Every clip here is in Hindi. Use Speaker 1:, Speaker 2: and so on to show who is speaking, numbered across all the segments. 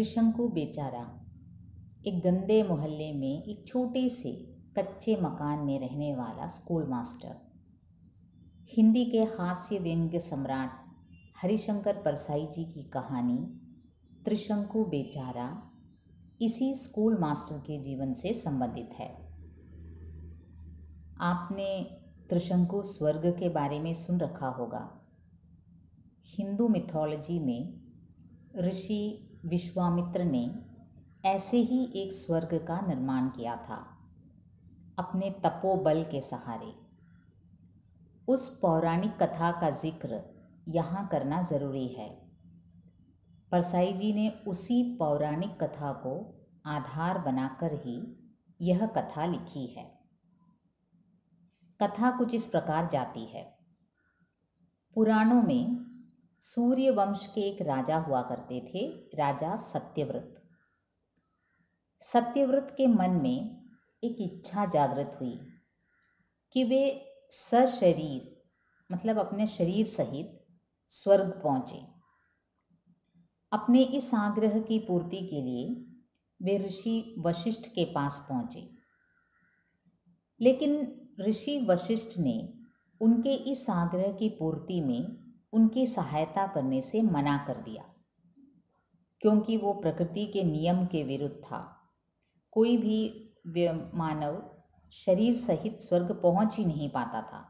Speaker 1: त्रिशंकु बेचारा एक गंदे मोहल्ले में एक छोटे से कच्चे मकान में रहने वाला स्कूल मास्टर हिंदी के हास्य व्यंग्य सम्राट हरिशंकर परसाई जी की कहानी त्रिशंकु बेचारा इसी स्कूल मास्टर के जीवन से संबंधित है आपने त्रिशंकु स्वर्ग के बारे में सुन रखा होगा हिंदू मिथोलॉजी में ऋषि विश्वामित्र ने ऐसे ही एक स्वर्ग का निर्माण किया था अपने तपोबल के सहारे उस पौराणिक कथा का जिक्र यहाँ करना ज़रूरी है परसाई जी ने उसी पौराणिक कथा को आधार बनाकर ही यह कथा लिखी है कथा कुछ इस प्रकार जाती है पुराणों में सूर्य वंश के एक राजा हुआ करते थे राजा सत्यव्रत सत्यव्रत के मन में एक इच्छा जागृत हुई कि वे सशरीर मतलब अपने शरीर सहित स्वर्ग पहुँचे अपने इस आग्रह की पूर्ति के लिए वे ऋषि वशिष्ठ के पास पहुँचे लेकिन ऋषि वशिष्ठ ने उनके इस आग्रह की पूर्ति में उनकी सहायता करने से मना कर दिया क्योंकि वो प्रकृति के नियम के विरुद्ध था कोई भी मानव शरीर सहित स्वर्ग पहुंच ही नहीं पाता था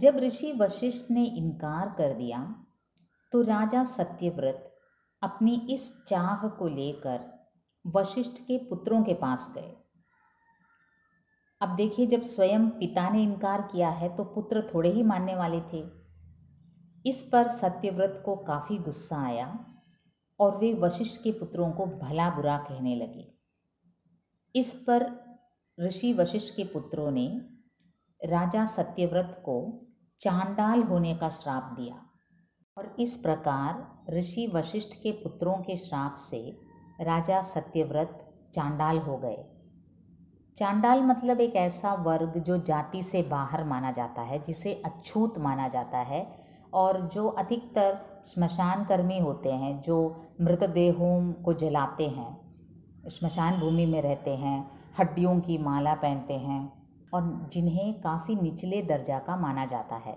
Speaker 1: जब ऋषि वशिष्ठ ने इनकार कर दिया तो राजा सत्यव्रत अपनी इस चाह को लेकर वशिष्ठ के पुत्रों के पास गए अब देखिए जब स्वयं पिता ने इनकार किया है तो पुत्र थोड़े ही मानने वाले थे इस पर सत्यव्रत को काफ़ी गुस्सा आया और वे वशिष्ठ के पुत्रों को भला बुरा कहने लगे इस पर ऋषि वशिष्ठ के पुत्रों ने राजा सत्यव्रत को चांडाल होने का श्राप दिया और इस प्रकार ऋषि वशिष्ठ के पुत्रों के श्राप से राजा सत्यव्रत चांडाल हो गए चांडाल मतलब एक ऐसा वर्ग जो जाति से बाहर माना जाता है जिसे अछूत माना जाता है और जो अधिकतर श्मशान कर्मी होते हैं जो मृतदेहों को जलाते हैं श्मशान भूमि में रहते हैं हड्डियों की माला पहनते हैं और जिन्हें काफ़ी निचले दर्जा का माना जाता है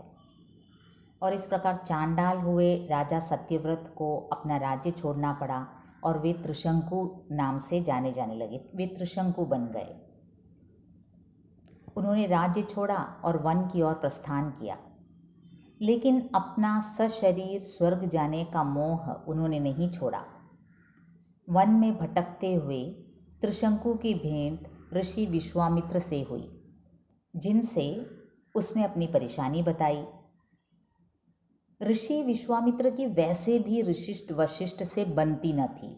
Speaker 1: और इस प्रकार चांडाल हुए राजा सत्यव्रत को अपना राज्य छोड़ना पड़ा और वे त्रिशंकु नाम से जाने जाने लगे वे त्रिशंकु बन गए उन्होंने राज्य छोड़ा और वन की ओर प्रस्थान किया लेकिन अपना सशरीर स्वर्ग जाने का मोह उन्होंने नहीं छोड़ा वन में भटकते हुए त्रिशंकु की भेंट ऋषि विश्वामित्र से हुई जिनसे उसने अपनी परेशानी बताई ऋषि विश्वामित्र की वैसे भी ऋषिष्ट वशिष्ठ से बनती न थी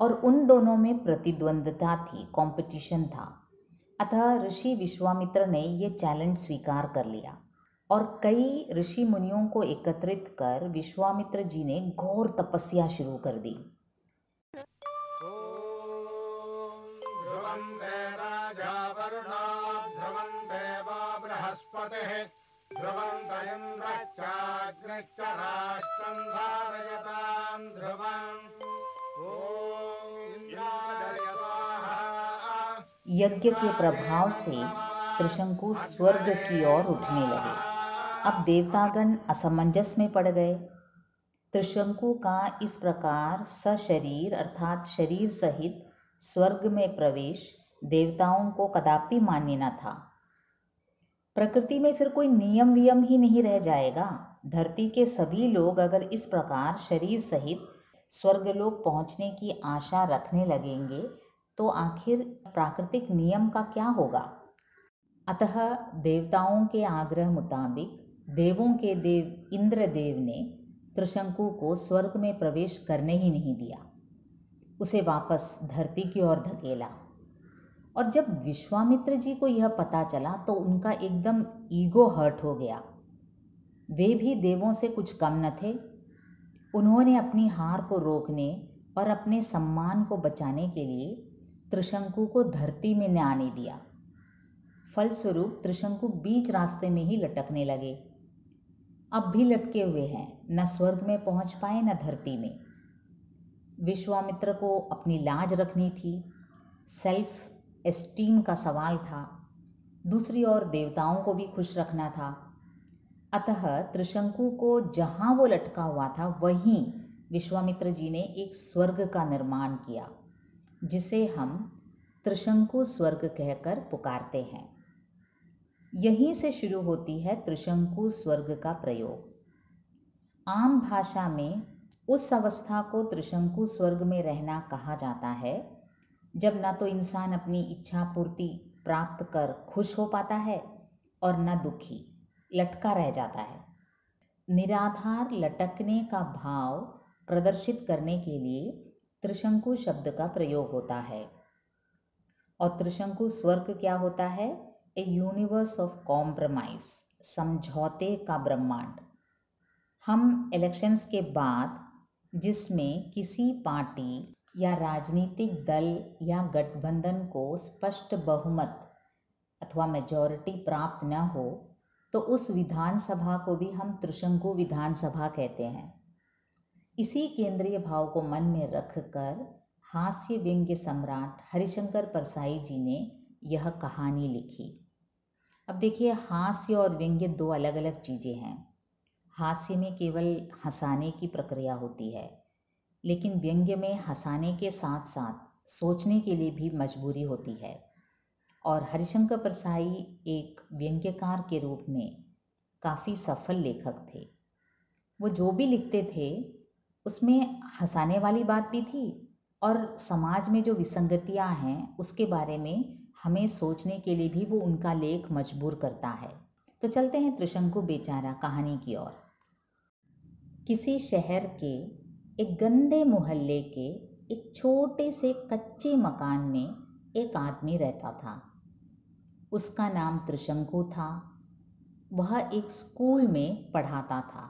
Speaker 1: और उन दोनों में प्रतिद्वंदता थी कंपटीशन था अतः ऋषि विश्वामित्र ने ये चैलेंज स्वीकार कर लिया और कई ऋषि मुनियों को एकत्रित कर विश्वामित्र जी ने घोर तपस्या शुरू कर दी यज्ञ के प्रभाव से त्रिशंकु स्वर्ग की ओर उठने लगे अब देवतागण असमंजस में पड़ गए त्रिशंकु का इस प्रकार सशरीर अर्थात शरीर सहित स्वर्ग में प्रवेश देवताओं को कदापि मान्य न था प्रकृति में फिर कोई नियम वियम ही नहीं रह जाएगा धरती के सभी लोग अगर इस प्रकार शरीर सहित स्वर्गलोक पहुंचने की आशा रखने लगेंगे तो आखिर प्राकृतिक नियम का क्या होगा अतः देवताओं के आग्रह मुताबिक देवों के देव इंद्रदेव ने त्रिशंकु को स्वर्ग में प्रवेश करने ही नहीं दिया उसे वापस धरती की ओर धकेला और जब विश्वामित्र जी को यह पता चला तो उनका एकदम ईगो हर्ट हो गया वे भी देवों से कुछ कम न थे उन्होंने अपनी हार को रोकने और अपने सम्मान को बचाने के लिए त्रिशंकु को धरती में न आने दिया फलस्वरूप त्रिशंकु बीच रास्ते में ही लटकने लगे अब भी लटके हुए हैं न स्वर्ग में पहुंच पाए न धरती में विश्वामित्र को अपनी लाज रखनी थी सेल्फ एस्टीम का सवाल था दूसरी ओर देवताओं को भी खुश रखना था अतः त्रिशंकु को जहाँ वो लटका हुआ था वहीं विश्वामित्र जी ने एक स्वर्ग का निर्माण किया जिसे हम त्रिशंकु स्वर्ग कहकर पुकारते हैं यहीं से शुरू होती है त्रिशंकु स्वर्ग का प्रयोग आम भाषा में उस अवस्था को त्रिशंकु स्वर्ग में रहना कहा जाता है जब ना तो इंसान अपनी इच्छा पूर्ति प्राप्त कर खुश हो पाता है और न दुखी लटका रह जाता है निराधार लटकने का भाव प्रदर्शित करने के लिए त्रिशंकु शब्द का प्रयोग होता है और त्रिशंकु स्वर्ग क्या होता है ए यूनिवर्स ऑफ कॉम्प्रोमाइज समझौते का ब्रह्मांड हम इलेक्शंस के बाद जिसमें किसी पार्टी या राजनीतिक दल या गठबंधन को स्पष्ट बहुमत अथवा मेजॉरिटी प्राप्त न हो तो उस विधानसभा को भी हम त्रिशंकु विधानसभा कहते हैं इसी केंद्रीय भाव को मन में रख कर हास्य व्यंग्य सम्राट हरिशंकर परसाई जी ने यह कहानी लिखी अब देखिए हास्य और व्यंग्य दो अलग अलग चीज़ें हैं हास्य में केवल हंसाने की प्रक्रिया होती है लेकिन व्यंग्य में हंसाने के साथ साथ सोचने के लिए भी मजबूरी होती है और हरिशंकर प्रसाई एक व्यंग्यकार के रूप में काफ़ी सफल लेखक थे वो जो भी लिखते थे उसमें हंसाने वाली बात भी थी और समाज में जो विसंगतियाँ हैं उसके बारे में हमें सोचने के लिए भी वो उनका लेख मजबूर करता है तो चलते हैं त्रिशंकु बेचारा कहानी की ओर किसी शहर के एक गंदे मोहल्ले के एक छोटे से कच्चे मकान में एक आदमी रहता था उसका नाम त्रिशंकु था वह एक स्कूल में पढ़ाता था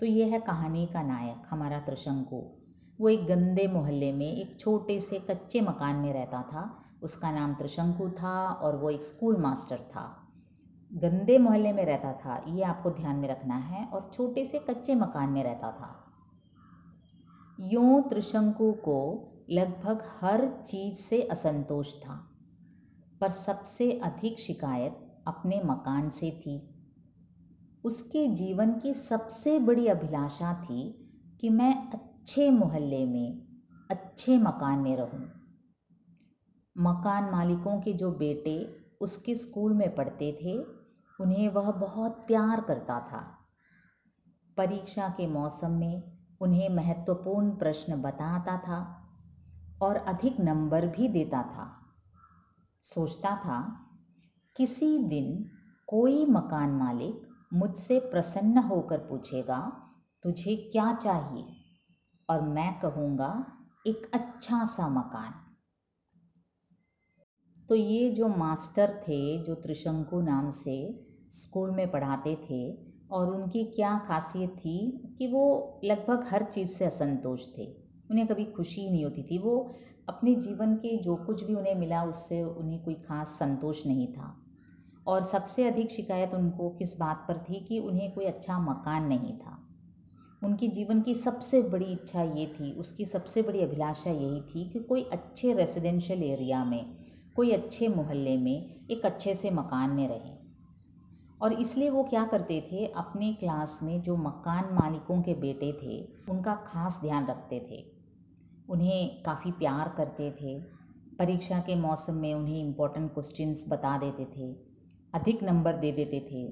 Speaker 1: तो यह है कहानी का नायक हमारा त्रिशंकु वो एक गंदे मोहल्ले में एक छोटे से कच्चे मकान में रहता था उसका नाम त्रिशंकु था और वो एक स्कूल मास्टर था गंदे मोहल्ले में रहता था ये आपको ध्यान में रखना है और छोटे से कच्चे मकान में रहता था यूँ त्रिशंकु को लगभग हर चीज़ से असंतोष था पर सबसे अधिक शिकायत अपने मकान से थी उसके जीवन की सबसे बड़ी अभिलाषा थी कि मैं अच्छे मोहल्ले में अच्छे मकान में रहूं। मकान मालिकों के जो बेटे उसके स्कूल में पढ़ते थे उन्हें वह बहुत प्यार करता था परीक्षा के मौसम में उन्हें महत्वपूर्ण प्रश्न बताता था और अधिक नंबर भी देता था सोचता था किसी दिन कोई मकान मालिक मुझसे प्रसन्न होकर पूछेगा तुझे क्या चाहिए और मैं कहूँगा एक अच्छा सा मकान तो ये जो मास्टर थे जो त्रिशंकु नाम से स्कूल में पढ़ाते थे और उनकी क्या खासियत थी कि वो लगभग हर चीज़ से असंतोष थे उन्हें कभी खुशी नहीं होती थी वो अपने जीवन के जो कुछ भी उन्हें मिला उससे उन्हें कोई खास संतोष नहीं था और सबसे अधिक शिकायत उनको किस बात पर थी कि उन्हें कोई अच्छा मकान नहीं था उनकी जीवन की सबसे बड़ी इच्छा ये थी उसकी सबसे बड़ी अभिलाषा यही थी कि कोई अच्छे रेजिडेंशियल एरिया में कोई अच्छे मोहल्ले में एक अच्छे से मकान में रहें और इसलिए वो क्या करते थे अपने क्लास में जो मकान मालिकों के बेटे थे उनका खास ध्यान रखते थे उन्हें काफ़ी प्यार करते थे परीक्षा के मौसम में उन्हें इम्पोर्टेंट क्वेश्चंस बता देते थे अधिक नंबर दे देते थे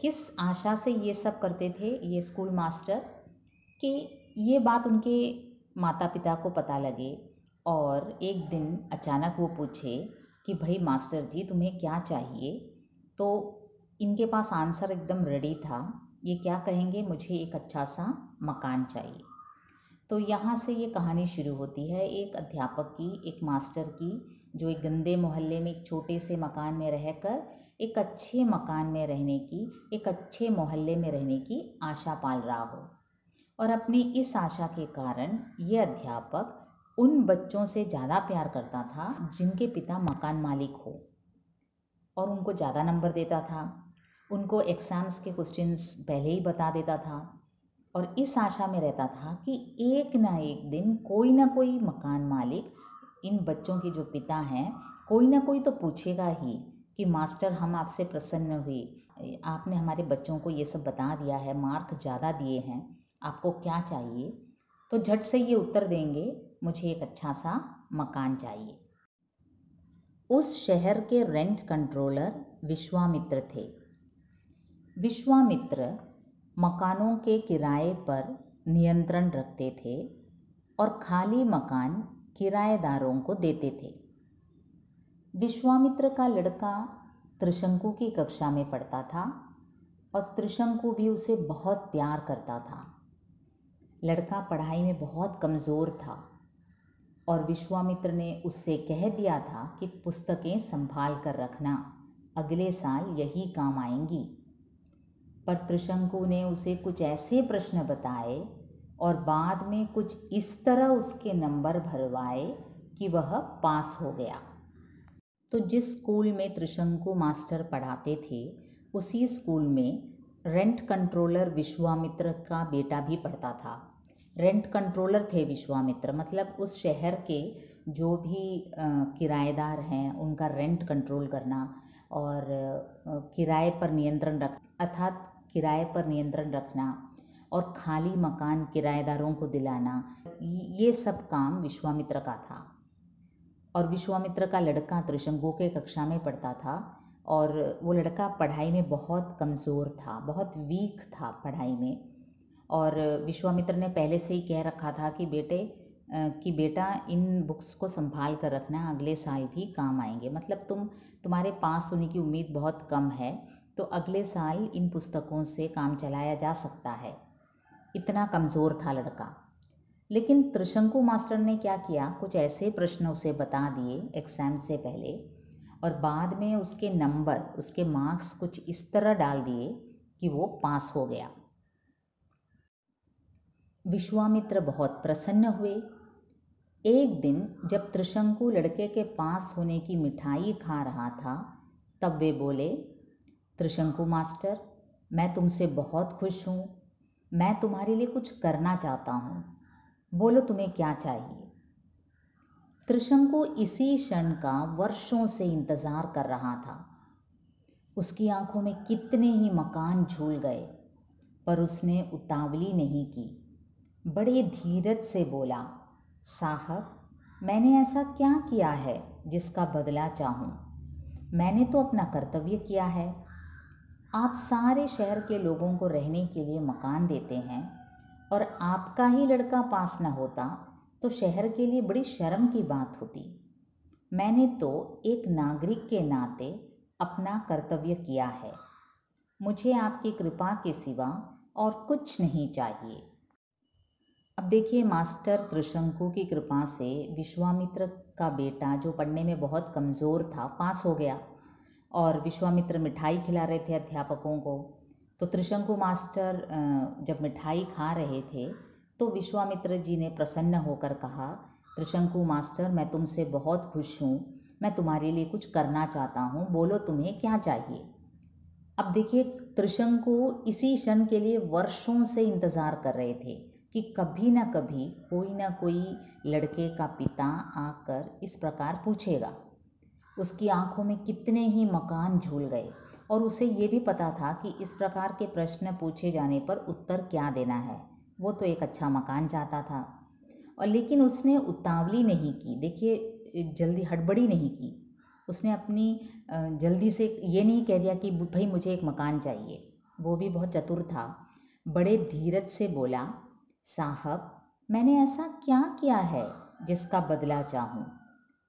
Speaker 1: किस आशा से ये सब करते थे ये स्कूल मास्टर कि ये बात उनके माता पिता को पता लगे और एक दिन अचानक वो पूछे कि भाई मास्टर जी तुम्हें क्या चाहिए तो इनके पास आंसर एकदम रेडी था ये क्या कहेंगे मुझे एक अच्छा सा मकान चाहिए तो यहाँ से ये कहानी शुरू होती है एक अध्यापक की एक मास्टर की जो एक गंदे मोहल्ले में एक छोटे से मकान में रहकर एक अच्छे मकान में रहने की एक अच्छे मोहल्ले में रहने की आशा पाल रहा हो और अपनी इस आशा के कारण ये अध्यापक उन बच्चों से ज़्यादा प्यार करता था जिनके पिता मकान मालिक हो और उनको ज़्यादा नंबर देता था उनको एग्ज़ाम्स के क्वेश्चंस पहले ही बता देता था और इस आशा में रहता था कि एक ना एक दिन कोई ना कोई मकान मालिक इन बच्चों के जो पिता हैं कोई ना कोई तो पूछेगा ही कि मास्टर हम आपसे प्रसन्न हुए आपने हमारे बच्चों को ये सब बता दिया है मार्क ज़्यादा दिए हैं आपको क्या चाहिए तो झट से ये उत्तर देंगे मुझे एक अच्छा सा मकान चाहिए उस शहर के रेंट कंट्रोलर विश्वामित्र थे विश्वामित्र मकानों के किराए पर नियंत्रण रखते थे और खाली मकान किराएदारों को देते थे विश्वामित्र का लड़का त्रिशंकु की कक्षा में पढ़ता था और त्रिशंकु भी उसे बहुत प्यार करता था लड़का पढ़ाई में बहुत कमज़ोर था और विश्वामित्र ने उससे कह दिया था कि पुस्तकें संभाल कर रखना अगले साल यही काम आएंगी पर त्रिशंकु ने उसे कुछ ऐसे प्रश्न बताए और बाद में कुछ इस तरह उसके नंबर भरवाए कि वह पास हो गया तो जिस स्कूल में त्रिशंकु मास्टर पढ़ाते थे उसी स्कूल में रेंट कंट्रोलर विश्वामित्र का बेटा भी पढ़ता था रेंट कंट्रोलर थे विश्वामित्र मतलब उस शहर के जो भी किराएदार हैं उनका रेंट कंट्रोल करना और किराए पर नियंत्रण रख अर्थात किराए पर नियंत्रण रखना और खाली मकान किराएदारों को दिलाना ये सब काम विश्वामित्र का था और विश्वामित्र का लड़का त्रिशंकु के कक्षा में पढ़ता था और वो लड़का पढ़ाई में बहुत कमज़ोर था बहुत वीक था पढ़ाई में और विश्वामित्र ने पहले से ही कह रखा था कि बेटे कि बेटा इन बुक्स को संभाल कर रखना अगले साल भी काम आएंगे मतलब तुम तुम्हारे पास होने की उम्मीद बहुत कम है तो अगले साल इन पुस्तकों से काम चलाया जा सकता है इतना कमज़ोर था लड़का लेकिन त्रिशंकु मास्टर ने क्या किया कुछ ऐसे प्रश्न उसे बता दिए एग्ज़ाम से पहले और बाद में उसके नंबर उसके मार्क्स कुछ इस तरह डाल दिए कि वो पास हो गया विश्वामित्र बहुत प्रसन्न हुए एक दिन जब त्रिशंकु लड़के के पास होने की मिठाई खा रहा था तब वे बोले त्रिशंकु मास्टर मैं तुमसे बहुत खुश हूँ मैं तुम्हारे लिए कुछ करना चाहता हूँ बोलो तुम्हें क्या चाहिए त्रिशंकु इसी क्षण का वर्षों से इंतज़ार कर रहा था उसकी आंखों में कितने ही मकान झूल गए पर उसने उतावली नहीं की बड़े धीरज से बोला साहब मैंने ऐसा क्या किया है जिसका बदला चाहूँ मैंने तो अपना कर्तव्य किया है आप सारे शहर के लोगों को रहने के लिए मकान देते हैं और आपका ही लड़का पास न होता तो शहर के लिए बड़ी शर्म की बात होती मैंने तो एक नागरिक के नाते अपना कर्तव्य किया है मुझे आपकी कृपा के सिवा और कुछ नहीं चाहिए अब देखिए मास्टर त्रिशंकु की कृपा से विश्वामित्र का बेटा जो पढ़ने में बहुत कमज़ोर था पास हो गया और विश्वामित्र मिठाई खिला रहे थे अध्यापकों को तो त्रिशंकु मास्टर जब मिठाई खा रहे थे तो विश्वामित्र जी ने प्रसन्न होकर कहा त्रिशंकु मास्टर मैं तुमसे बहुत खुश हूँ मैं तुम्हारे लिए कुछ करना चाहता हूँ बोलो तुम्हें क्या चाहिए अब देखिए त्रिशंकु इसी क्षण के लिए वर्षों से इंतज़ार कर रहे थे कि कभी ना कभी कोई ना कोई लड़के का पिता आकर इस प्रकार पूछेगा उसकी आंखों में कितने ही मकान झूल गए और उसे ये भी पता था कि इस प्रकार के प्रश्न पूछे जाने पर उत्तर क्या देना है वो तो एक अच्छा मकान चाहता था और लेकिन उसने उतावली नहीं की देखिए जल्दी हड़बड़ी नहीं की उसने अपनी जल्दी से ये नहीं कह दिया कि भाई मुझे एक मकान चाहिए वो भी बहुत चतुर था बड़े धीरज से बोला साहब मैंने ऐसा क्या किया है जिसका बदला चाहूँ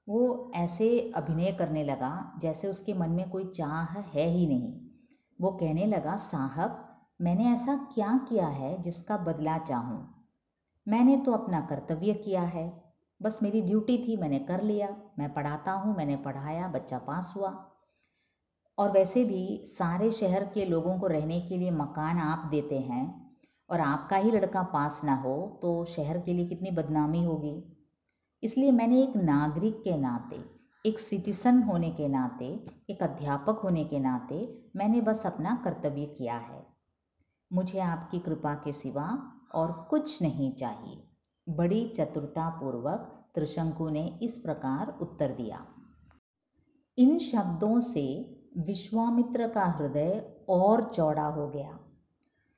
Speaker 1: वो ऐसे अभिनय करने लगा जैसे उसके मन में कोई चाह है ही नहीं वो कहने लगा साहब मैंने ऐसा क्या किया है जिसका बदला चाहूँ मैंने तो अपना कर्तव्य किया है बस मेरी ड्यूटी थी मैंने कर लिया मैं पढ़ाता हूँ मैंने पढ़ाया बच्चा पास हुआ और वैसे भी सारे शहर के लोगों को रहने के लिए मकान आप देते हैं और आपका ही लड़का पास ना हो तो शहर के लिए कितनी बदनामी होगी इसलिए मैंने एक नागरिक के नाते एक सिटीज़न होने के नाते एक अध्यापक होने के नाते मैंने बस अपना कर्तव्य किया है मुझे आपकी कृपा के सिवा और कुछ नहीं चाहिए बड़ी चतुरतापूर्वक त्रिशंकु ने इस प्रकार उत्तर दिया इन शब्दों से विश्वामित्र का हृदय और चौड़ा हो गया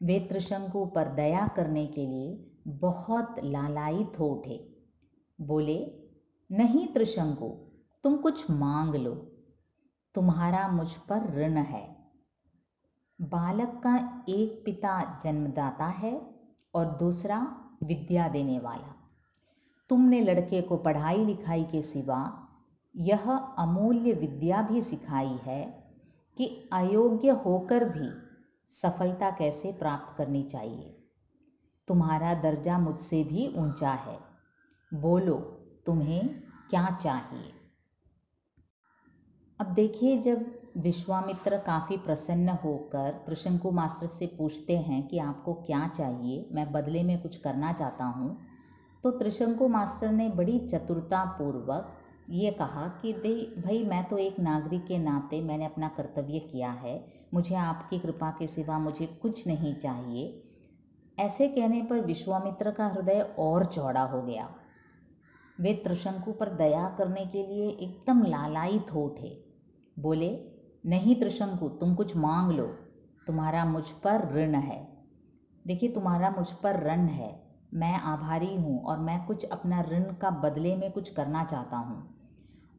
Speaker 1: वे त्रिशंकु पर दया करने के लिए बहुत लालायित हो उठे बोले नहीं त्रिशंकु तुम कुछ मांग लो तुम्हारा मुझ पर ऋण है बालक का एक पिता जन्मदाता है और दूसरा विद्या देने वाला तुमने लड़के को पढ़ाई लिखाई के सिवा यह अमूल्य विद्या भी सिखाई है कि अयोग्य होकर भी सफलता कैसे प्राप्त करनी चाहिए तुम्हारा दर्जा मुझसे भी ऊंचा है बोलो तुम्हें क्या चाहिए अब देखिए जब विश्वामित्र काफ़ी प्रसन्न होकर त्रिशंकु मास्टर से पूछते हैं कि आपको क्या चाहिए मैं बदले में कुछ करना चाहता हूँ तो त्रिशंकु मास्टर ने बड़ी चतुरतापूर्वक ये कहा कि दे भाई मैं तो एक नागरिक के नाते मैंने अपना कर्तव्य किया है मुझे आपकी कृपा के सिवा मुझे कुछ नहीं चाहिए ऐसे कहने पर विश्वामित्र का हृदय और चौड़ा हो गया वे त्रिशंकु पर दया करने के लिए एकदम लालाई हो उठे बोले नहीं त्रिशंकु तुम कुछ मांग लो तुम्हारा मुझ पर ऋण है देखिए तुम्हारा मुझ पर ऋण है मैं आभारी हूँ और मैं कुछ अपना ऋण का बदले में कुछ करना चाहता हूँ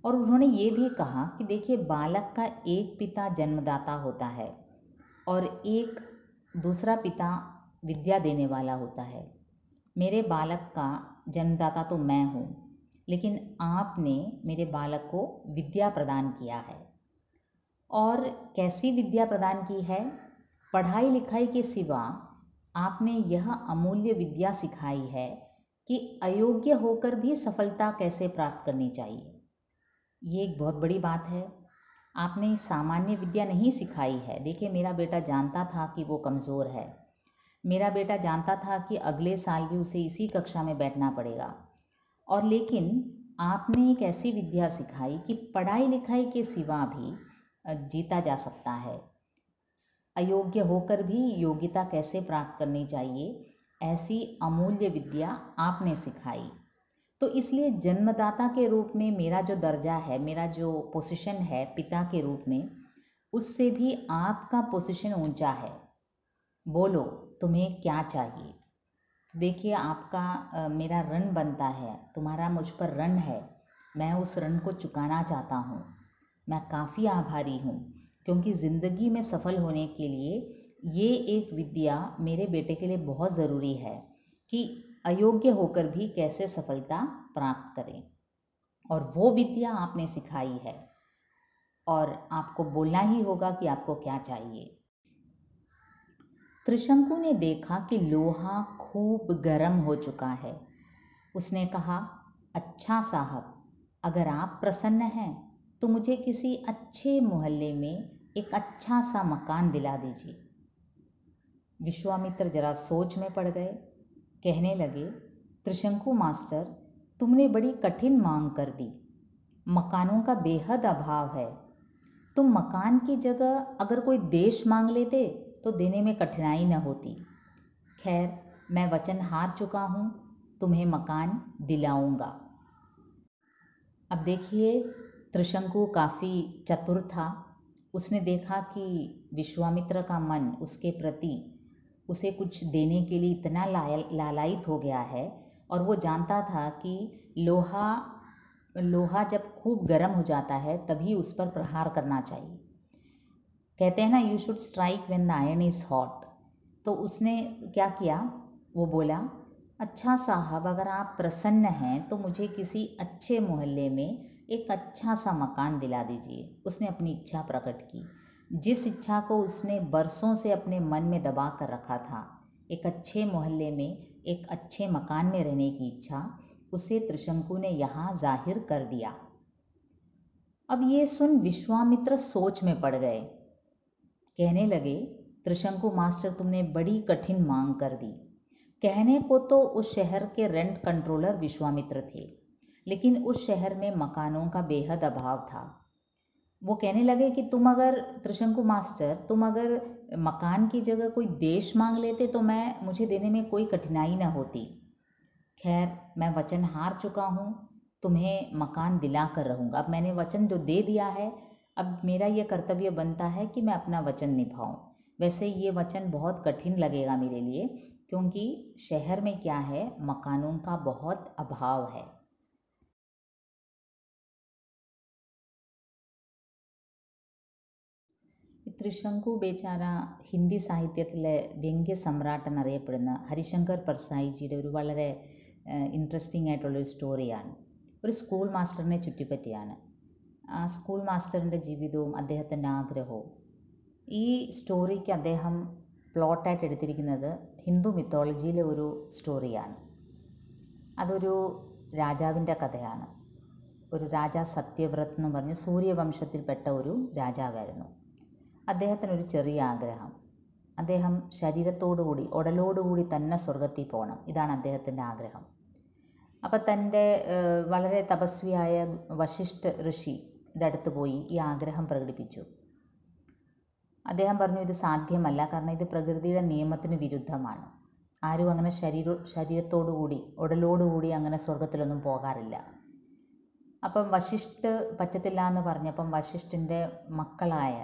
Speaker 1: और उन्होंने ये भी कहा कि देखिए बालक का एक पिता जन्मदाता होता है और एक दूसरा पिता विद्या देने वाला होता है मेरे बालक का जन्मदाता तो मैं हूँ लेकिन आपने मेरे बालक को विद्या प्रदान किया है और कैसी विद्या प्रदान की है पढ़ाई लिखाई के सिवा आपने यह अमूल्य विद्या सिखाई है कि अयोग्य होकर भी सफलता कैसे प्राप्त करनी चाहिए ये एक बहुत बड़ी बात है आपने सामान्य विद्या नहीं सिखाई है देखिए मेरा बेटा जानता था कि वो कमज़ोर है मेरा बेटा जानता था कि अगले साल भी उसे इसी कक्षा में बैठना पड़ेगा और लेकिन आपने एक ऐसी विद्या सिखाई कि पढ़ाई लिखाई के सिवा भी जीता जा सकता है अयोग्य होकर भी योग्यता कैसे प्राप्त करनी चाहिए ऐसी अमूल्य विद्या आपने सिखाई तो इसलिए जन्मदाता के रूप में मेरा जो दर्जा है मेरा जो पोजीशन है पिता के रूप में उससे भी आपका पोजीशन ऊंचा है बोलो तुम्हें क्या चाहिए तो देखिए आपका आ, मेरा रन बनता है तुम्हारा मुझ पर रन है मैं उस रन को चुकाना चाहता हूँ मैं काफ़ी आभारी हूँ क्योंकि ज़िंदगी में सफल होने के लिए ये एक विद्या मेरे बेटे के लिए बहुत ज़रूरी है कि अयोग्य होकर भी कैसे सफलता प्राप्त करें और वो विद्या आपने सिखाई है और आपको बोलना ही होगा कि आपको क्या चाहिए त्रिशंकु ने देखा कि लोहा खूब गर्म हो चुका है उसने कहा अच्छा साहब अगर आप प्रसन्न हैं तो मुझे किसी अच्छे मोहल्ले में एक अच्छा सा मकान दिला दीजिए विश्वामित्र जरा सोच में पड़ गए कहने लगे त्रिशंकु मास्टर तुमने बड़ी कठिन मांग कर दी मकानों का बेहद अभाव है तुम मकान की जगह अगर कोई देश मांग लेते तो देने में कठिनाई न होती खैर मैं वचन हार चुका हूँ तुम्हें मकान दिलाऊंगा अब देखिए त्रिशंकु काफ़ी चतुर था उसने देखा कि विश्वामित्र का मन उसके प्रति उसे कुछ देने के लिए इतना लालायित हो गया है और वो जानता था कि लोहा लोहा जब खूब गर्म हो जाता है तभी उस पर प्रहार करना चाहिए कहते हैं ना you should strike when the iron is hot तो उसने क्या किया वो बोला अच्छा साहब अगर आप प्रसन्न हैं तो मुझे किसी अच्छे मोहल्ले में एक अच्छा सा मकान दिला दीजिए उसने अपनी इच्छा प्रकट की जिस इच्छा को उसने बरसों से अपने मन में दबा कर रखा था एक अच्छे मोहल्ले में एक अच्छे मकान में रहने की इच्छा उसे त्रिशंकु ने यहाँ जाहिर कर दिया अब ये सुन विश्वामित्र सोच में पड़ गए कहने लगे त्रिशंकु मास्टर तुमने बड़ी कठिन मांग कर दी कहने को तो उस शहर के रेंट कंट्रोलर विश्वामित्र थे लेकिन उस शहर में मकानों का बेहद अभाव था वो कहने लगे कि तुम अगर त्रिशंकु मास्टर तुम अगर मकान की जगह कोई देश मांग लेते तो मैं मुझे देने में कोई कठिनाई ना होती खैर मैं वचन हार चुका हूँ तुम्हें मकान दिला कर रहूँगा अब मैंने वचन जो दे दिया है अब मेरा यह कर्तव्य बनता है कि मैं अपना वचन निभाऊँ वैसे ये वचन बहुत कठिन लगेगा मेरे लिए क्योंकि शहर में क्या है मकानों का बहुत अभाव है ത്രിശങ്കു ബേചാര ഹിന്ദി സാഹിത്യത്തിലെ വ്യംഗ്യ എന്നറിയപ്പെടുന്ന ഹരിശങ്കർ പ്രസായിജിയുടെ ഒരു വളരെ ഇൻട്രസ്റ്റിംഗ് ആയിട്ടുള്ളൊരു സ്റ്റോറിയാണ് ഒരു സ്കൂൾ മാസ്റ്ററിനെ ചുറ്റിപ്പറ്റിയാണ് ആ സ്കൂൾ മാസ്റ്ററിൻ്റെ ജീവിതവും അദ്ദേഹത്തിൻ്റെ ആഗ്രഹവും ഈ സ്റ്റോറിക്ക് അദ്ദേഹം പ്ലോട്ടായിട്ട് എടുത്തിരിക്കുന്നത് ഹിന്ദു മിത്തോളജിയിലെ ഒരു സ്റ്റോറിയാണ് അതൊരു രാജാവിൻ്റെ കഥയാണ് ഒരു രാജാ സത്യവ്രത് എന്ന് പറഞ്ഞ് സൂര്യവംശത്തിൽപ്പെട്ട ഒരു രാജാവായിരുന്നു അദ്ദേഹത്തിനൊരു ചെറിയ ആഗ്രഹം അദ്ദേഹം ശരീരത്തോടുകൂടി ഉടലോടുകൂടി തന്നെ സ്വർഗത്തിൽ പോകണം ഇതാണ് അദ്ദേഹത്തിൻ്റെ ആഗ്രഹം അപ്പം തൻ്റെ വളരെ തപസ്വിയായ വശിഷ്ഠ ഋഷിയുടെ അടുത്ത് പോയി ഈ ആഗ്രഹം പ്രകടിപ്പിച്ചു അദ്ദേഹം പറഞ്ഞു ഇത് സാധ്യമല്ല കാരണം ഇത് പ്രകൃതിയുടെ നിയമത്തിന് വിരുദ്ധമാണ് ആരും അങ്ങനെ ശരീര ശരീരത്തോടുകൂടി ഉടലോടുകൂടി അങ്ങനെ സ്വർഗത്തിലൊന്നും പോകാറില്ല അപ്പം വശിഷ്ഠ പറ്റത്തില്ല എന്ന് പറഞ്ഞപ്പം വശിഷ്ഠിൻ്റെ മക്കളായ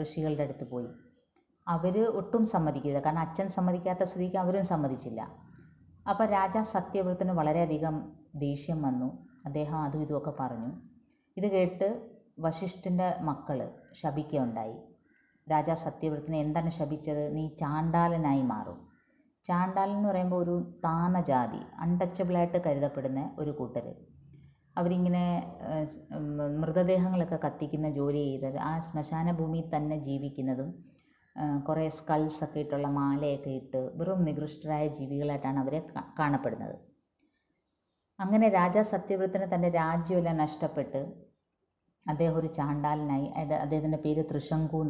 Speaker 1: ഋഷികളുടെ അടുത്ത് പോയി അവർ ഒട്ടും സമ്മതിക്കില്ല കാരണം അച്ഛൻ സമ്മതിക്കാത്ത സ്ഥിതിക്ക് അവരും സമ്മതിച്ചില്ല അപ്പോൾ രാജാ സത്യവ്രത്തിന് വളരെയധികം ദേഷ്യം വന്നു അദ്ദേഹം അതും ഇതുമൊക്കെ പറഞ്ഞു ഇത് കേട്ട് വശിഷ്ഠൻ്റെ മക്കൾ ശപിക്കുകയുണ്ടായി രാജാ സത്യവ്രത്തിനെ എന്താണ് ശപിച്ചത് നീ ചാണ്ടാലനായി മാറും ചാണ്ടാലൻ എന്ന് പറയുമ്പോൾ ഒരു താന്ന ജാതി അൺടച്ചബിളായിട്ട് കരുതപ്പെടുന്ന ഒരു കൂട്ടർ അവരിങ്ങനെ മൃതദേഹങ്ങളൊക്കെ കത്തിക്കുന്ന ജോലി ചെയ്ത് ആ ശ്മശാന ഭൂമിയിൽ തന്നെ ജീവിക്കുന്നതും കുറേ സ്കൾസൊക്കെ ഇട്ടുള്ള മാലയൊക്കെ ഇട്ട് വെറും നികൃഷ്ടരായ ജീവികളായിട്ടാണ് അവരെ കാണപ്പെടുന്നത് അങ്ങനെ രാജാ സത്യവ്രതന് തൻ്റെ രാജ്യമെല്ലാം നഷ്ടപ്പെട്ട് അദ്ദേഹം ഒരു ചാണ്ടാലിനായി അദ്ദേഹത്തിൻ്റെ പേര് തൃശങ്കു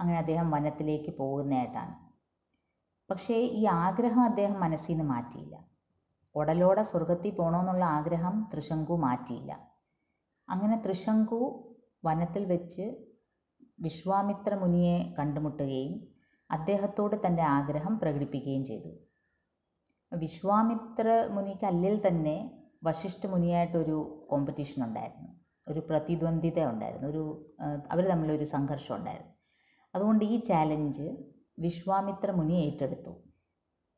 Speaker 1: അങ്ങനെ അദ്ദേഹം വനത്തിലേക്ക് പോകുന്നതായിട്ടാണ് പക്ഷേ ഈ ആഗ്രഹം അദ്ദേഹം മനസ്സിൽ നിന്ന് മാറ്റിയില്ല ഉടലോടെ സ്വർഗത്തിൽ പോകണമെന്നുള്ള ആഗ്രഹം തൃശങ്കു മാറ്റിയില്ല അങ്ങനെ തൃശങ്കു വനത്തിൽ വെച്ച് വിശ്വാമിത്ര മുനിയെ കണ്ടുമുട്ടുകയും അദ്ദേഹത്തോട് തൻ്റെ ആഗ്രഹം പ്രകടിപ്പിക്കുകയും ചെയ്തു വിശ്വാമിത്ര മുനിക്ക് അല്ലിൽ തന്നെ വശിഷ്ഠ മുനിയായിട്ടൊരു കോമ്പറ്റീഷൻ ഉണ്ടായിരുന്നു ഒരു പ്രതിദ്വന്ദ്വിത ഉണ്ടായിരുന്നു ഒരു അവർ തമ്മിലൊരു സംഘർഷം ഉണ്ടായിരുന്നു അതുകൊണ്ട് ഈ ചാലഞ്ച് വിശ്വാമിത്ര മുനി ഏറ്റെടുത്തു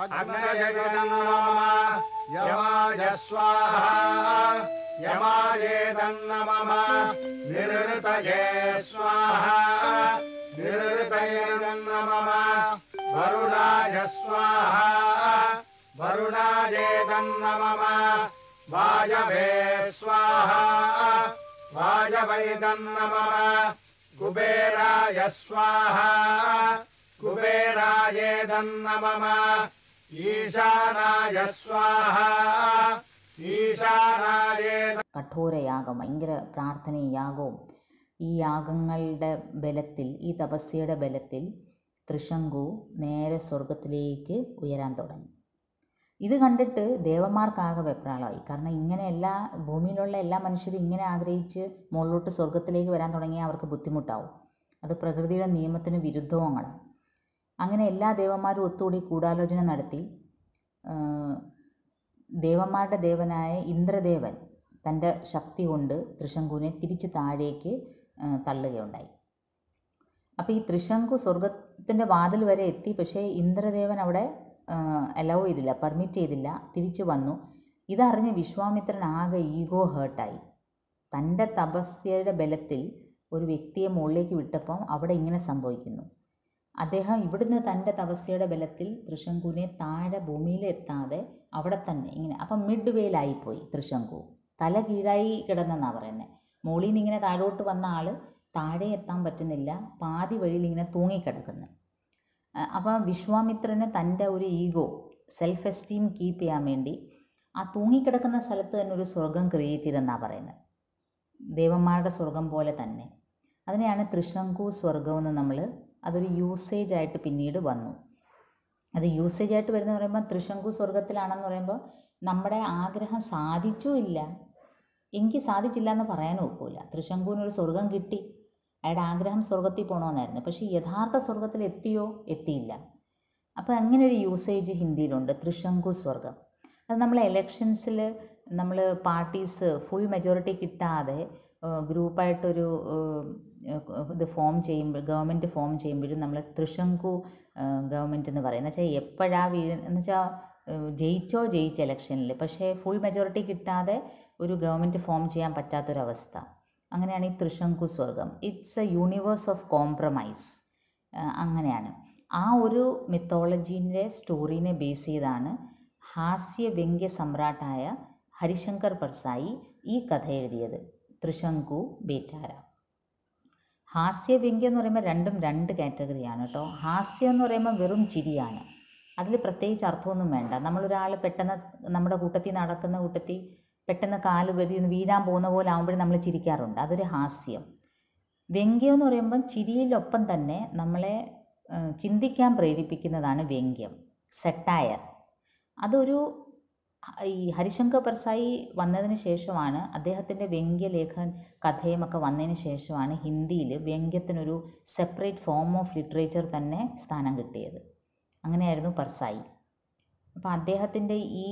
Speaker 2: नम यमाय स्वाहा यमा यदन्न मम निरृतये स्वाहा निरृतयेदन्न मम वरुणाय स्वाहा वरुणा येदन्न मम वाजभे स्वाहा वाजभैदन्न मम कुबेराय स्वाहा कुबेरायेदन्न मम
Speaker 1: കഠോരയാഗം ഭയങ്കര പ്രാർത്ഥനയും യാഗവും ഈ യാഗങ്ങളുടെ ബലത്തിൽ ഈ തപസ്യയുടെ ബലത്തിൽ തൃശങ്കു നേരെ സ്വർഗത്തിലേക്ക് ഉയരാൻ തുടങ്ങി ഇത് കണ്ടിട്ട് ദേവന്മാർക്കാകെ വെപ്രാളമായി കാരണം ഇങ്ങനെ എല്ലാ ഭൂമിയിലുള്ള എല്ലാ മനുഷ്യരും ഇങ്ങനെ ആഗ്രഹിച്ച് മുകളിലോട്ട് സ്വർഗത്തിലേക്ക് വരാൻ തുടങ്ങിയാൽ അവർക്ക് ബുദ്ധിമുട്ടാവും അത് പ്രകൃതിയുടെ നിയമത്തിന് വിരുദ്ധവുമാണ് അങ്ങനെ എല്ലാ ദേവന്മാരും ഒത്തുകൂടി ഗൂഢാലോചന നടത്തി ദേവന്മാരുടെ ദേവനായ ഇന്ദ്രദേവൻ തൻ്റെ ശക്തി കൊണ്ട് ത്രിശങ്കുവിനെ തിരിച്ച് താഴേക്ക് തള്ളുകയുണ്ടായി അപ്പോൾ ഈ ത്രിശങ്കു സ്വർഗത്തിൻ്റെ വാതിൽ വരെ എത്തി പക്ഷേ ഇന്ദ്രദേവൻ അവിടെ അലൗ ചെയ്തില്ല പെർമിറ്റ് ചെയ്തില്ല തിരിച്ചു വന്നു ഇതറിഞ്ഞ് വിശ്വാമിത്രൻ ആകെ ഈഗോ ഹേർട്ടായി തൻ്റെ തപസ്യയുടെ ബലത്തിൽ ഒരു വ്യക്തിയെ മുകളിലേക്ക് വിട്ടപ്പം അവിടെ ഇങ്ങനെ സംഭവിക്കുന്നു അദ്ദേഹം ഇവിടുന്ന് തൻ്റെ തപസ്യയുടെ ബലത്തിൽ തൃശങ്കുവിനെ താഴെ ഭൂമിയിൽ എത്താതെ അവിടെ തന്നെ ഇങ്ങനെ അപ്പം മിഡ് വേയിലായിപ്പോയി തൃശങ്കു തല കീഴായി കിടന്നെന്നാണ് പറയുന്നത് മോളിൽ നിന്ന് ഇങ്ങനെ താഴോട്ട് വന്ന ആൾ താഴെ എത്താൻ പറ്റുന്നില്ല പാതി വഴിയിൽ ഇങ്ങനെ തൂങ്ങിക്കിടക്കുന്നു അപ്പം വിശ്വാമിത്രന് തൻ്റെ ഒരു ഈഗോ സെൽഫ് എസ്റ്റീം കീപ്പ് ചെയ്യാൻ വേണ്ടി ആ തൂങ്ങിക്കിടക്കുന്ന സ്ഥലത്ത് തന്നെ ഒരു സ്വർഗം ക്രിയേറ്റ് ചെയ്തെന്നാണ് പറയുന്നത് ദേവന്മാരുടെ സ്വർഗം പോലെ തന്നെ അതിനെയാണ് തൃശങ്കു സ്വർഗമെന്ന് നമ്മൾ അതൊരു യൂസേജ് ആയിട്ട് പിന്നീട് വന്നു അത് യൂസേജ് ആയിട്ട് വരുന്നത് പറയുമ്പോൾ തൃശങ്കു സ്വർഗത്തിലാണെന്ന് പറയുമ്പോൾ നമ്മുടെ ആഗ്രഹം സാധിച്ചു ഇല്ല എനിക്ക് സാധിച്ചില്ല എന്ന് പറയാനും ഒക്കില്ല തൃശങ്കുവിനൊരു സ്വർഗം കിട്ടി അയാളുടെ ആഗ്രഹം സ്വർഗത്തിൽ പോകണമെന്നായിരുന്നു പക്ഷേ യഥാർത്ഥ സ്വർഗത്തിൽ എത്തിയോ എത്തിയില്ല അപ്പോൾ അങ്ങനെ ഒരു യൂസേജ് ഹിന്ദിയിലുണ്ട് തൃശങ്കു സ്വർഗം അത് നമ്മൾ എലക്ഷൻസിൽ നമ്മൾ പാർട്ടീസ് ഫുൾ മെജോറിറ്റി കിട്ടാതെ ഗ്രൂപ്പായിട്ടൊരു ഇത് ഫോം ചെയ്യുമ്പോൾ ഗവൺമെൻറ് ഫോം ചെയ്യുമ്പോഴും നമ്മൾ തൃശങ്കു ഗവൺമെൻറ് എന്ന് പറയുന്നത് വെച്ചാൽ എപ്പോഴാണ് വീ എന്ന് വെച്ചാൽ ജയിച്ചോ ജയിച്ച ഇലക്ഷനിൽ പക്ഷേ ഫുൾ മെജോറിറ്റി കിട്ടാതെ ഒരു ഗവൺമെൻറ് ഫോം ചെയ്യാൻ പറ്റാത്തൊരവസ്ഥ അങ്ങനെയാണ് ഈ തൃശങ്കു സ്വർഗം it's a universe of compromise അങ്ങനെയാണ് ആ ഒരു മിത്തോളജീൻ്റെ സ്റ്റോറീനെ ബേസ് ചെയ്താണ് ഹാസ്യ വ്യംഗ്യ സമ്രാട്ടായ ഹരിശങ്കർ പ്രസായി ഈ കഥ എഴുതിയത് തൃശങ്കു ബേച്ചാര ഹാസ്യ വ്യംഗ്യം എന്ന് പറയുമ്പോൾ രണ്ടും രണ്ട് കാറ്റഗറിയാണ് കേട്ടോ ഹാസ്യം എന്ന് പറയുമ്പോൾ വെറും ചിരിയാണ് അതിൽ പ്രത്യേകിച്ച് അർത്ഥമൊന്നും വേണ്ട നമ്മളൊരാൾ പെട്ടെന്ന് നമ്മുടെ കൂട്ടത്തിൽ നടക്കുന്ന കൂട്ടത്തിൽ പെട്ടെന്ന് കാലുപതി വീഴാൻ പോകുന്ന പോലെ ആകുമ്പോഴും നമ്മൾ ചിരിക്കാറുണ്ട് അതൊരു ഹാസ്യം വ്യംഗ്യം എന്ന് പറയുമ്പം ചിരിയിലൊപ്പം തന്നെ നമ്മളെ ചിന്തിക്കാൻ പ്രേരിപ്പിക്കുന്നതാണ് വ്യംഗ്യം സെട്ടായർ അതൊരു ഈ ഹരിശങ്കർ പ്രസായി വന്നതിന് ശേഷമാണ് അദ്ദേഹത്തിൻ്റെ വ്യംഗ്യലേഖൻ ഒക്കെ വന്നതിന് ശേഷമാണ് ഹിന്ദിയിൽ വ്യംഗ്യത്തിനൊരു സെപ്പറേറ്റ് ഫോം ഓഫ് ലിറ്ററേച്ചർ തന്നെ സ്ഥാനം കിട്ടിയത് അങ്ങനെയായിരുന്നു പർസായി അപ്പോൾ അദ്ദേഹത്തിൻ്റെ ഈ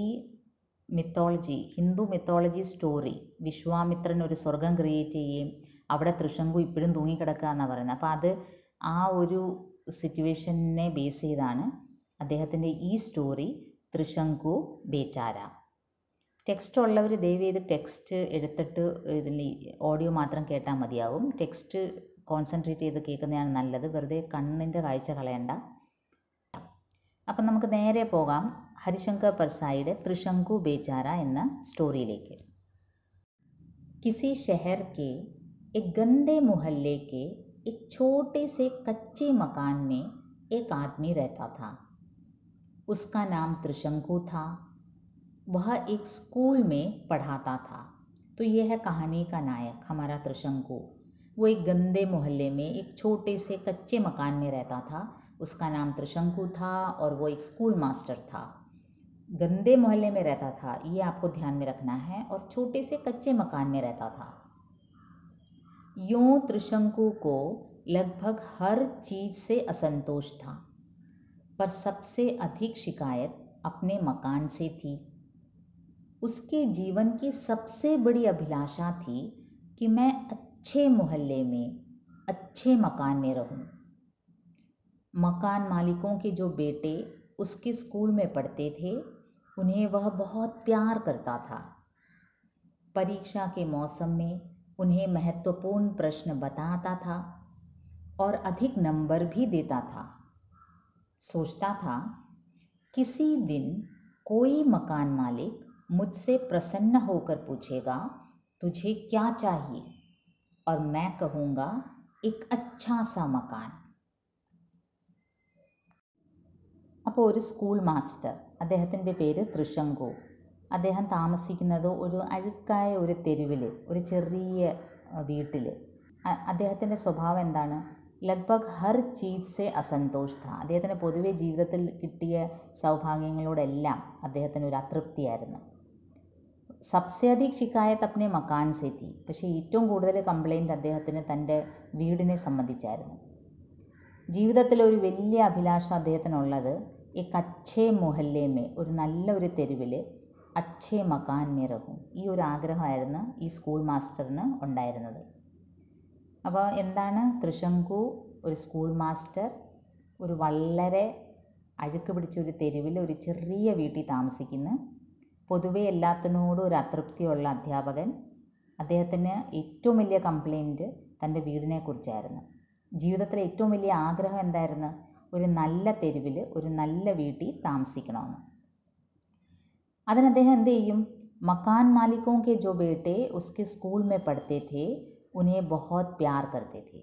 Speaker 1: mythology Hindu mythology story Vishwamithran ഒരു സ്വർഗം ക്രിയേറ്റ് ചെയ്യുകയും അവിടെ തൃശങ്കു ഇപ്പോഴും തൂങ്ങിക്കിടക്കുക എന്നാണ് പറയുന്നത് അപ്പോൾ അത് ആ ഒരു സിറ്റുവേഷനെ ബേസ് ചെയ്താണ് അദ്ദേഹത്തിൻ്റെ ഈ സ്റ്റോറി തൃശങ്കു ബേച്ചാര ടെക്സ്റ്റ് ഉള്ളവർ ദയവ് ചെയ്ത് ടെക്സ്റ്റ് എടുത്തിട്ട് ഇതിൽ ഓഡിയോ മാത്രം കേട്ടാൽ മതിയാവും ടെക്സ്റ്റ് കോൺസെൻട്രേറ്റ് ചെയ്ത് കേൾക്കുന്നതാണ് നല്ലത് വെറുതെ കണ്ണിൻ്റെ കാഴ്ച കളയണ്ട അപ്പം നമുക്ക് നേരെ പോകാം ഹരിശങ്കർ പ്രസായിയുടെ തൃശങ്കു ബേച്ചാര എന്ന സ്റ്റോറിയിലേക്ക് കിസി ഷെഹർ കെ एक गंदे मोहल्ले के एक छोटे से മകാൻ मकान में एक आदमी रहता था उसका नाम त्रिशंकु था वह एक स्कूल में पढ़ाता था तो यह है कहानी का नायक हमारा त्रिशंकु वो एक गंदे मोहल्ले में एक छोटे से कच्चे मकान में रहता था उसका नाम त्रिशंकु था और वो एक स्कूल मास्टर था गंदे मोहल्ले में रहता था ये आपको ध्यान में रखना है और छोटे से कच्चे मकान में रहता था यूँ त्रिशंकु को लगभग हर चीज़ से असंतोष था पर सबसे अधिक शिकायत अपने मकान से थी उसके जीवन की सबसे बड़ी अभिलाषा थी कि मैं अच्छे मोहल्ले में अच्छे मकान में रहूं। मकान मालिकों के जो बेटे उसके स्कूल में पढ़ते थे उन्हें वह बहुत प्यार करता था परीक्षा के मौसम में उन्हें महत्वपूर्ण प्रश्न बताता था और अधिक नंबर भी देता था सोचता था किसी दिन कोई मकान मालिक मुझसे प्रसन्न होकर पूछेगा तुझे क्या चाहिए और मैं कहूँगा एक अच्छा सा मकान അപ്പോൾ ഒരു സ്കൂൾ മാസ്റ്റർ അദ്ദേഹത്തിൻ്റെ പേര് തൃശങ്കു അദ്ദേഹം താമസിക്കുന്നത് ഒരു അഴുക്കായ ഒരു തെരുവിൽ ഒരു ചെറിയ വീട്ടിൽ അദ്ദേഹത്തിൻ്റെ സ്വഭാവം എന്താണ് ലഗ്ഭഗ് ഹർ ചീസ് സെ അസന്തോഷ് ഥാ അദ്ദേഹത്തിന് പൊതുവെ ജീവിതത്തിൽ കിട്ടിയ സൗഭാഗ്യങ്ങളോടെല്ലാം അദ്ദേഹത്തിന് ഒരു അതൃപ്തിയായിരുന്നു സബ്സേധിക് അധിക് തപ്നെ അപ്നെ മക്കാൻ സെ പക്ഷേ ഏറ്റവും കൂടുതൽ കംപ്ലൈൻറ്റ് അദ്ദേഹത്തിന് തൻ്റെ വീടിനെ സംബന്ധിച്ചായിരുന്നു ജീവിതത്തിൽ ഒരു വലിയ അഭിലാഷം അദ്ദേഹത്തിനുള്ളത് ഈ കച്ചേ മൊഹല്ലേമേ ഒരു നല്ല ഒരു തെരുവിൽ അച്ഛേ മക്കാൻ മേ ഈ ഒരു ആഗ്രഹമായിരുന്നു ഈ സ്കൂൾ മാസ്റ്ററിന് ഉണ്ടായിരുന്നത് അപ്പോൾ എന്താണ് തൃശങ്കു ഒരു സ്കൂൾ മാസ്റ്റർ ഒരു വളരെ അഴുക്ക് പിടിച്ച ഒരു തെരുവിൽ ഒരു ചെറിയ വീട്ടിൽ താമസിക്കുന്ന പൊതുവെ എല്ലാത്തിനോടും ഒരു അതൃപ്തിയുള്ള അധ്യാപകൻ അദ്ദേഹത്തിന് ഏറ്റവും വലിയ കംപ്ലയിൻറ്റ് തൻ്റെ വീടിനെക്കുറിച്ചായിരുന്നു ജീവിതത്തിലെ ഏറ്റവും വലിയ ആഗ്രഹം എന്തായിരുന്നു ഒരു നല്ല തെരുവിൽ ഒരു നല്ല വീട്ടിൽ താമസിക്കണമെന്ന് അതിനദ്ദേഹം അദ്ദേഹം എന്ത് ചെയ്യും മക്കാൻ മാലിക്കോ കെ ജോ ബേട്ടെ ഉസ്കെ സ്കൂൾ മേ പഠിത്തേ थे ഉനയെ बहुत പ്യാർ കർത്തേ थे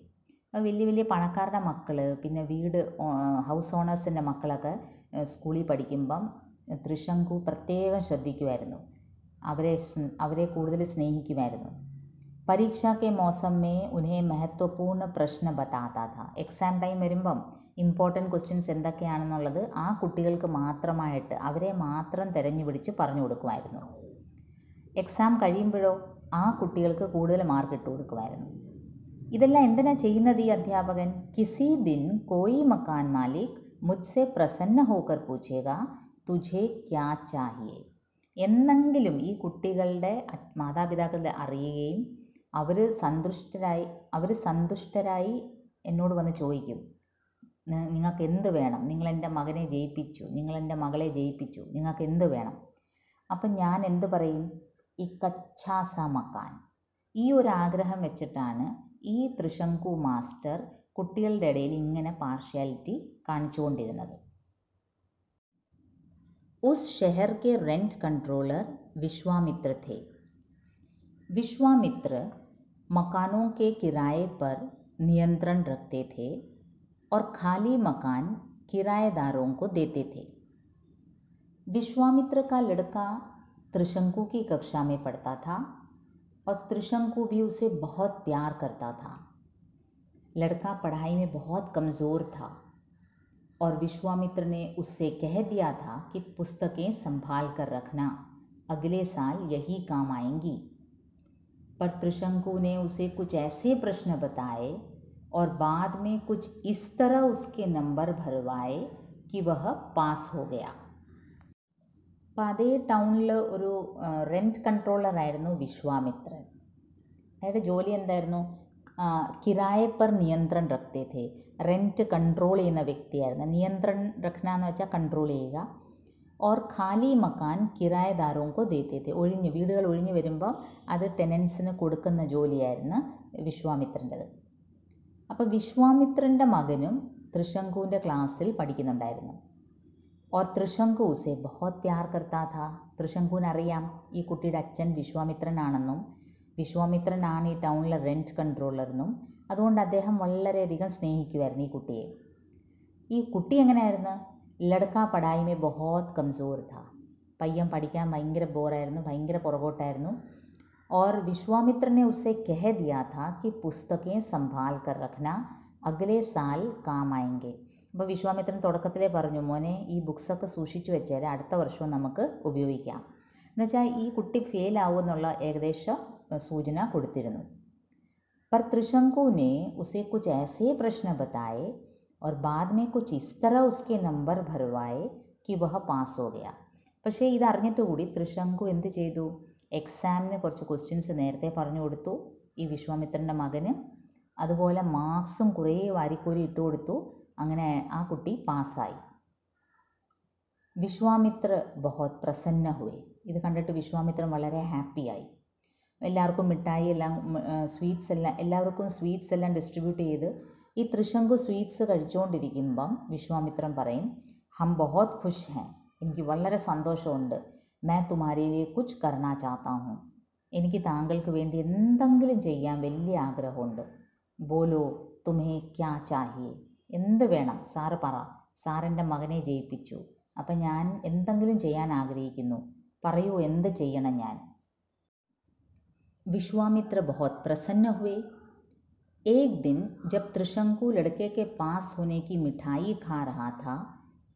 Speaker 1: വലിയ വലിയ പണക്കാരുടെ മക്കൾ പിന്നെ വീട് ഹൗസ് ഓണേഴ്സിൻ്റെ മക്കളൊക്കെ സ്കൂളിൽ പഠിക്കുമ്പം തൃശങ്കു പ്രത്യേകം ശ്രദ്ധിക്കുമായിരുന്നു അവരെ അവരെ കൂടുതൽ സ്നേഹിക്കുമായിരുന്നു പരീക്ഷാ കെ മോസം മേ ഉനേ മഹത്വപൂർണ്ണ പ്രശ്ന ബത്താത്താത എക്സാം ടൈം വരുമ്പം ഇമ്പോർട്ടൻറ്റ് ക്വസ്റ്റ്യൻസ് എന്തൊക്കെയാണെന്നുള്ളത് ആ കുട്ടികൾക്ക് മാത്രമായിട്ട് അവരെ മാത്രം തിരഞ്ഞു പിടിച്ച് പറഞ്ഞു കൊടുക്കുമായിരുന്നു എക്സാം കഴിയുമ്പോഴോ ആ കുട്ടികൾക്ക് കൂടുതൽ മാർക്ക് ഇട്ട് കൊടുക്കുമായിരുന്നു ഇതെല്ലാം എന്തിനാ ചെയ്യുന്നത് ഈ അധ്യാപകൻ കിസി ദിൻ കോയി മക്കാൻ മാലിക് മുത്സെ പ്രസന്ന ഹോക്കർ പൂച്ചേക തുജെ ക്യാ ചാഹിയെ എന്നെങ്കിലും ഈ കുട്ടികളുടെ മാതാപിതാക്കളെ അറിയുകയും അവർ സന്തുഷ്ടരായി അവർ സന്തുഷ്ടരായി എന്നോട് വന്ന് ചോദിക്കും നിങ്ങൾക്ക് എന്ത് വേണം നിങ്ങൾ എൻ്റെ മകനെ ജയിപ്പിച്ചു നിങ്ങൾ എൻ്റെ മകളെ ജയിപ്പിച്ചു നിങ്ങൾക്ക് എന്ത് വേണം അപ്പം ഞാൻ എന്ത് പറയും ഈ കച്ചാസ മക്കാൻ ഈ आग्रह ആഗ്രഹം ई ഈ मास्टर മാസ്റ്റർ കുട്ടികളുടെ ഇടയിൽ ഇങ്ങനെ उस शहर के रेंट कंट्रोलर विश्वामित्र थे विश्वामित्र मकानों के किराए पर नियंत्रण रखते थे और खाली मकान किराएदारों को देते थे विश्वामित्र का लड़का त्रिशंकु की कक्षा में पढ़ता था और त्रिशंकु भी उसे बहुत प्यार करता था लड़का पढ़ाई में बहुत कमज़ोर था और विश्वामित्र ने उससे कह दिया था कि पुस्तकें संभाल कर रखना अगले साल यही काम आएंगी पर त्रिशंकु ने उसे कुछ ऐसे प्रश्न बताए और बाद में कुछ इस तरह उसके नंबर भरवाए कि वह पास हो गया അപ്പോൾ അതേ ടൗണിൽ ഒരു റെൻറ്റ് കൺട്രോളറായിരുന്നു വിശ്വാമിത്രൻ അയാളുടെ ജോലി എന്തായിരുന്നു കിരായപ്പർ നിയന്ത്രൺ രക്തേ റെൻറ്റ് കൺട്രോൾ ചെയ്യുന്ന വ്യക്തിയായിരുന്നു നിയന്ത്രൺ രക്ഷണ എന്ന് വെച്ചാൽ കൺട്രോൾ ചെയ്യുക ഓർ ഖാലി മക്കാൻ കിരായദാരോങ്കോ ദേത്തേ ഒഴിഞ്ഞ് വീടുകൾ ഒഴിഞ്ഞ് വരുമ്പോൾ അത് ടെനൻസിന് കൊടുക്കുന്ന ജോലിയായിരുന്നു വിശ്വാമിത്രൻ്റെത് അപ്പോൾ വിശ്വാമിത്രൻ്റെ മകനും തൃശങ്കുവിൻ്റെ ക്ലാസ്സിൽ പഠിക്കുന്നുണ്ടായിരുന്നു और त्रिशंकु उसे बहुत प्यार करता था त्रिशंकुन अम ई कुट अच्छा Vishwamithran Vishwamithran town rent controller अद अद वाली वाले स्नेटे ई कुटी एन लड़का पढ़ाई में बहुत कमजोर था पय्यम पढ़ा भयंर बोर भयंर पुगोटा और विश्वामित्र ने उसे कह दिया था कि पुस्तकें संभाल कर रखना अगले साल काम आएंगे അപ്പോൾ വിശ്വാമിത്രൻ തുടക്കത്തിലേ പറഞ്ഞു മോനെ ഈ ബുക്സൊക്കെ സൂക്ഷിച്ചു വെച്ചാൽ അടുത്ത വർഷവും നമുക്ക് ഉപയോഗിക്കാം എന്നുവെച്ചാൽ ഈ കുട്ടി ഫെയിൽ എന്നുള്ള ഏകദേശ സൂചന കൊടുത്തിരുന്നു പർ त्रिशंकु ने उसे कुछ ऐसे प्रश्न बताए और बाद में कुछ इस तरह उसके नंबर भरवाए कि वह പാസ് हो गया പക്ഷേ ഇതറിഞ്ഞിട്ട് കൂടി എന്ത് ചെയ്തു എക്സാമിന് കുറച്ച് ക്വസ്റ്റ്യൻസ് നേരത്തെ പറഞ്ഞു കൊടുത്തു ഈ വിശ്വാമിത്രൻ്റെ മകന് അതുപോലെ മാർക്സും കുറേ വാരിക്കൂരി ഇട്ട് കൊടുത്തു അങ്ങനെ ആ കുട്ടി പാസ്സായി വിശ്വാമിത്ര ബഹോത് പ്രസന്ന ഹുവേ ഇത് കണ്ടിട്ട് വിശ്വാമിത്രം വളരെ ഹാപ്പിയായി എല്ലാവർക്കും മിഠായി എല്ലാം സ്വീറ്റ്സ് എല്ലാം എല്ലാവർക്കും സ്വീറ്റ്സ് എല്ലാം ഡിസ്ട്രിബ്യൂട്ട് ചെയ്ത് ഈ തൃശങ്കു സ്വീറ്റ്സ് കഴിച്ചുകൊണ്ടിരിക്കുമ്പം വിശ്വാമിത്രൻ പറയും ഹം ബഹോത് ഖുഷ് ഹേ എനിക്ക് വളരെ സന്തോഷമുണ്ട് മേ തുമാരിയെ കുച്ച് കർണാ ചാത്താ ഹും എനിക്ക് താങ്കൾക്ക് വേണ്ടി എന്തെങ്കിലും ചെയ്യാൻ വലിയ ആഗ്രഹമുണ്ട് ബോലോ തുമേ ക്യാ ചാഹിയേ എന്ത് വേണം सा मगने സാറിൻ്റെ अब या याग्रह परू എന്തെങ്കിലും या विश्वामित्र बहुत प्रसन्न हुए एक दिन जब त्रिशंकु लड़के के पास होने की मिठाई खा रहा था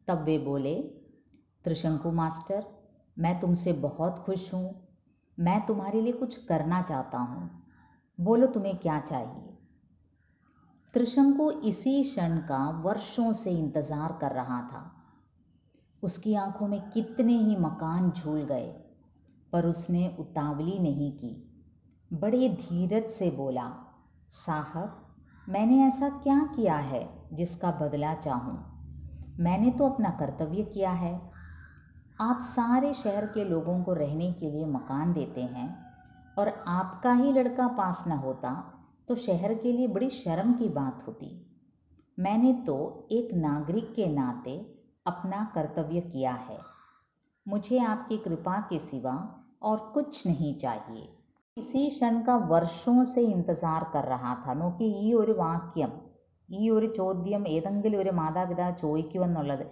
Speaker 1: तब वे बोले त्रिशंकु मास्टर मैं तुमसे बहुत खुश हूँ मैं तुम्हारे लिए कुछ करना चाहता हूँ बोलो तुम्हें क्या चाहिए त्रिशम को इसी क्षण का वर्षों से इंतज़ार कर रहा था उसकी आंखों में कितने ही मकान झूल गए पर उसने उतावली नहीं की बड़े धीरज से बोला साहब मैंने ऐसा क्या किया है जिसका बदला चाहूँ मैंने तो अपना कर्तव्य किया है आप सारे शहर के लोगों को रहने के लिए मकान देते हैं और आपका ही लड़का पास ना होता तो शहर के लिए बड़ी शर्म की बात होती मैंने तो एक नागरिक के नाते अपना कर्तव्य किया है मुझे आपकी कृपा के सिवा और कुछ नहीं चाहिए इसी क्षण का वर्षों से इंतजार कर रहा था नोकि ये और वाक्यम ई चौद्यम ऐसी माता पिता चोदी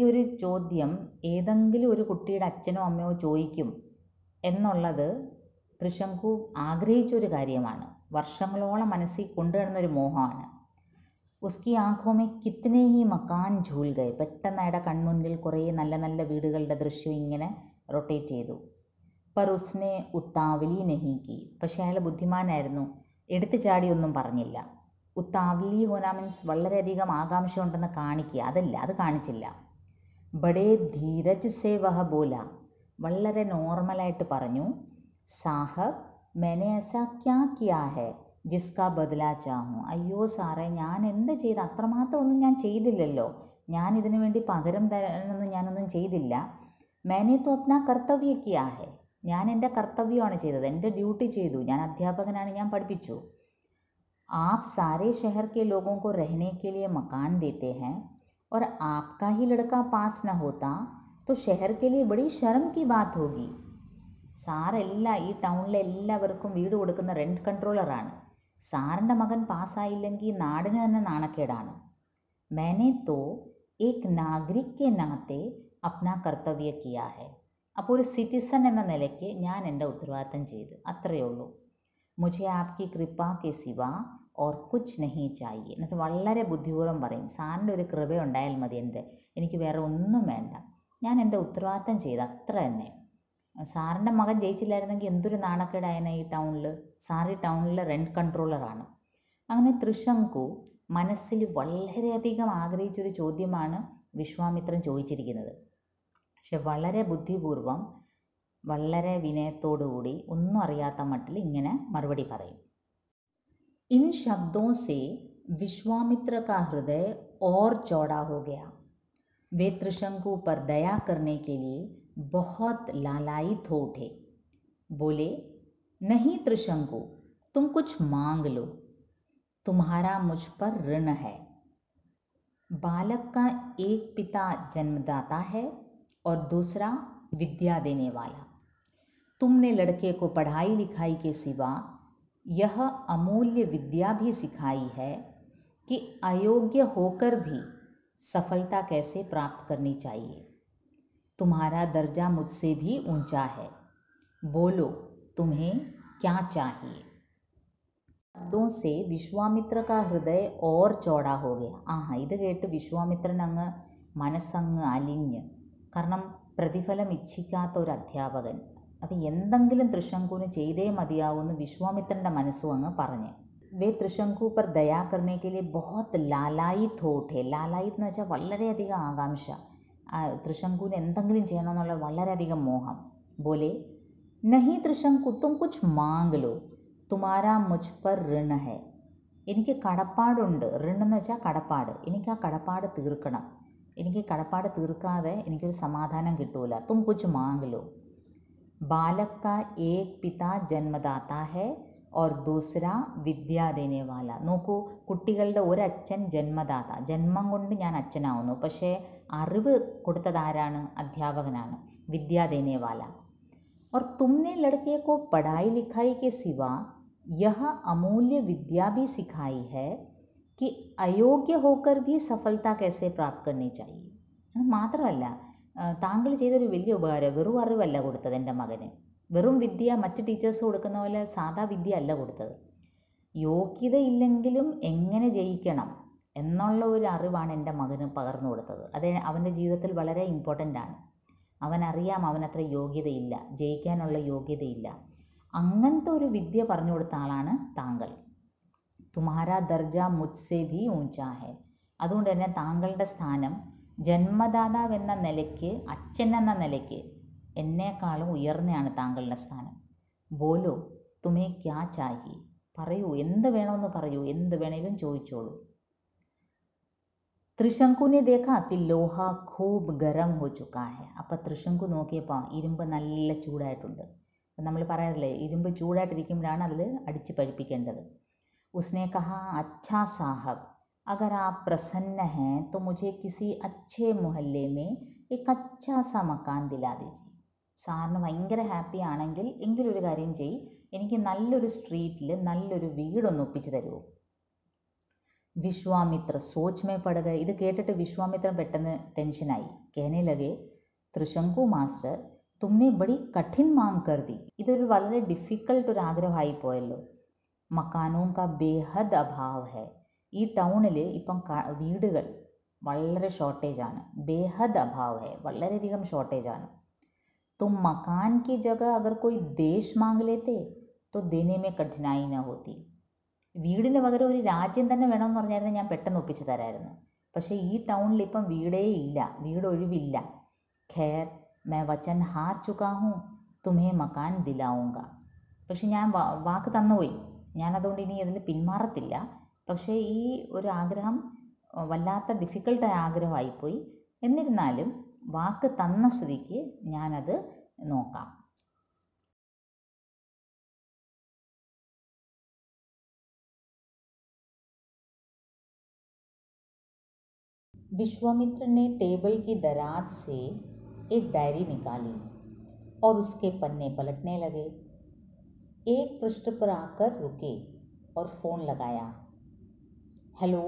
Speaker 1: ईर चौद्यम ऐसी कुटीड अच्छनो अम्मो चोद त्रिशंकु आग्रह क्यों വർഷങ്ങളോളം മനസ്സിൽ കൊണ്ടുവരുന്നൊരു ഒരു മോഹമാണ് ഉസ്കി ആഘോമെ കിത്തിനെ ഈ മക്കാൻ ഝൂൽ ഗയ് പെട്ടെന്ന് അയാളുടെ കൺമുന്നിൽ കുറേ നല്ല നല്ല വീടുകളുടെ ദൃശ്യം ഇങ്ങനെ റൊട്ടേറ്റ് ചെയ്തു പർ ഉസ്നെ ഉത്താവലി നെഹിക്കി പക്ഷേ അയാൾ ബുദ്ധിമാനായിരുന്നു എടുത്തു ചാടിയൊന്നും പറഞ്ഞില്ല ഉത്താവലി ഹോനാ മീൻസ് വളരെയധികം ആകാംക്ഷ ഉണ്ടെന്ന് കാണിക്കുക അതല്ല അത് കാണിച്ചില്ല ബഡേ ധീരജ് സേ വഹ ബോല വളരെ നോർമലായിട്ട് പറഞ്ഞു സാഹബ് मैंने ऐसा क्या किया है जिसका बदला चाहूँ अय्यो सारे यानी अत्रमात्र यालो यानिवे पकरम तरह या मैंने तो अपना कर्तव्य किया है या कर्तव्य ड्यूटी याध्यापकन या पढ़िपु आप सारे शहर के लोगों को रहने के लिए मकान देते हैं और आपका ही लड़का पास न होता तो शहर के लिए बड़ी शर्म की बात होगी സാറല്ല ഈ ടൗണിലെ എല്ലാവർക്കും വീട് കൊടുക്കുന്ന റെൻറ്റ് കൺട്രോളറാണ് സാറിൻ്റെ മകൻ പാസ്സായില്ലെങ്കിൽ നാടിന് തന്നെ നാണക്കേടാണ് मैंने തോ ഏക് നാഗരിക് നാത്തെ അപ്ന കർത്തവ്യ കിയാ ഹെ അപ്പോൾ ഒരു സിറ്റിസൺ എന്ന നിലയ്ക്ക് ഞാൻ എൻ്റെ ഉത്തരവാദിത്തം ചെയ്തു അത്രയേ ഉള്ളൂ മുജെ ആപ്കി കൃപ കെ സിവ ഓർ കുച്ച് നെഹി ചായി എന്നിട്ട് വളരെ ബുദ്ധിപൂർവ്വം പറയും സാറിൻ്റെ ഒരു കൃപ ഉണ്ടായാൽ മതി എൻ്റെ എനിക്ക് വേറെ ഒന്നും വേണ്ട ഞാൻ എൻ്റെ ഉത്തരവാദിത്തം ചെയ്ത് അത്ര തന്നെ സാറിൻ്റെ മകൻ ജയിച്ചില്ലായിരുന്നെങ്കിൽ എന്തൊരു നാണക്കേടായനെ ഈ ടൗണിൽ സാർ ഈ ടൗണിലെ റെൻറ്റ് കൺട്രോളറാണ് അങ്ങനെ തൃശങ്കു മനസ്സിൽ വളരെയധികം ആഗ്രഹിച്ചൊരു ചോദ്യമാണ് വിശ്വാമിത്രൻ ചോദിച്ചിരിക്കുന്നത് പക്ഷെ വളരെ ബുദ്ധിപൂർവം വളരെ വിനയത്തോടുകൂടി ഒന്നും അറിയാത്ത മട്ടിൽ ഇങ്ങനെ മറുപടി പറയും ഇൻ ശബ്ദോ സെ വിശ്വാമിത്ര കാ ഹൃദയ ഓർ ചോടാ ഹോ ഗയാ वे തൃശങ്കു പർ ദയാ करने बहुत लालायित हो उठे बोले नहीं त्रिशंकु तुम कुछ मांग लो तुम्हारा मुझ पर ऋण है बालक का एक पिता जन्मदाता है और दूसरा विद्या देने वाला तुमने लड़के को पढ़ाई लिखाई के सिवा यह अमूल्य विद्या भी सिखाई है कि अयोग्य होकर भी सफलता कैसे प्राप्त करनी चाहिए तुम्हारा दर्जा मुझसे भी ऊंचा है बोलो तुम्हें क्या चाहिए शब्दों से विश्वामित्र का हृदय और चौड़ा हो गया आ इत कश्वामित्रन अंग मनसंग अलि कम प्रतिफलम इच्छिकाध्यापक अब एम त्रिशंकुन चेदे मू विश्वामित्र मनसुंग पर वे त्रिशंकु पर दयाकर्ण के लिए बहुत लालई थोट है लालई वाली आकांक्षा തൃശങ്കുവിന് എന്തെങ്കിലും ചെയ്യണമെന്നുള്ള വളരെയധികം മോഹം ബോലെ നഹി തൃശങ്കു തും കുച്ച് മാങ്കലോ തുമാരാ മുജ് പർ ഋണ ഹെ എനിക്ക് കടപ്പാടുണ്ട് ഋണെന്ന് വെച്ചാൽ കടപ്പാട് എനിക്ക് ആ കടപ്പാട് തീർക്കണം എനിക്ക് കടപ്പാട് തീർക്കാതെ എനിക്കൊരു സമാധാനം കിട്ടൂല തും കുച്ച് മാങ്കലോ ബാലക്ക ഏക് പിത ജന്മദാത്ത ഹെ और दूसरा വിദ്യാദേനെ വാല നോക്കൂ കുട്ടികളുടെ ഒരച്ഛൻ ജന്മദാത ജന്മം കൊണ്ട് ഞാൻ അച്ഛനാവുന്നു പക്ഷേ അറിവ് കൊടുത്തതാരാണ് അധ്യാപകനാണ് വിദ്യാദേനെ വാല और तुमने लड़के को पढ़ाई लिखाई के सिवा यह अमूल्य विद्या भी सिखाई है कि അയോഗ്യ ഹോക്കർ भी സഫലത कैसे प्राप्त करनी चाहिए അത് മാത്രമല്ല താങ്കൾ ചെയ്തൊരു വലിയ ഉപകാരം വെറും അറിവല്ല കൊടുത്തത് എൻ്റെ മകന് വെറും വിദ്യ മറ്റ് ടീച്ചേഴ്സ് കൊടുക്കുന്ന പോലെ സാധാ വിദ്യ അല്ല കൊടുത്തത് യോഗ്യത ഇല്ലെങ്കിലും എങ്ങനെ ജയിക്കണം എന്നുള്ള ഒരു അറിവാണ് എൻ്റെ മകന് പകർന്നു കൊടുത്തത് അത് അവൻ്റെ ജീവിതത്തിൽ വളരെ ഇമ്പോർട്ടൻ്റ് ആണ് അവനറിയാം അവനത്ര യോഗ്യതയില്ല ജയിക്കാനുള്ള യോഗ്യതയില്ല അങ്ങനത്തെ ഒരു വിദ്യ പറഞ്ഞു കൊടുത്ത ആളാണ് താങ്കൾ തുമാര ദർജ മുത്സെ ഭി ഊഞ്ചാ അതുകൊണ്ട് തന്നെ താങ്കളുടെ സ്ഥാനം ജന്മദാതാവെന്ന നിലയ്ക്ക് അച്ഛൻ എന്ന നിലയ്ക്ക് എന്നേക്കാളും ഉയർന്നയാണ് താങ്കളുടെ സ്ഥാനം ബോലോ തുമേ ക്യാ ചാഹി പറയൂ എന്ത് വേണമെന്ന് പറയൂ എന്ത് വേണേലും ചോദിച്ചോളൂ ത്രിശങ്കുവിനെ ദേഖാ കി ലോഹ ഖൂബ് ഗരം ഹോ ചുക്കായ അപ്പോൾ ത്രിശങ്കു നോക്കിയപ്പോൾ ഇരുമ്പ് നല്ല ചൂടായിട്ടുണ്ട് നമ്മൾ പറയാറില്ലേ ഇരുമ്പ് ചൂടായിട്ടിരിക്കുമ്പോഴാണ് അതിൽ അടിച്ച് പഴിപ്പിക്കേണ്ടത് ഉസ്നെ കഹാ അച്ഛാ സാഹബ് അഗർ ആ പ്രസന്ന ഹേ തോ മുജേ കിസി അച്ഛേ मोहल्ले മേ एक अच्छा सा मकान दिला दीजिए സാറിന് ഭയങ്കര ഹാപ്പി ആണെങ്കിൽ എങ്കിലൊരു കാര്യം ചെയ് എനിക്ക് നല്ലൊരു സ്ട്രീറ്റിൽ നല്ലൊരു വീടൊന്ന് ഒപ്പിച്ച് തരുമോ വിശ്വാമിത്ര സോച്ച്മേ മേ പടക ഇത് കേട്ടിട്ട് വിശ്വാമിത്രൻ പെട്ടെന്ന് ടെൻഷനായി കേനെ ലഗേ തൃശങ്കു മാസ്റ്റർ തുമ്നെ ബടി കഠിൻ മാങ് കരുതി ഇതൊരു വളരെ ഡിഫിക്കൾട്ട് ഒരു ആഗ്രഹമായി പോയല്ലോ മക്കാനോ കാ ബേഹദ് അഭാവ് ഹെ ഈ ടൗണിൽ ഇപ്പം വീടുകൾ വളരെ ഷോർട്ടേജാണ് ബേഹദ് അഭാവ് ഹെ വളരെയധികം ഷോർട്ടേജാണ് तो मकान की जगह अगर कोई देश मांग लेते तो देने में कठिनाई न होती വീടിന് പകരം ഒരു രാജ്യം തന്നെ വേണമെന്ന് പറഞ്ഞായിരുന്നു ഞാൻ പെട്ടെന്ന് ഒപ്പിച്ച് തരായിരുന്നു പക്ഷേ ഈ ടൗണിൽ ഇപ്പം വീടേ ഇല്ല വീടൊഴിവില്ല ഖേർ മേ വച്ചൻ ഹാർ ചുക്കാഹും തുമേ മക്കാൻ ദിലാവുങ്ക പക്ഷെ ഞാൻ വാക്ക് തന്നുപോയി ഞാനതുകൊണ്ട് ഇനി അതിൽ പിന്മാറത്തില്ല പക്ഷേ ഈ ഒരു ആഗ്രഹം വല്ലാത്ത ഡിഫിക്കൽട്ട് ആഗ്രഹമായിപ്പോയി എന്നിരുന്നാലും വാക്ക് തന്ന സ്ഥിതിക്ക് ഞാനത് നോക്കാം विश्वामित्र ने टेबल की दराज से एक डायरी निकाली और उसके पन्ने पलटने लगे एक पृष्ठ पर आकर रुके और फ़ोन लगाया हेलो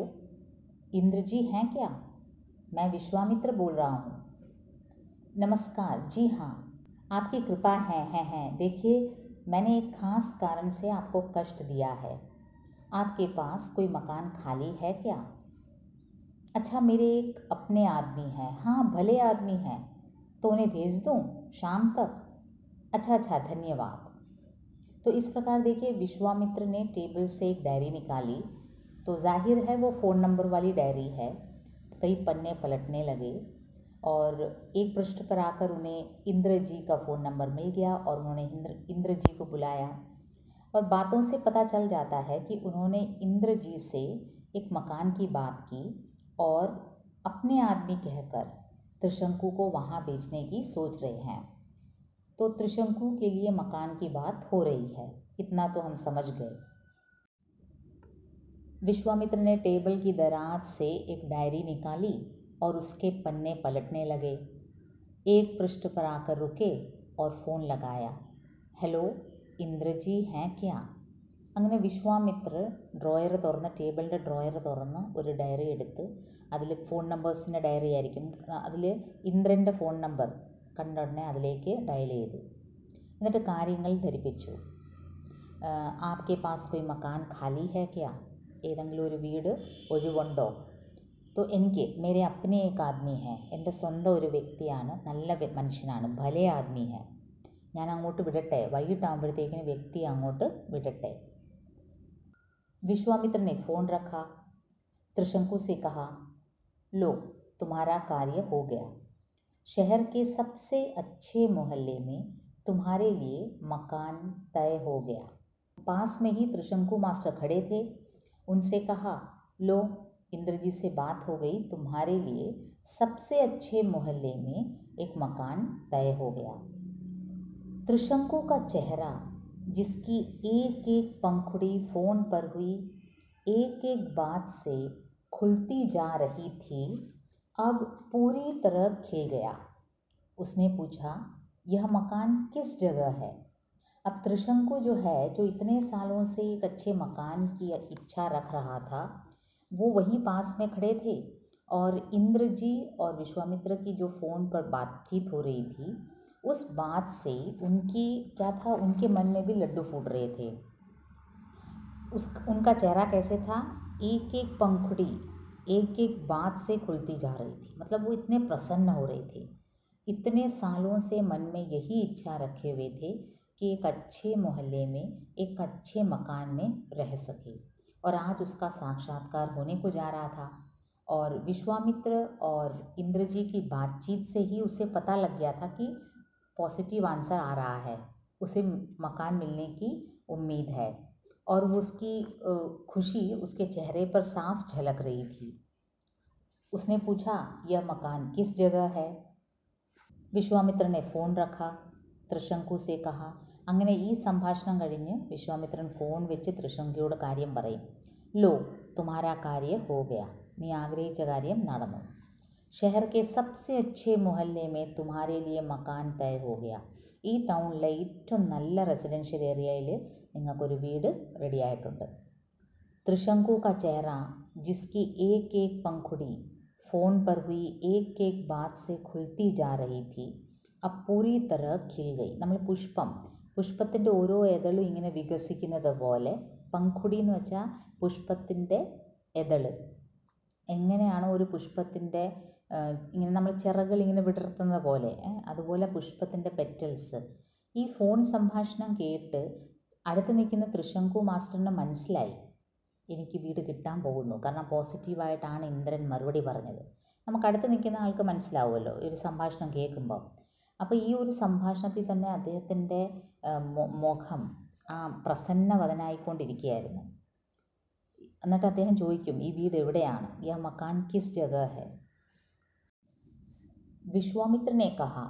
Speaker 1: इंद्र जी हैं क्या मैं विश्वामित्र बोल रहा हूँ नमस्कार जी हाँ आपकी कृपा है है है देखिए मैंने एक खास कारण से आपको कष्ट दिया है आपके पास कोई मकान खाली है क्या अच्छा मेरे एक अपने आदमी हैं हाँ भले आदमी हैं तो उन्हें भेज दूँ शाम तक अच्छा अच्छा धन्यवाद तो इस प्रकार देखिए विश्वामित्र ने टेबल से एक डायरी निकाली तो जाहिर है वो फ़ोन नंबर वाली डायरी है कई पन्ने पलटने लगे और एक पृष्ठ पर आकर उन्हें इंद्र जी का फ़ोन नंबर मिल गया और उन्होंने इंद्र इंद्र जी को बुलाया और बातों से पता चल जाता है कि उन्होंने इंद्र जी से एक मकान की बात की और अपने आदमी कहकर त्रिशंकु को वहाँ बेचने की सोच रहे हैं तो त्रिशंकु के लिए मकान की बात हो रही है इतना तो हम समझ गए विश्वामित्र ने टेबल की दराज से एक डायरी निकाली और उसके पन्ने पलटने लगे एक पृष्ठ पर आकर रुके और फ़ोन लगाया ഹലോ ഇന്ദ്രജി ഹേ ക്യാ അങ്ങനെ വിശ്വാമിത്രർ ഡ്രോയർ തുറന്ന് ടേബിളിൻ്റെ ഡ്രോയർ തുറന്ന് ഒരു ഡയറി എടുത്ത് അതിൽ ഫോൺ നമ്പേഴ്സിൻ്റെ ഡയറി ആയിരിക്കും അതിൽ ഇന്ദ്രൻ്റെ ഫോൺ നമ്പർ കണ്ട ഉടനെ അതിലേക്ക് ഡയൽ ചെയ്തു എന്നിട്ട് കാര്യങ്ങൾ ധരിപ്പിച്ചു ആപ്കെ പാസ് കോയി മക്കാൻ ഖാലി ഹേ ക്യാ ഏതെങ്കിലും ഒരു വീട് ഒഴിവുണ്ടോ എനിക്ക് മേരെ അപ്നെ ഏക് ആദ്മി ഹെ എൻ്റെ സ്വന്തം ഒരു വ്യക്തിയാണ് നല്ല മനുഷ്യനാണ് ഭലേ ആദ്മി ഹെ ഞാൻ അങ്ങോട്ട് വിടട്ടെ വൈകിട്ടാകുമ്പോഴത്തേക്കിന് വ്യക്തിയെ അങ്ങോട്ട് വിടട്ടെ विश्वामित्र ने फोन रखा त्रिशंकु से कहा लो तुम्हारा कार्य हो गया शहर के सबसे अच्छे मोहल्ले में तुम्हारे लिए मकान तय हो गया पास में ही त्रिशंकु मास्टर खड़े थे उनसे कहा लो इंद्र जी से बात हो गई तुम्हारे लिए सबसे अच्छे मोहल्ले में एक मकान तय हो गया त्रिशंकु का चेहरा जिसकी एक एक पंखुड़ी फोन पर हुई एक एक बात से खुलती जा रही थी अब पूरी तरह खिल गया उसने पूछा यह मकान किस जगह है अब त्रिशंकु जो है जो इतने सालों से एक अच्छे मकान की इच्छा रख रहा था वो वहीं पास में खड़े थे और इंद्र जी और विश्वामित्र की जो फ़ोन पर बातचीत हो रही थी उस बात से उनकी क्या था उनके मन में भी लड्डू फूट रहे थे उस उनका चेहरा कैसे था एक एक पंखुड़ी एक एक बात से खुलती जा रही थी मतलब वो इतने प्रसन्न हो रहे थे इतने सालों से मन में यही इच्छा रखे हुए थे कि एक अच्छे मोहल्ले में एक अच्छे मकान में रह सके और आज उसका साक्षात्कार होने को जा रहा था और विश्वामित्र और इंद्र जी की बातचीत से ही उसे पता लग गया था कि पॉजिटिव आंसर आ रहा है उसे मकान मिलने की उम्मीद है और उसकी खुशी उसके चेहरे पर साफ झलक रही थी उसने पूछा यह मकान किस जगह है विश्वामित्र ने फ़ोन रखा त्रिशंकु से कहा അങ്ങനെ ഈ സംഭാഷണം കഴിഞ്ഞ് വിശ്വാമിത്രൻ ഫോൺ വെച്ച് തൃശങ്കയോട് കാര്യം പറയും ലോ തുമാരാ കാര്യ ഹോ ഗയ നീ ആഗ്രഹിച്ച കാര്യം നടന്നു ഷെഹർ കെ സബ്സെ അച്ഛേ മുഹല്ലേ മേ തുമാരെ ലിയെ മക്കാൻ തയ ഹോ ഗയ ഈ ടൗണിലെ ഏറ്റവും നല്ല റെസിഡൻഷ്യൽ ഏരിയയിൽ നിങ്ങൾക്കൊരു വീട് റെഡിയായിട്ടുണ്ട് त्रिशंकु का चेहरा जिसकी एक एक पंखुड़ी फ़ोन पर हुई एक एक बात से खुलती जा रही थी अब पूरी तरह खिल गई നമ്മൾ പുഷ്പം പുഷ്പത്തിൻ്റെ ഓരോ ഇതളും ഇങ്ങനെ വികസിക്കുന്നത് പോലെ പങ്കുടി എന്ന് വെച്ചാൽ പുഷ്പത്തിൻ്റെ ഇതൾ എങ്ങനെയാണ് ഒരു പുഷ്പത്തിൻ്റെ ഇങ്ങനെ നമ്മൾ ചിറകൾ ഇങ്ങനെ വിടർത്തുന്നത് പോലെ അതുപോലെ പുഷ്പത്തിൻ്റെ പെറ്റൽസ് ഈ ഫോൺ സംഭാഷണം കേട്ട് അടുത്ത് നിൽക്കുന്ന തൃശങ്കു മാസ്റ്ററിന് മനസ്സിലായി എനിക്ക് വീട് കിട്ടാൻ പോകുന്നു കാരണം പോസിറ്റീവായിട്ടാണ് ഇന്ദ്രൻ മറുപടി പറഞ്ഞത് നമുക്ക് അടുത്ത് നിൽക്കുന്ന ആൾക്ക് മനസ്സിലാവുമല്ലോ ഒരു സംഭാഷണം കേൾക്കുമ്പോൾ അപ്പോൾ ഈ ഒരു സംഭാഷണത്തിൽ തന്നെ അദ്ദേഹത്തിൻ്റെ മുഖം ആ प्रसन्न എന്നിട്ട് അദ്ദേഹം ചോദിക്കും ഈ വീട് എവിടെയാണ് യ മക്കാൻ കിസ് विश्वामित्र ने कहा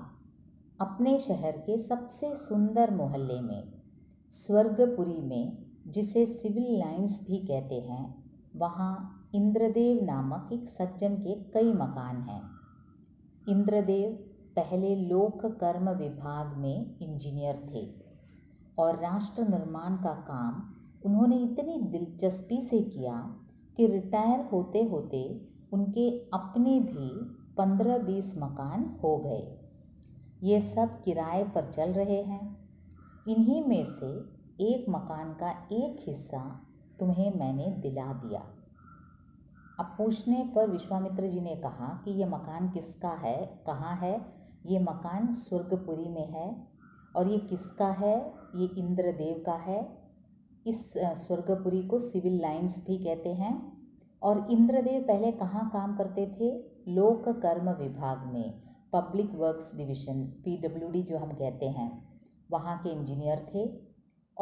Speaker 1: अपने शहर के सबसे सुंदर मोहल्ले में स्वर्गपुरी में जिसे सिविल लाइंस भी कहते हैं वहाँ इंद्रदेव नामक एक सज्जन के कई मकान हैं इंद्रदेव पहले लोक कर्म विभाग में इंजीनियर थे और राष्ट्र निर्माण का काम उन्होंने इतनी दिलचस्पी से किया कि रिटायर होते होते उनके अपने भी पंद्रह बीस मकान हो गए ये सब किराए पर चल रहे हैं इन्हीं में से एक मकान का एक हिस्सा तुम्हें मैंने दिला दिया अब पूछने पर विश्वामित्र जी ने कहा कि यह मकान किसका है कहाँ है ये मकान स्वर्गपुरी में है और ये किसका है ये इंद्रदेव का है इस स्वर्गपुरी को सिविल लाइंस भी कहते हैं और इंद्रदेव पहले कहाँ काम करते थे लोक कर्म विभाग में पब्लिक वर्क्स डिवीजन पीडब्ल्यूडी जो हम कहते हैं वहाँ के इंजीनियर थे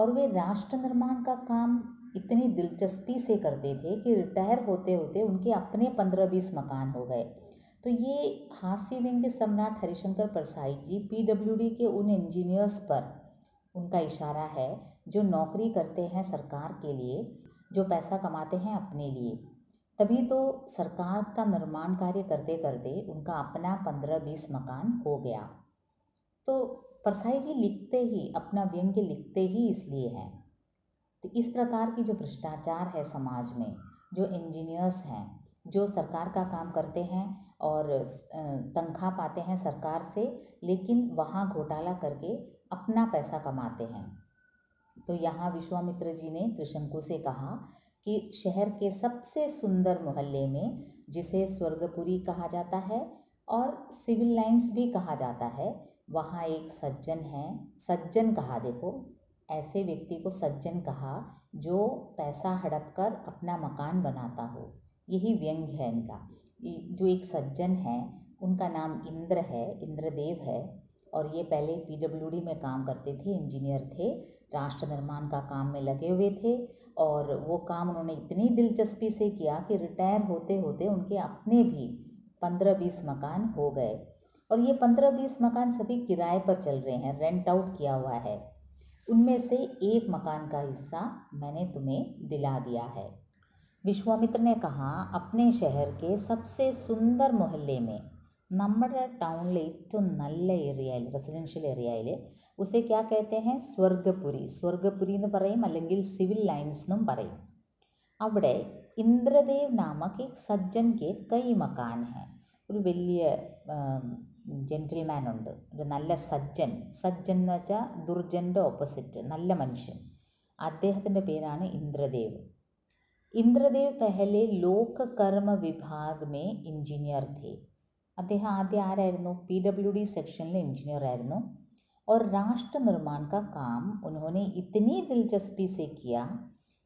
Speaker 1: और वे राष्ट्र निर्माण का काम इतनी दिलचस्पी से करते थे कि रिटायर होते होते उनके अपने पंद्रह बीस मकान हो गए तो ये हास्य व्यंग्य सम्राट हरिशंकर प्रसाई जी पीडब्ल्यूडी के उन इंजीनियर्स पर उनका इशारा है जो नौकरी करते हैं सरकार के लिए जो पैसा कमाते हैं अपने लिए तभी तो सरकार का निर्माण कार्य करते करते उनका अपना पंद्रह बीस मकान हो गया तो परसाई जी लिखते ही अपना व्यंग्य लिखते ही इसलिए है तो इस प्रकार की जो भ्रष्टाचार है समाज में जो इंजीनियर्स हैं जो सरकार का काम करते हैं और तनख्वाह पाते हैं सरकार से लेकिन वहाँ घोटाला करके अपना पैसा कमाते हैं तो यहाँ विश्वामित्र जी ने त्रिशंकु से कहा कि शहर के सबसे सुंदर मोहल्ले में जिसे स्वर्गपुरी कहा जाता है और सिविल लाइंस भी कहा जाता है वहाँ एक सज्जन है सज्जन कहा देखो ऐसे व्यक्ति को सज्जन कहा जो पैसा हड़प कर अपना मकान बनाता हो यही व्यंग है इनका जो एक सज्जन है उनका नाम इंद्र है इंद्रदेव है और ये पहले डी में काम करते थे इंजीनियर थे राष्ट्र निर्माण का काम में लगे हुए थे और वो काम उन्होंने इतनी दिलचस्पी से किया कि रिटायर होते होते उनके अपने भी पंद्रह बीस मकान हो गए और ये पंद्रह बीस मकान सभी किराए पर चल रहे हैं रेंट आउट किया हुआ है उनमें से एक मकान का हिस्सा मैंने तुम्हें दिला दिया है विश्वामित्र ने कहा अपने शहर के सबसे सुंदर मोहल्ले में നമ്മുടെ ടൗണിലെ ഏറ്റവും നല്ല ഏരിയയിൽ റെസിഡൻഷ്യൽ ഏരിയയിൽ ഉസേക്കാ ക്യാ കേത്തെ ഹെ സ്വർഗപുരി സ്വർഗപുരി എന്ന് പറയും അല്ലെങ്കിൽ സിവിൽ ലൈൻസ് എന്നും പറയും അവിടെ ഇന്ദ്രദേവ് നാമക്ക് സജ്ജൻ കെ കൈ മക്കാൻ ഹെ ഒരു വലിയ ജെൻറ്റിൽമാൻ ഉണ്ട് ഒരു നല്ല സജ്ജൻ സജ്ജൻ എന്ന് വെച്ചാൽ ദുർജൻ്റെ ഓപ്പോസിറ്റ് നല്ല മനുഷ്യൻ അദ്ദേഹത്തിൻ്റെ പേരാണ് ഇന്ദ്രദേവ് ഇന്ദ്രദേവ് പെഹലെ ലോക കർമ്മ വിഭാഗമേ में इंजीनियर थे അദ്ദേഹം ആദ്യം ആരായിരുന്നു പി ഡബ്ല്യു ഡി സെക്ഷനിലെ എഞ്ചിനീയർ ആയിരുന്നു ഓർ രാഷ്ട്ര നിർമ്മാൺ കാം काम उन्होंने इतनी दिलचस्पी से किया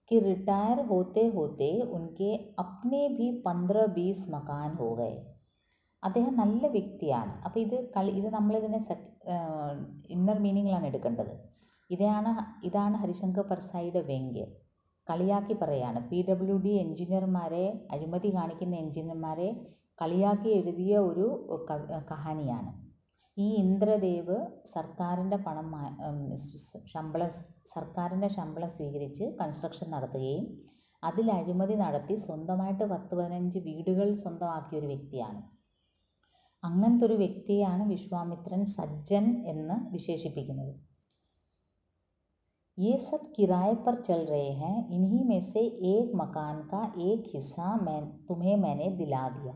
Speaker 1: कि रिटायर होते होते उनके अपने भी മകാൻ बीस मकान हो गए അദ്ദേഹം നല്ല വ്യക്തിയാണ് അപ്പോൾ ഇത് കളി ഇത് നമ്മളിതിനെ സെ ഇന്നർ മീനിങ്ങിലാണ് എടുക്കേണ്ടത് ഇതാണ് ഇതാണ് ഹരിശങ്കർ പ്രസായിയുടെ വ്യംഗ്യം കളിയാക്കി പറയാണ് പി ഡബ്ല്യു ഡി എഞ്ചിനീയർമാരെ അഴിമതി കാണിക്കുന്ന എഞ്ചിനീയർമാരെ കളിയാക്കി എഴുതിയ ഒരു കഹാനിയാണ് ഈ ഇന്ദ്രദേവ് സർക്കാരിൻ്റെ പണം ശമ്പളം സർക്കാരിൻ്റെ ശമ്പളം സ്വീകരിച്ച് കൺസ്ട്രക്ഷൻ നടത്തുകയും അതിൽ അഴിമതി നടത്തി സ്വന്തമായിട്ട് പത്ത് പതിനഞ്ച് വീടുകൾ സ്വന്തമാക്കിയ ഒരു വ്യക്തിയാണ് അങ്ങനത്തെ ഒരു വ്യക്തിയാണ് വിശ്വാമിത്രൻ സജ്ജൻ എന്ന് വിശേഷിപ്പിക്കുന്നത് ये सब किराए पर चल रहे हैं इन्हीं में से एक मकान का एक हिस्सा मैं तुम्हें मैंने दिला दिया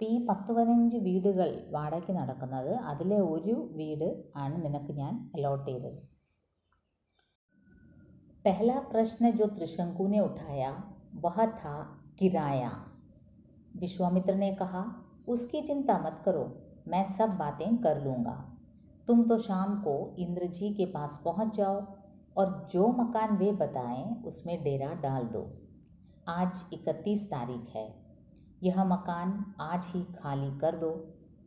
Speaker 1: ഇപ്പം ഈ പത്ത് പതിനഞ്ച് വീടുകൾ വാടകയ്ക്ക് നടക്കുന്നത് അതിലെ पहला प्रश्न जो त्रिशंकु ने उठाया वह था किराया विश्वामित्र ने कहा उसकी चिंता मत करो मैं सब बातें कर लूँगा तुम तो शाम को इंद्र जी के पास पहुँच जाओ और जो मकान वे बताएं उसमें डेरा डाल दो आज इकतीस तारीख है यह मकान आज ही खाली कर दो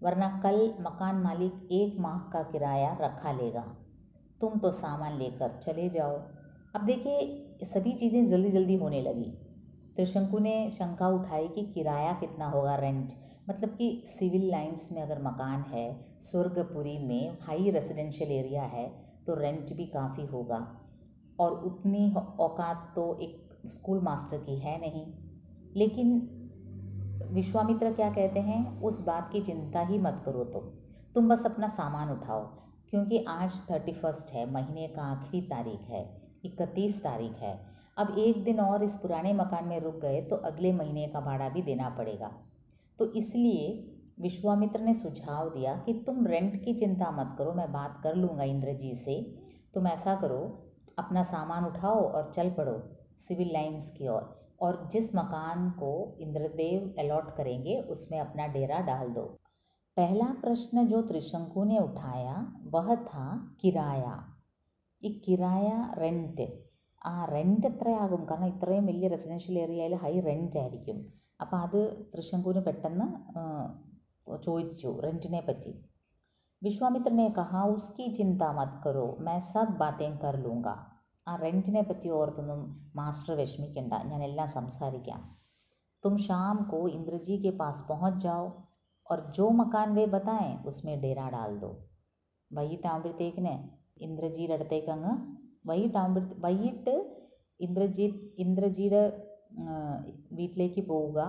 Speaker 1: वरना कल मकान मालिक एक माह का किराया रखा लेगा तुम तो सामान लेकर चले जाओ अब देखिए सभी चीज़ें जल्दी जल्दी होने लगी त्रिशंकु ने शंका उठाई कि किराया कितना होगा रेंट मतलब कि सिविल लाइंस में अगर मकान है स्वर्गपुरी में हाई रेजिडेंशियल एरिया है तो रेंट भी काफ़ी होगा और उतनी औकात तो एक स्कूल मास्टर की है नहीं लेकिन विश्वामित्र क्या कहते हैं उस बात की चिंता ही मत करो तुम तुम बस अपना सामान उठाओ क्योंकि आज थर्टी फर्स्ट है महीने का आखिरी तारीख है इकतीस तारीख है अब एक दिन और इस पुराने मकान में रुक गए तो अगले महीने का भाड़ा भी देना पड़ेगा तो इसलिए विश्वामित्र ने सुझाव दिया कि तुम रेंट की चिंता मत करो मैं बात कर लूँगा इंद्र जी से तुम ऐसा करो अपना सामान उठाओ और चल पड़ो सिविल लाइन्स की ओर और जिस मकान को इंद्रदेव अलॉट करेंगे उसमें अपना डेरा डाल दो पहला प्रश्न जो त्रिशंकु ने उठाया वह था किराया ഈ കിരായ റെൻറ്റ് ആ റെൻറ്റ് എത്രയാകും കാരണം ഇത്രയും വലിയ റെസിഡൻഷ്യൽ ഏരിയയിൽ ഹൈ റെൻറ്റ് ആയിരിക്കും അപ്പോൾ അത് തൃശങ്കൂര് പെട്ടെന്ന് ചോദിച്ചു റെൻറ്റിനെ പറ്റി വിശ്വാമിത്രനെ കഹ ഉസ്കി ചിന്ത മത് കരോ മേ സബ് ബാത്തേം കർ ലൂങ്ക ആ റെൻറ്റിനെ പറ്റി ഓർത്തൊന്നും മാസ്റ്റർ വിഷമിക്കണ്ട ഞാനെല്ലാം സംസാരിക്കാം തും ഷാം കോ इंद्र जी के पास पहुंच जाओ और മക്കാൻ വേ ബതായ ഉസ്മേ ഡേരാ ഡാൽ दो വൈകിട്ടാകുമ്പോഴത്തേക്കിന് ഇന്ദ്രജിയുടെ അടുത്തേക്ക് അങ്ങ് വൈകിട്ടാകുമ്പോഴ വൈകിട്ട് ഇന്ദ്രജി ഇന്ദ്രജിയുടെ വീട്ടിലേക്ക് പോവുക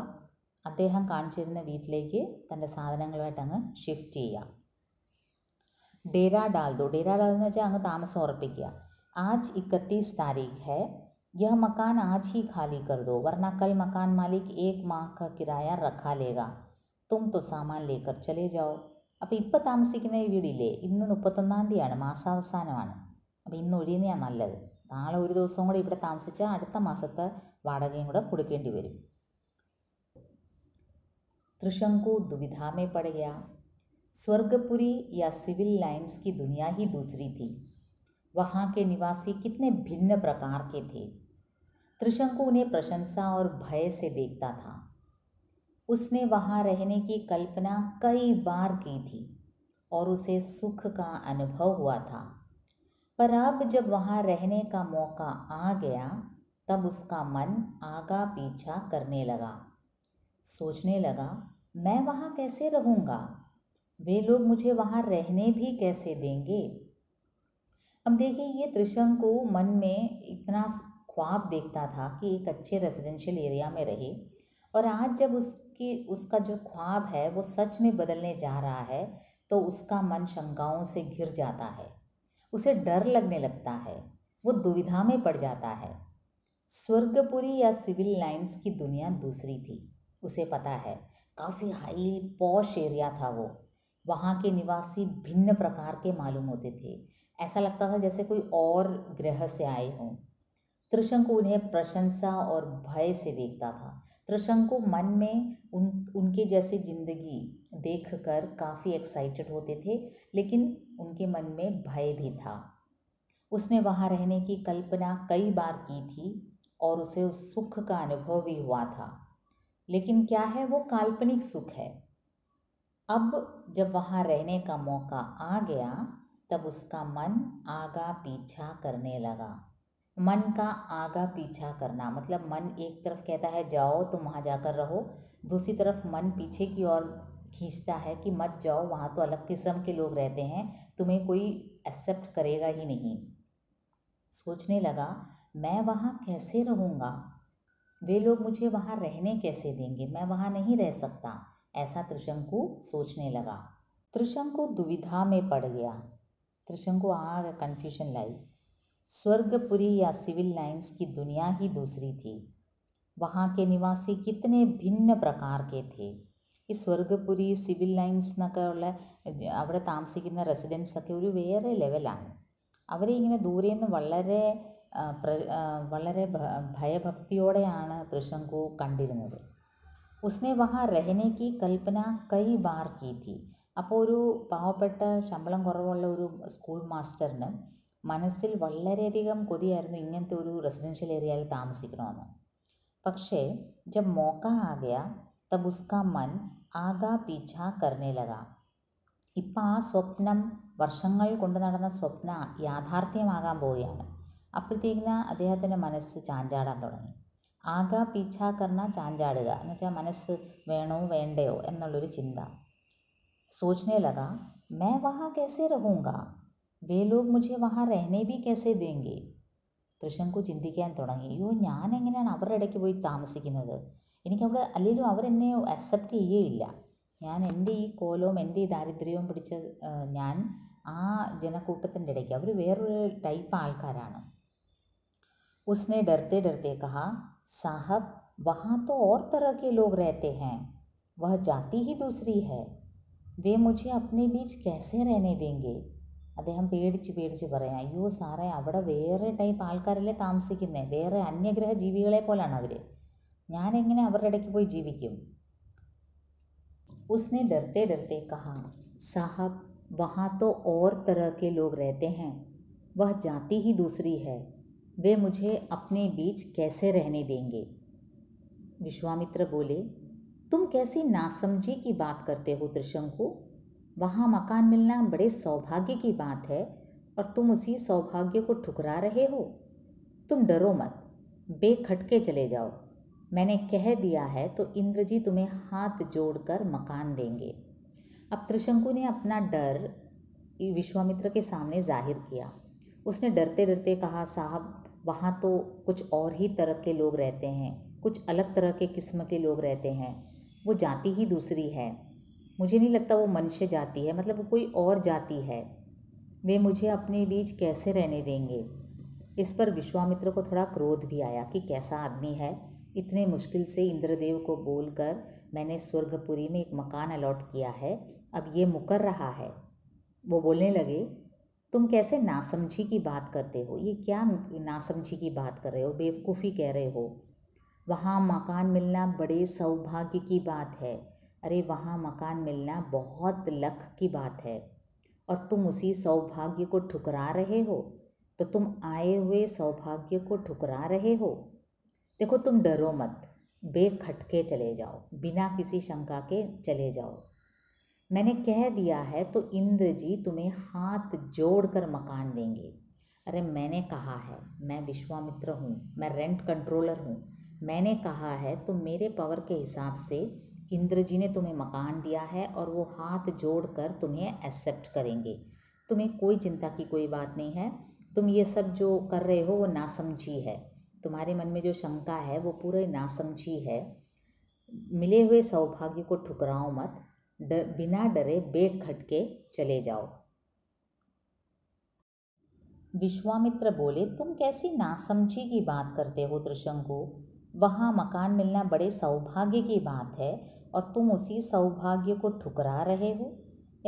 Speaker 1: അദ്ദേഹം കാണിച്ചിരുന്ന വീട്ടിലേക്ക് തൻ്റെ സാധനങ്ങളുമായിട്ട് അങ്ങ് ഷിഫ്റ്റ് ചെയ്യുക ഡേരാ ഡാൽ ഡാൽദോ ഡേരാ ഡാൽ എന്ന് വെച്ചാൽ അങ്ങ് താമസം ഉറപ്പിക്കുക आज इकतीस तारीख है यह मकान आज ही खाली कर दो वरना कल मकान मालिक एक माह का किराया ರಖಾ ಲೇಗಾ तुम तो सामान लेकर चले जाओ അപ്പോൾ ഇപ്പോൾ താമസിക്കുന്ന ഈ വീടില്ലേ ഇന്ന് മുപ്പത്തൊന്നാം തീയതിയാണ് മാസാവസാനമാണ് അപ്പോൾ ഇന്ന് ഒഴിയുന്നതാണ് നല്ലത് നാളെ ഒരു ദിവസവും കൂടെ ഇവിടെ താമസിച്ചാൽ അടുത്ത മാസത്തെ വാടകയും കൂടെ കൊടുക്കേണ്ടി വരും त्रिशंकु दुविधा में पड़ गया स्वर्गपुरी या सिविल लाइंस की दुनिया ही दूसरी थी वहाँ के निवासी कितने भिन्न प्रकार के थे त्रिशंकु उन्हें प्रशंसा और भय से देखता था उसने वहाँ रहने की कल्पना कई बार की थी और उसे सुख का अनुभव हुआ था पर अब जब वहाँ रहने का मौका आ गया तब उसका मन आगा पीछा करने लगा सोचने लगा मैं वहाँ कैसे रहूँगा वे लोग मुझे वहाँ रहने भी कैसे देंगे अब देखिए ये त्रिशम को मन में इतना ख्वाब देखता था कि एक अच्छे रेजिडेंशियल एरिया में रहे और आज जब उसकी उसका जो ख्वाब है वो सच में बदलने जा रहा है तो उसका मन शंकाओं से घिर जाता है उसे डर लगने लगता है वो दुविधा में पड़ जाता है स्वर्गपुरी या सिविल लाइंस की दुनिया दूसरी थी उसे पता है काफ़ी हाईली पॉश एरिया था वो वहाँ के निवासी भिन्न प्रकार के मालूम होते थे ऐसा लगता था जैसे कोई और ग्रह से आए हों त्रिशंकु उन्हें प्रशंसा और भय से देखता था त्रिशंकु मन में उन उनके जैसे जिंदगी देखकर काफ़ी एक्साइटेड होते थे लेकिन उनके मन में भय भी था उसने वहाँ रहने की कल्पना कई बार की थी और उसे उस सुख का अनुभव भी हुआ था लेकिन क्या है वो काल्पनिक सुख है अब जब वहाँ रहने का मौका आ गया तब उसका मन आगा पीछा करने लगा मन का आगा पीछा करना मतलब मन एक तरफ कहता है जाओ तुम वहाँ जाकर रहो दूसरी तरफ मन पीछे की ओर खींचता है कि मत जाओ वहाँ तो अलग किस्म के लोग रहते हैं तुम्हें कोई एक्सेप्ट करेगा ही नहीं सोचने लगा मैं वहाँ कैसे रहूँगा वे लोग मुझे वहाँ रहने कैसे देंगे मैं वहाँ नहीं रह सकता ऐसा त्रिशंकु सोचने लगा त्रिशंकु दुविधा में पड़ गया त्रिशंकु आगे कन्फ्यूजन लाई स्वर्गपुरी या सिविल लाइंस की दुनिया ही दूसरी थी वहाँ के निवासी कितने भिन्न प्रकार के थे ഈ സ്വർഗപുരി സിവിൽ ലൈൻസ് എന്നൊക്കെ ഉള്ള അവിടെ താമസിക്കുന്ന റെസിഡൻസ് ഒക്കെ ഒരു വേറെ ലെവലാണ് അവരെ ഇങ്ങനെ ദൂരെ നിന്ന് വളരെ വളരെ ഭയഭക്തിയോടെയാണ് തൃശങ്കു കണ്ടിരുന്നത് ഉസ്നെ വഹാ രഹനെ കൽപ്പന കൈ ബാർ കീ തീ അപ്പോൾ ഒരു പാവപ്പെട്ട ശമ്പളം കുറവുള്ള ഒരു സ്കൂൾ മാസ്റ്ററിന് മനസ്സിൽ വളരെയധികം കൊതിയായിരുന്നു ഇങ്ങനത്തെ ഒരു റെസിഡൻഷ്യൽ ഏരിയയിൽ താമസിക്കണമെന്ന് പക്ഷേ ജ മോക്ക ആ ഗയ തബ് മൻ ആഗാ പീച്ച കർണേ ഇപ്പം ആ സ്വപ്നം വർഷങ്ങൾ കൊണ്ട് നടന്ന സ്വപ്ന യാഥാർത്ഥ്യമാകാൻ പോവുകയാണ് അപ്പോഴത്തേക്കിന് അദ്ദേഹത്തിൻ്റെ മനസ്സ് ചാഞ്ചാടാൻ തുടങ്ങി ആഗാ പീച്ച കർണ ചാഞ്ചാടുക എന്ന് വെച്ചാൽ മനസ്സ് വേണോ വേണ്ടയോ എന്നുള്ളൊരു ചിന്ത सोचने लगा मैं वहाँ कैसे रहूँगा वे लोग मुझे वहाँ रहने भी कैसे देंगे തൃശങ്കു ചിന്തിക്കാൻ തുടങ്ങി അയ്യോ ഞാൻ എങ്ങനെയാണ് അവരുടെ ഇടയ്ക്ക് പോയി താമസിക്കുന്നത് എനിക്കവിടെ അല്ലെങ്കിലും അവരെന്നെ അക്സെപ്റ്റ് ചെയ്യേയില്ല ഞാൻ എൻ്റെ ഈ കോലവും എൻ്റെ ഈ ദാരിദ്ര്യവും പിടിച്ച ഞാൻ ആ ജനക്കൂട്ടത്തിൻ്റെ ഇടയ്ക്ക് അവർ വേറൊരു ടൈപ്പ് ആൾക്കാരാണ് उसने डरते डरते कहा साहब वहाँ तो और तरह के लोग रहते हैं वह जाति ही दूसरी है वे मुझे अपने बीच कैसे रहने देंगे अद्हम पेड़ पेड़ पर अय्यो सारे अवड़ वे टाइप आलका ताम वेरे अन्ग्रह जीविकेपावर यानवर जीविकों उसने डरते डरते कहा साहब वहाँ तो और तरह के लोग रहते हैं वह जाति ही दूसरी है वे मुझे अपने बीच कैसे रहने देंगे विश्वामित्र बोले तुम कैसी नासमझी की बात करते हो त्रिशंकु वहाँ मकान मिलना बड़े सौभाग्य की बात है और तुम उसी सौभाग्य को ठुकरा रहे हो तुम डरो मत बेखटके चले जाओ मैंने कह दिया है तो इंद्र जी तुम्हें हाथ जोड़कर मकान देंगे अब त्रिशंकु ने अपना डर विश्वामित्र के सामने जाहिर किया उसने डरते डरते कहा साहब वहाँ तो कुछ और ही तरह के लोग रहते हैं कुछ अलग तरह के किस्म के लोग रहते हैं वो जाति ही दूसरी है मुझे नहीं लगता वो मनुष्य जाति है मतलब वो कोई और जाति है वे मुझे अपने बीच कैसे रहने देंगे इस पर विश्वामित्र को थोड़ा क्रोध भी आया कि कैसा आदमी है इतने मुश्किल से इंद्रदेव को बोलकर मैंने स्वर्गपुरी में एक मकान अलॉट किया है अब ये मुकर रहा है वो बोलने लगे तुम कैसे नासमझी की बात करते हो ये क्या नासमझी की बात कर रहे हो बेवकूफ़ी कह रहे हो वहाँ मकान मिलना बड़े सौभाग्य की बात है अरे वहाँ मकान मिलना बहुत लक की बात है और तुम उसी सौभाग्य को ठुकरा रहे हो तो तुम आए हुए सौभाग्य को ठुकरा रहे हो देखो तुम डरो मत बेखटके चले जाओ बिना किसी शंका के चले जाओ मैंने कह दिया है तो इंद्र जी तुम्हें हाथ जोड़कर मकान देंगे अरे मैंने कहा है मैं विश्वामित्र हूँ मैं रेंट कंट्रोलर हूँ मैंने कहा है तो मेरे पावर के हिसाब से इंद्र जी ने तुम्हें मकान दिया है और वो हाथ जोड़ कर तुम्हें एक्सेप्ट करेंगे तुम्हें कोई चिंता की कोई बात नहीं है तुम ये सब जो कर रहे हो वो नासमझी है तुम्हारे मन में जो शंका है वो पूरे नासमझी है मिले हुए सौभाग्य को ठुकराओ मत ड बिना डरे बेट खटके चले जाओ विश्वामित्र बोले तुम कैसी नासमझी की बात करते हो त्रिशंकु वहाँ मकान मिलना बड़े सौभाग्य की बात है और तुम उसी सौभाग्य को ठुकरा रहे हो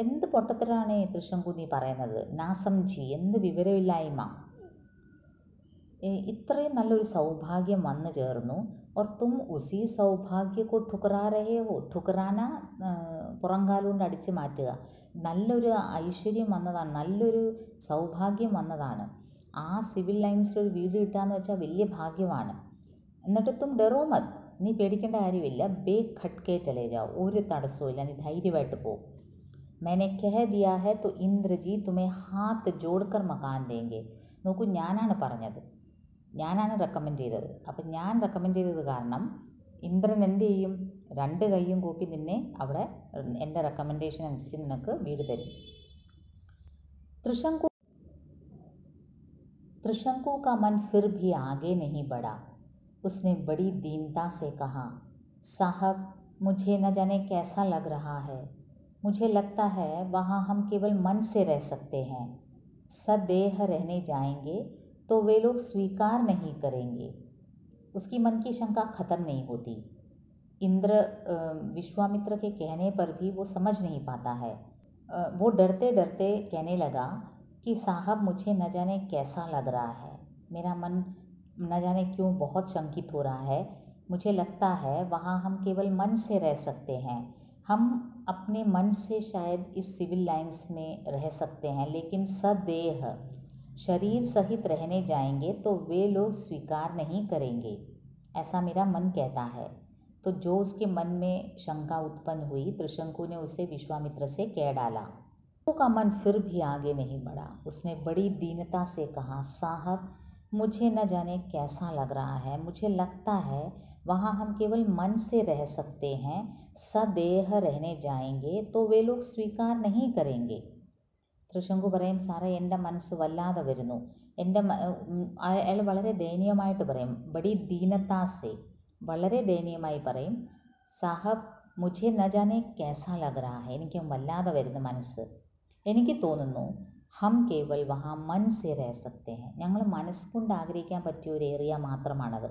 Speaker 1: എന്ത് പൊട്ടത്തരാണ് തൃശങ്കു നീ പറയുന്നത് നാസംജി എന്ത് വിവരമില്ലായ്മ ഇത്രയും നല്ലൊരു സൗഭാഗ്യം വന്നു ചേർന്നു ഓർ तुम ഉസി സൗഭാഗ്യ കോ ഠുക്കറാ രഹേ ഹോ ഠുക്കറാന പുറംകാലുകൊണ്ട് അടിച്ചു മാറ്റുക നല്ലൊരു ഐശ്വര്യം വന്നതാണ് നല്ലൊരു സൗഭാഗ്യം വന്നതാണ് ആ സിവിൽ ലൈൻസിലൊരു ഒരു വീട് കിട്ടുക എന്ന് വെച്ചാൽ വലിയ ഭാഗ്യമാണ് എന്നിട്ട് തും ഡെറോ മത് നീ പേടിക്കേണ്ട കാര്യമില്ല ബേ ഖട്ട്കേ ചലേ ജാവ് ഒരു തടസ്സവും നീ ധൈര്യമായിട്ട് പോകും മേനെ കെഹ ദിയാ ഹെ തോ ഇന്ദ്രജി തുമേ ഹാത്ത് ജോഡ്കർ മകാൻ ദേങ്കെ നോക്കൂ ഞാനാണ് പറഞ്ഞത് ഞാനാണ് റെക്കമെൻഡ് ചെയ്തത് അപ്പം ഞാൻ റെക്കമെൻഡ് ചെയ്തത് കാരണം ഇന്ദ്രൻ എന്ത് ചെയ്യും രണ്ട് കൈയും കൂപ്പി നിന്നെ അവിടെ എൻ്റെ റെക്കമെൻഡേഷൻ അനുസരിച്ച് നിനക്ക് വീട് തരും തൃശങ്കു തൃശങ്കു കാ ഫിർ ഭി ആകെ നെഹി ബടാ उसने बड़ी दीनता से कहा साहब मुझे न जाने कैसा लग रहा है मुझे लगता है वहाँ हम केवल मन से रह सकते हैं सदेह रहने जाएंगे तो वे लोग स्वीकार नहीं करेंगे उसकी मन की शंका खत्म नहीं होती इंद्र विश्वामित्र के कहने पर भी वो समझ नहीं पाता है वो डरते डरते कहने लगा कि साहब मुझे न जाने कैसा लग रहा है मेरा मन न जाने क्यों बहुत शंकित हो रहा है मुझे लगता है वहाँ हम केवल मन से रह सकते हैं हम अपने मन से शायद इस सिविल लाइंस में रह सकते हैं लेकिन सदेह शरीर सहित रहने जाएंगे तो वे लोग स्वीकार नहीं करेंगे ऐसा मेरा मन कहता है तो जो उसके मन में शंका उत्पन्न हुई त्रिशंकु ने उसे विश्वामित्र से कह डाला तो का मन फिर भी आगे नहीं बढ़ा उसने बड़ी दीनता से कहा साहब मुझे न जाने कैसा लग रहा है मुझे लगता है वहाँ हम केवल मन से रह सकते हैं सदेह रहने जाएंगे तो वे लोग स्वीकार नहीं करेंगे തൃശങ്കു പറയും സാറേ എൻ്റെ മനസ്സ് വല്ലാതെ വരുന്നു എൻ്റെ അയാൾ വളരെ ദയനീയമായിട്ട് പറയും ബഡി ദീനത്താസെ വളരെ ദയനീയമായി പറയും സാഹബ് മുझे നജാനെ കേസാ ലഗ്രാ എനിക്ക് വല്ലാതെ വരുന്ന മനസ്സ് എനിക്ക് തോന്നുന്നു ഹം കേവൽ വഹാം മൻസെ രഹസക്തെ സത്തേ ഞങ്ങൾ മനസ്സുകൊണ്ട് ആഗ്രഹിക്കാൻ പറ്റിയ ഒരു ഏറിയ മാത്രമാണത്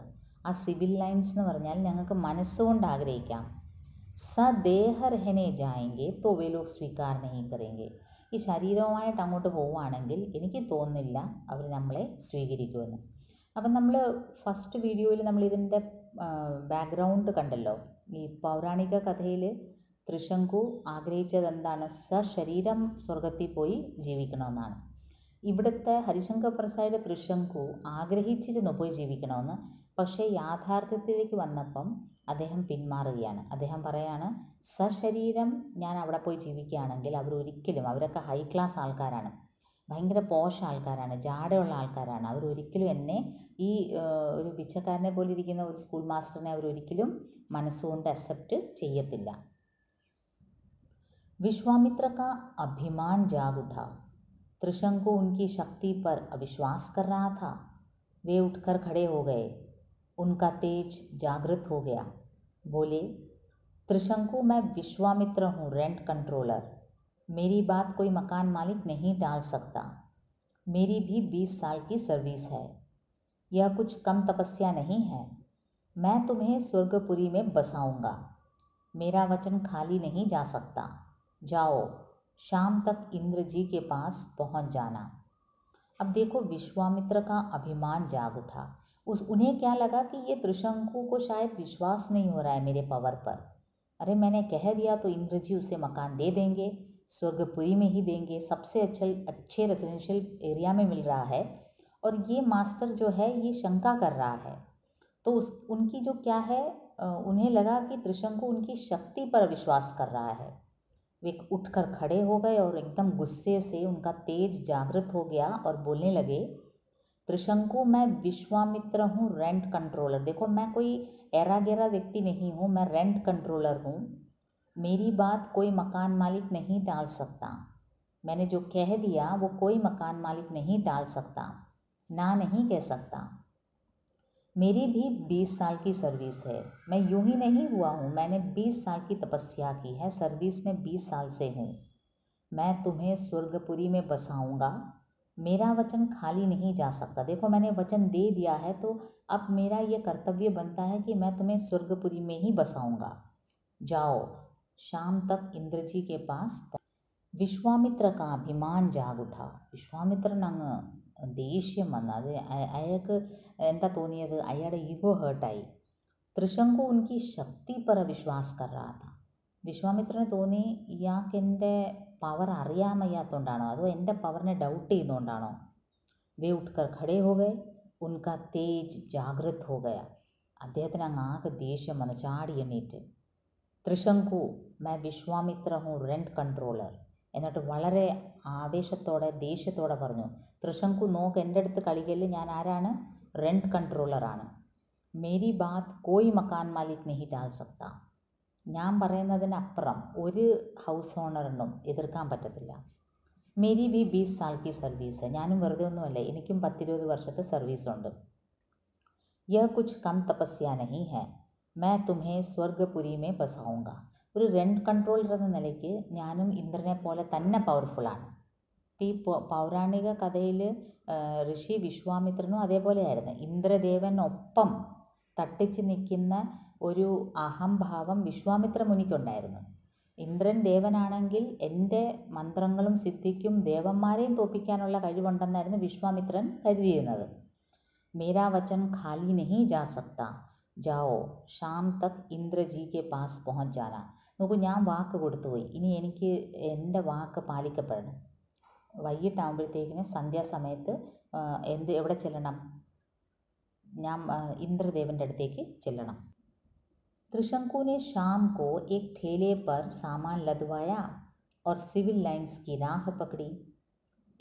Speaker 1: ആ സിവിൽ ലൈൻസ് എന്ന് പറഞ്ഞാൽ ഞങ്ങൾക്ക് മനസ്സുകൊണ്ട് ആഗ്രഹിക്കാം സ ദേഹ രഹനെ ജായെങ്കിൽ തോ വേ ലോക് സ്വീകാർ നെഹി ഈ ശരീരവുമായിട്ട് അങ്ങോട്ട് പോവുകയാണെങ്കിൽ എനിക്ക് തോന്നുന്നില്ല അവർ നമ്മളെ സ്വീകരിക്കുമെന്ന് അപ്പം നമ്മൾ ഫസ്റ്റ് വീഡിയോയിൽ നമ്മൾ ബാക്ക്ഗ്രൗണ്ട് കണ്ടല്ലോ ഈ പൗരാണിക കഥയിൽ ത്രിശങ്കു എന്താണ് സശരീരം സ്വർഗത്തിൽ പോയി ജീവിക്കണമെന്നാണ് ഇവിടുത്തെ ഹരിശങ്കർ പ്രസാദ് ത്രിശങ്കു ആഗ്രഹിച്ചിരുന്നു പോയി ജീവിക്കണമെന്ന് പക്ഷേ യാഥാർത്ഥ്യത്തിലേക്ക് വന്നപ്പം അദ്ദേഹം പിന്മാറുകയാണ് അദ്ദേഹം പറയാണ് സശരീരം ഞാൻ അവിടെ പോയി ജീവിക്കുകയാണെങ്കിൽ അവരൊരിക്കലും അവരൊക്കെ ഹൈ ക്ലാസ് ആൾക്കാരാണ് ഭയങ്കര പോഷ ആൾക്കാരാണ് ജാടയുള്ള ആൾക്കാരാണ് അവരൊരിക്കലും എന്നെ ഈ ഒരു പിച്ചക്കാരനെ പോലിരിക്കുന്ന ഒരു സ്കൂൾ മാസ്റ്ററിനെ അവരൊരിക്കലും മനസ്സുകൊണ്ട് അക്സെപ്റ്റ് ചെയ്യത്തില്ല विश्वामित्र का अभिमान जाग उठा त्रिशंकु उनकी शक्ति पर अविश्वास कर रहा था वे उठकर खड़े हो गए उनका तेज जागृत हो गया बोले त्रिशंकु मैं विश्वामित्र हूँ रेंट कंट्रोलर मेरी बात कोई मकान मालिक नहीं डाल सकता मेरी भी बीस साल की सर्विस है यह कुछ कम तपस्या नहीं है मैं तुम्हें स्वर्गपुरी में बसाऊंगा मेरा वचन खाली नहीं जा सकता जाओ शाम तक इंद्र जी के पास पहुंच जाना अब देखो विश्वामित्र का अभिमान जाग उठा उस उन्हें क्या लगा कि ये त्रिशंकु को शायद विश्वास नहीं हो रहा है मेरे पावर पर अरे मैंने कह दिया तो इंद्र जी उसे मकान दे देंगे स्वर्गपुरी में ही देंगे सबसे अच्छे अच्छे रेजिडेंशियल एरिया में मिल रहा है और ये मास्टर जो है ये शंका कर रहा है तो उस उनकी जो क्या है उन्हें लगा कि त्रिशंकु उनकी शक्ति पर विश्वास कर रहा है वे उठकर खड़े हो गए और एकदम गुस्से से उनका तेज जागृत हो गया और बोलने लगे त्रिशंकु मैं विश्वामित्र हूँ रेंट कंट्रोलर देखो मैं कोई एरा गेरा व्यक्ति नहीं हूँ मैं रेंट कंट्रोलर हूँ मेरी बात कोई मकान मालिक नहीं टाल सकता मैंने जो कह दिया वो कोई मकान मालिक नहीं टाल सकता ना नहीं कह सकता मेरी भी बीस साल की सर्विस है मैं यूं ही नहीं हुआ हूँ मैंने बीस साल की तपस्या की है सर्विस में बीस साल से हूँ मैं तुम्हें स्वर्गपुरी में बसाऊंगा मेरा वचन खाली नहीं जा सकता देखो मैंने वचन दे दिया है तो अब मेरा ये कर्तव्य बनता है कि मैं तुम्हें स्वर्गपुरी में ही बसाऊंगा जाओ शाम तक इंद्र जी के पास विश्वामित्र का अभिमान जाग उठा विश्वामित्र नंग ദേഷ്യം വന്ന് അത് അയാൾക്ക് എന്താ തോന്നിയത് അയാളുടെ ഈഗോ ഹേർട്ടായി തൃശങ്കു ഉൻകി ശക്തി പര വിശ്വാസ് കറാത്ത വിശ്വാമിത്രന് തോന്നി ഇയാൾക്ക് എൻ്റെ പവർ അറിയാൻ വയ്യാത്തതുകൊണ്ടാണോ അതോ എൻ്റെ പവറിനെ ഡൗട്ട് ചെയ്യുന്നതുകൊണ്ടാണോ വേ ഉട്ട്കർ ഖടേ ഹോ ഗേ ഉൻക തേജ് ജാഗ്രത് ഹോ ഗയ അദ്ദേഹത്തിന് അങ്ങ് ആകെ ദേഷ്യം വന്ന് ചാടി എണ്ണീറ്റ് തൃശങ്കു മേ വിശ്വാമിത്ര ഹൂ റെൻറ്റ് കൺട്രോളർ എന്നിട്ട് വളരെ ആവേശത്തോടെ ദേഷ്യത്തോടെ പറഞ്ഞു തൃശങ്കു നോക്ക് എൻ്റെ അടുത്ത് കളിക്കല് ഞാൻ ആരാണ് റെൻറ്റ് കൺട്രോളറാണ് മേരി ബാത്ത് കോയി മക്കാൻ മാലിക് നെഹി ഡാൽ സക്ത ഞാൻ പറയുന്നതിനപ്പുറം ഒരു ഹൗസ് ഓണറിനും എതിർക്കാൻ പറ്റത്തില്ല മേരി ബി ബീസ് സാൽക്കി സർവീസ് ഞാനും വെറുതെ ഒന്നുമല്ല എനിക്കും പത്തിരുപത് വർഷത്തെ സർവീസുണ്ട് യഹ് കുച്ച് കം തപസ്യ നഹി ഹെ മേ തുമേ സ്വർഗപുരിമേ ബസാവുക ഒരു റെൻ കൺട്രോളർ എന്ന നിലയ്ക്ക് ഞാനും ഇന്ദ്രനെ പോലെ തന്നെ പവർഫുള്ളാണ് ഇപ്പോൾ ഈ പൗരാണിക കഥയിൽ ഋഷി വിശ്വാമിത്രനും അതേപോലെയായിരുന്നു ഇന്ദ്രദേവനൊപ്പം തട്ടിച്ച് നിൽക്കുന്ന ഒരു അഹംഭാവം വിശ്വാമിത്ര മുനിക്കുണ്ടായിരുന്നു ഇന്ദ്രൻ ദേവനാണെങ്കിൽ എൻ്റെ മന്ത്രങ്ങളും സിദ്ധിക്കും ദേവന്മാരെയും തോപ്പിക്കാനുള്ള കഴിവുണ്ടെന്നായിരുന്നു വിശ്വാമിത്രൻ കരുതിയിരുന്നത് മേരാ വചൻ ഖാലി നഹി ജാ ജാവോ ഷാം തക് ഇന്ദ്രജി കെ പാസ് പहुंच जाना നോക്കൂ ഞാൻ വാക്ക് കൊടുത്തു പോയി ഇനി എനിക്ക് എൻ്റെ വാക്ക് പാലിക്കപ്പെടണം വൈകിട്ടാകുമ്പോഴത്തേക്കിന് സന്ധ്യാസമയത്ത് എന്ത് എവിടെ ചെല്ലണം ഞാൻ ഇന്ദ്രദേവൻ്റെ അടുത്തേക്ക് ചെല്ലണം त्रिशंकु ने शाम को एक ठेले पर सामान लदवाया और सिविल लाइंस की राह पकड़ी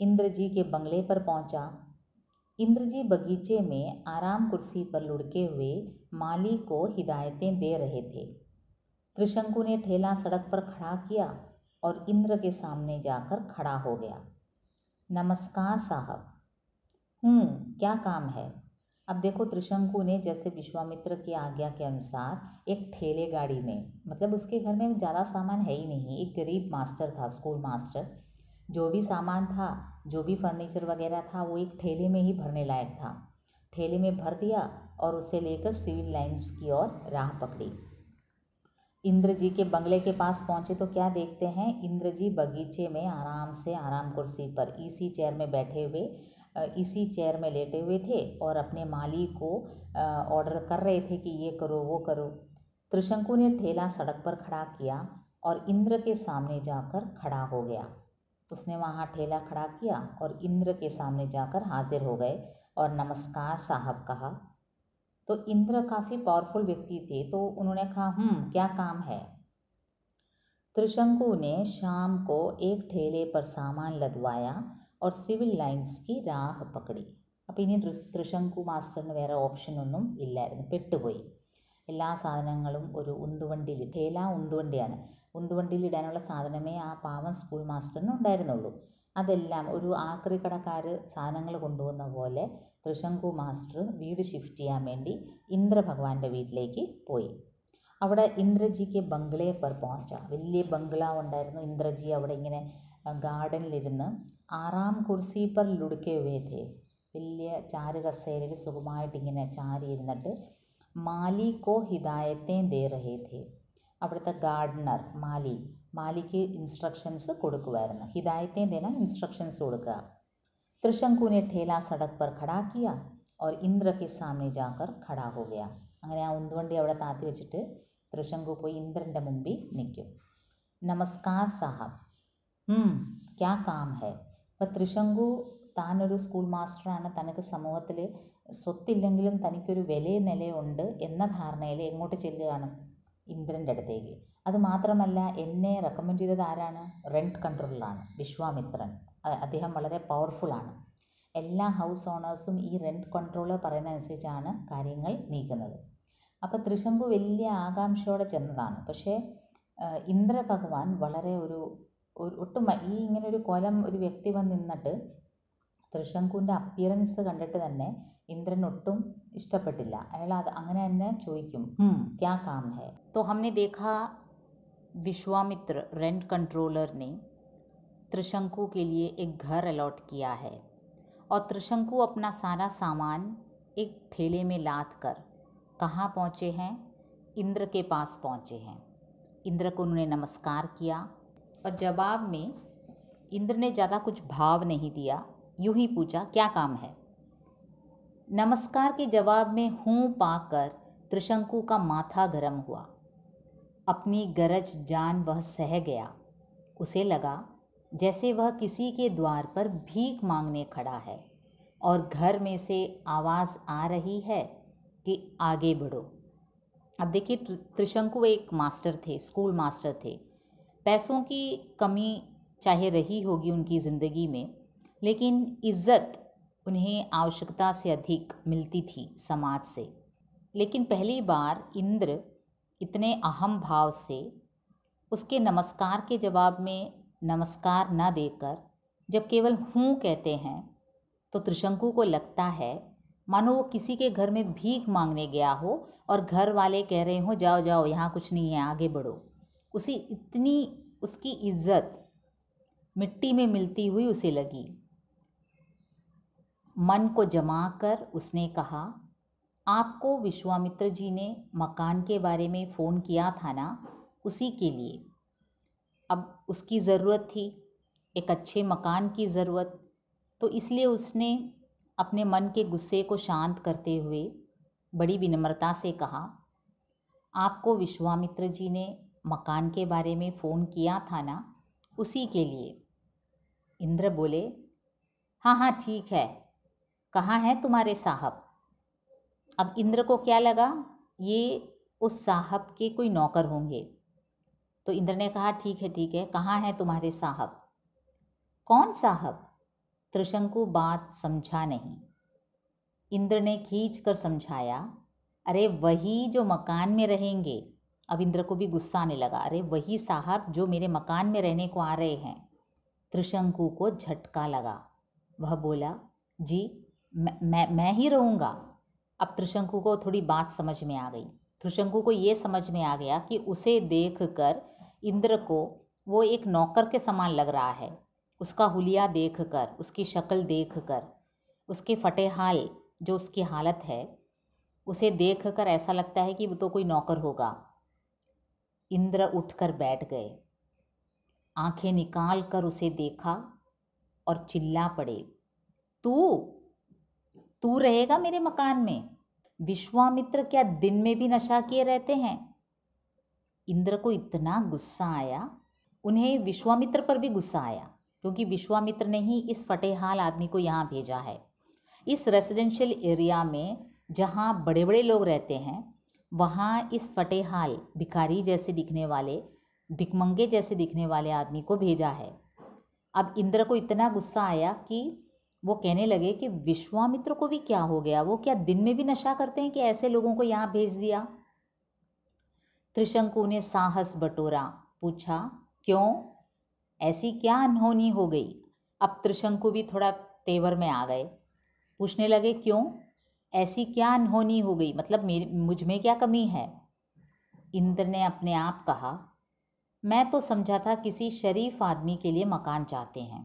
Speaker 1: इंद्र जी के बंगले पर पहुंचा। इंद्र जी बगीचे में आराम कुर्सी पर लुढ़के हुए माली को हिदायतें दे रहे थे त्रिशंकु ने ठेला सड़क पर खड़ा किया और इंद्र के सामने जाकर खड़ा हो गया नमस्कार साहब हूँ हम्म, क्या काम है अब देखो त्रिशंकु ने जैसे विश्वामित्र की आज्ञा के अनुसार एक ठेले गाड़ी में मतलब उसके घर में ज़्यादा सामान है ही नहीं एक गरीब मास्टर था स्कूल मास्टर जो भी सामान था जो भी फर्नीचर वगैरह था वो एक ठेले में ही भरने लायक था ठेले में भर दिया और उसे लेकर सिविल लाइन्स की ओर राह पकड़ी इंद्र जी के बंगले के पास पहुंचे तो क्या देखते हैं इंद्र जी बगीचे में आराम से आराम कुर्सी पर इसी चेयर में बैठे हुए इसी चेयर में लेटे हुए थे और अपने माली को ऑर्डर कर रहे थे कि ये करो वो करो त्रिशंकु ने ठेला सड़क पर खड़ा किया और इंद्र के सामने जाकर खड़ा हो गया उसने वहाँ ठेला खड़ा किया और इंद्र के सामने जाकर हाजिर हो गए और नमस्कार साहब कहा तो इंद्र काफ़ी पावरफुल व्यक्ति थे तो उन्होंने कहा क्या काम है त्रिशंकु ने शाम को एक ठेले पर सामान लदवाया और सिविल സിവിൽ ലൈൻസ്ക്ക് രാഹ പക്കടി അപ്പോൾ ഇനി തൃശങ്കു മാസ്റ്ററിന് വേറെ ഓപ്ഷനൊന്നും ഇല്ലായിരുന്നു പെട്ടുപോയി എല്ലാ സാധനങ്ങളും ഒരു ഉന്തുവണ്ടിയിൽ ഠേല ഉന്തുവണ്ടിയാണ് ഉന്തുവണ്ടിയിൽ ഇടാനുള്ള സാധനമേ ആ പാവം സ്കൂൾ മാസ്റ്ററിന് ഉണ്ടായിരുന്നുള്ളൂ അതെല്ലാം ഒരു ആക്രി കടക്കാർ സാധനങ്ങൾ കൊണ്ടുവന്ന പോലെ തൃശങ്കു മാസ്റ്റർ വീട് ഷിഫ്റ്റ് ചെയ്യാൻ വേണ്ടി ഇന്ദ്രഭഗവാന്റെ വീട്ടിലേക്ക് പോയി അവിടെ ഇന്ദ്രജിക്ക് ബംഗ്ലയെ പർ പਹੁഞ്ച വലിയ ബംഗ്ലാവ് ഉണ്ടായിരുന്നു ഇന്ദ്രജി അവിടെ ഇങ്ങനെ ഗാർഡനിലിരുന്ന് ആറാം കുർസി പർ ലുടുക്കേ ഉയതേ വലിയ ചാരുകസേരയിൽ സുഖമായിട്ടിങ്ങനെ ചാരിയിരുന്നിട്ട് മാലി കോ ഹിതായത്തെ ദേ അവിടുത്തെ ഗാർഡനർ മാലി മാലിക്ക് ഇൻസ്ട്രക്ഷൻസ് കൊടുക്കുമായിരുന്നു ഹിതായത്തെ തേന ഇൻസ്ട്രക്ഷൻസ് കൊടുക്കുക त्रिशंकु ने ठेला सड़क पर खड़ा किया और ഇന്ദ്ര के सामने जाकर खड़ा हो गया അങ്ങനെ ആ ഉന്തുവണ്ടി അവിടെ താത്തി വെച്ചിട്ട് തൃശങ്കു പോയി ഇന്ദ്രൻ്റെ മുമ്പിൽ നിൽക്കും നമസ്കാർ സാഹബ് ക്യാ കാം ഹെ അപ്പം തൃശങ്കു താനൊരു സ്കൂൾ മാസ്റ്ററാണ് തനിക്ക് സമൂഹത്തിൽ സ്വത്തില്ലെങ്കിലും തനിക്കൊരു വിലയെ നിലയുണ്ട് എന്ന ധാരണയിൽ എങ്ങോട്ട് ചെല്ലുകയാണ് ഇന്ദ്രൻ്റെ അടുത്തേക്ക് അതുമാത്രമല്ല എന്നെ റെക്കമെൻഡ് ചെയ്തത് ആരാണ് റെൻറ്റ് കൺട്രോളിലാണ് വിശ്വാമിത്രൻ അദ്ദേഹം വളരെ പവർഫുള്ളാണ് എല്ലാ ഹൗസ് ഓണേഴ്സും ഈ റെൻറ്റ് കൺട്രോളർ പറയുന്ന അനുസരിച്ചാണ് കാര്യങ്ങൾ നീക്കുന്നത് അപ്പോൾ തൃശംഭു വലിയ ആകാംക്ഷയോടെ ചെന്നതാണ് പക്ഷേ ഇന്ദ്രഭഗവാൻ വളരെ ഒരു ഒട്ടും ഈ ഇങ്ങനെ ഒരു കൊലം ഒരു വ്യക്തി വന്ന് നിന്നിട്ട് തൃശങ്കുവിൻ്റെ അപ്പിയറൻസ് കണ്ടിട്ട് തന്നെ ഇന്ദ്രൻ ഒട്ടും ഇഷ്ടപ്പെട്ടില്ല അയാൾ അത് അങ്ങനെ തന്നെ ചോദിക്കും ക്യാ കാം ഹെ തോ ഹംനെ ദേഖാ വിശ്വാമിത്ര റെൻറ്റ് കൺട്രോളറിനെ त्रिशंकु के लिए एक घर अलॉट किया है और त्रिशंकु अपना सारा सामान एक ठेले में लाद कर कहाँ पहुँचे हैं इंद्र के पास पहुँचे हैं इंद्र को उन्होंने नमस्कार किया और जवाब में इंद्र ने ज़्यादा कुछ भाव नहीं दिया यूं ही पूछा क्या काम है नमस्कार के जवाब में हूँ पाकर त्रिशंकु का माथा गर्म हुआ अपनी गरज जान वह सह गया उसे लगा जैसे वह किसी के द्वार पर भीख मांगने खड़ा है और घर में से आवाज़ आ रही है कि आगे बढ़ो अब देखिए त्रिशंकु एक मास्टर थे स्कूल मास्टर थे पैसों की कमी चाहे रही होगी उनकी ज़िंदगी में लेकिन इज्जत उन्हें आवश्यकता से अधिक मिलती थी समाज से लेकिन पहली बार इंद्र इतने अहम भाव से उसके नमस्कार के जवाब में नमस्कार न देकर जब केवल हूँ कहते हैं तो त्रिशंकु को लगता है मानो वो किसी के घर में भीख मांगने गया हो और घर वाले कह रहे हो जाओ जाओ यहाँ कुछ नहीं है आगे बढ़ो उसी इतनी उसकी इज्जत मिट्टी में मिलती हुई उसे लगी मन को जमा कर उसने कहा आपको विश्वामित्र जी ने मकान के बारे में फ़ोन किया था ना उसी के लिए अब उसकी ज़रूरत थी एक अच्छे मकान की ज़रूरत तो इसलिए उसने अपने मन के गुस्से को शांत करते हुए बड़ी विनम्रता से कहा आपको विश्वामित्र जी ने मकान के बारे में फ़ोन किया था ना उसी के लिए इंद्र बोले हाँ हाँ ठीक है कहाँ है तुम्हारे साहब अब इंद्र को क्या लगा ये उस साहब के कोई नौकर होंगे तो इंद्र ने कहा ठीक है ठीक है कहाँ है तुम्हारे साहब कौन साहब त्रिशंकु बात समझा नहीं इंद्र ने खींच कर समझाया अरे वही जो मकान में रहेंगे अब इंद्र को भी गुस्सा आने लगा अरे वही साहब जो मेरे मकान में रहने को आ रहे हैं त्रिशंकु को झटका लगा वह बोला जी मैं मैं ही रहूँगा अब त्रिशंकु को थोड़ी बात समझ में आ गई त्रिशंकु को ये समझ में आ गया कि उसे देख कर इंद्र को वो एक नौकर के समान लग रहा है उसका हुलिया देख कर उसकी शक्ल देख कर उसके फटे हाल जो उसकी हालत है उसे देख कर ऐसा लगता है कि वो तो कोई नौकर होगा इंद्र उठकर बैठ गए आंखें निकाल कर उसे देखा और चिल्ला पड़े तू तू रहेगा मेरे मकान में विश्वामित्र क्या दिन में भी नशा किए रहते हैं इंद्र को इतना गुस्सा आया उन्हें विश्वामित्र पर भी गुस्सा आया क्योंकि विश्वामित्र ने ही इस फटेहाल आदमी को यहाँ भेजा है इस रेजिडेंशियल एरिया में जहाँ बड़े बड़े लोग रहते हैं वहाँ इस फटेहाल भिखारी जैसे दिखने वाले भिकमंगे जैसे दिखने वाले आदमी को भेजा है अब इंद्र को इतना गुस्सा आया कि वो कहने लगे कि विश्वामित्र को भी क्या हो गया वो क्या दिन में भी नशा करते हैं कि ऐसे लोगों को यहाँ भेज दिया त्रिशंकु ने साहस बटोरा पूछा क्यों ऐसी क्या अनहोनी हो गई अब त्रिशंकु भी थोड़ा तेवर में आ गए पूछने लगे क्यों ऐसी क्या अनहोनी हो गई मतलब मेरे मुझ में क्या कमी है इंद्र ने अपने आप कहा मैं तो समझा था किसी शरीफ आदमी के लिए मकान चाहते हैं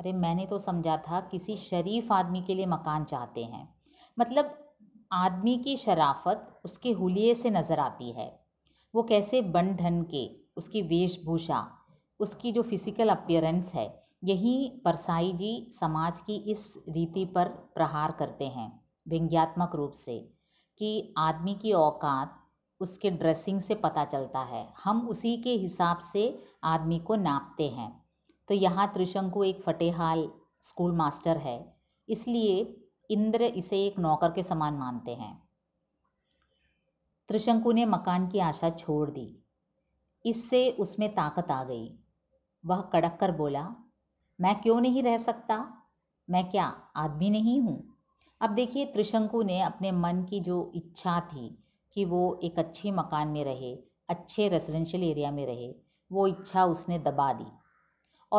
Speaker 1: अरे मैंने तो समझा था किसी शरीफ आदमी के लिए मकान चाहते हैं मतलब आदमी की शराफत उसके हुलिये से नज़र आती है वो कैसे बन ढन के उसकी वेशभूषा उसकी जो फिज़िकल अपियरेंस है यही परसाई जी समाज की इस रीति पर प्रहार करते हैं व्यंग्यात्मक रूप से कि आदमी की औकात उसके ड्रेसिंग से पता चलता है हम उसी के हिसाब से आदमी को नापते हैं तो यहाँ त्रिशंकु एक फटेहाल स्कूल मास्टर है इसलिए इंद्र इसे एक नौकर के समान मानते हैं त्रिशंकु ने मकान की आशा छोड़ दी इससे उसमें ताकत आ गई वह कड़क कर बोला मैं क्यों नहीं रह सकता मैं क्या आदमी नहीं हूँ अब देखिए त्रिशंकु ने अपने मन की जो इच्छा थी कि वो एक अच्छे मकान में रहे अच्छे रेजिडेंशियल एरिया में रहे वो इच्छा उसने दबा दी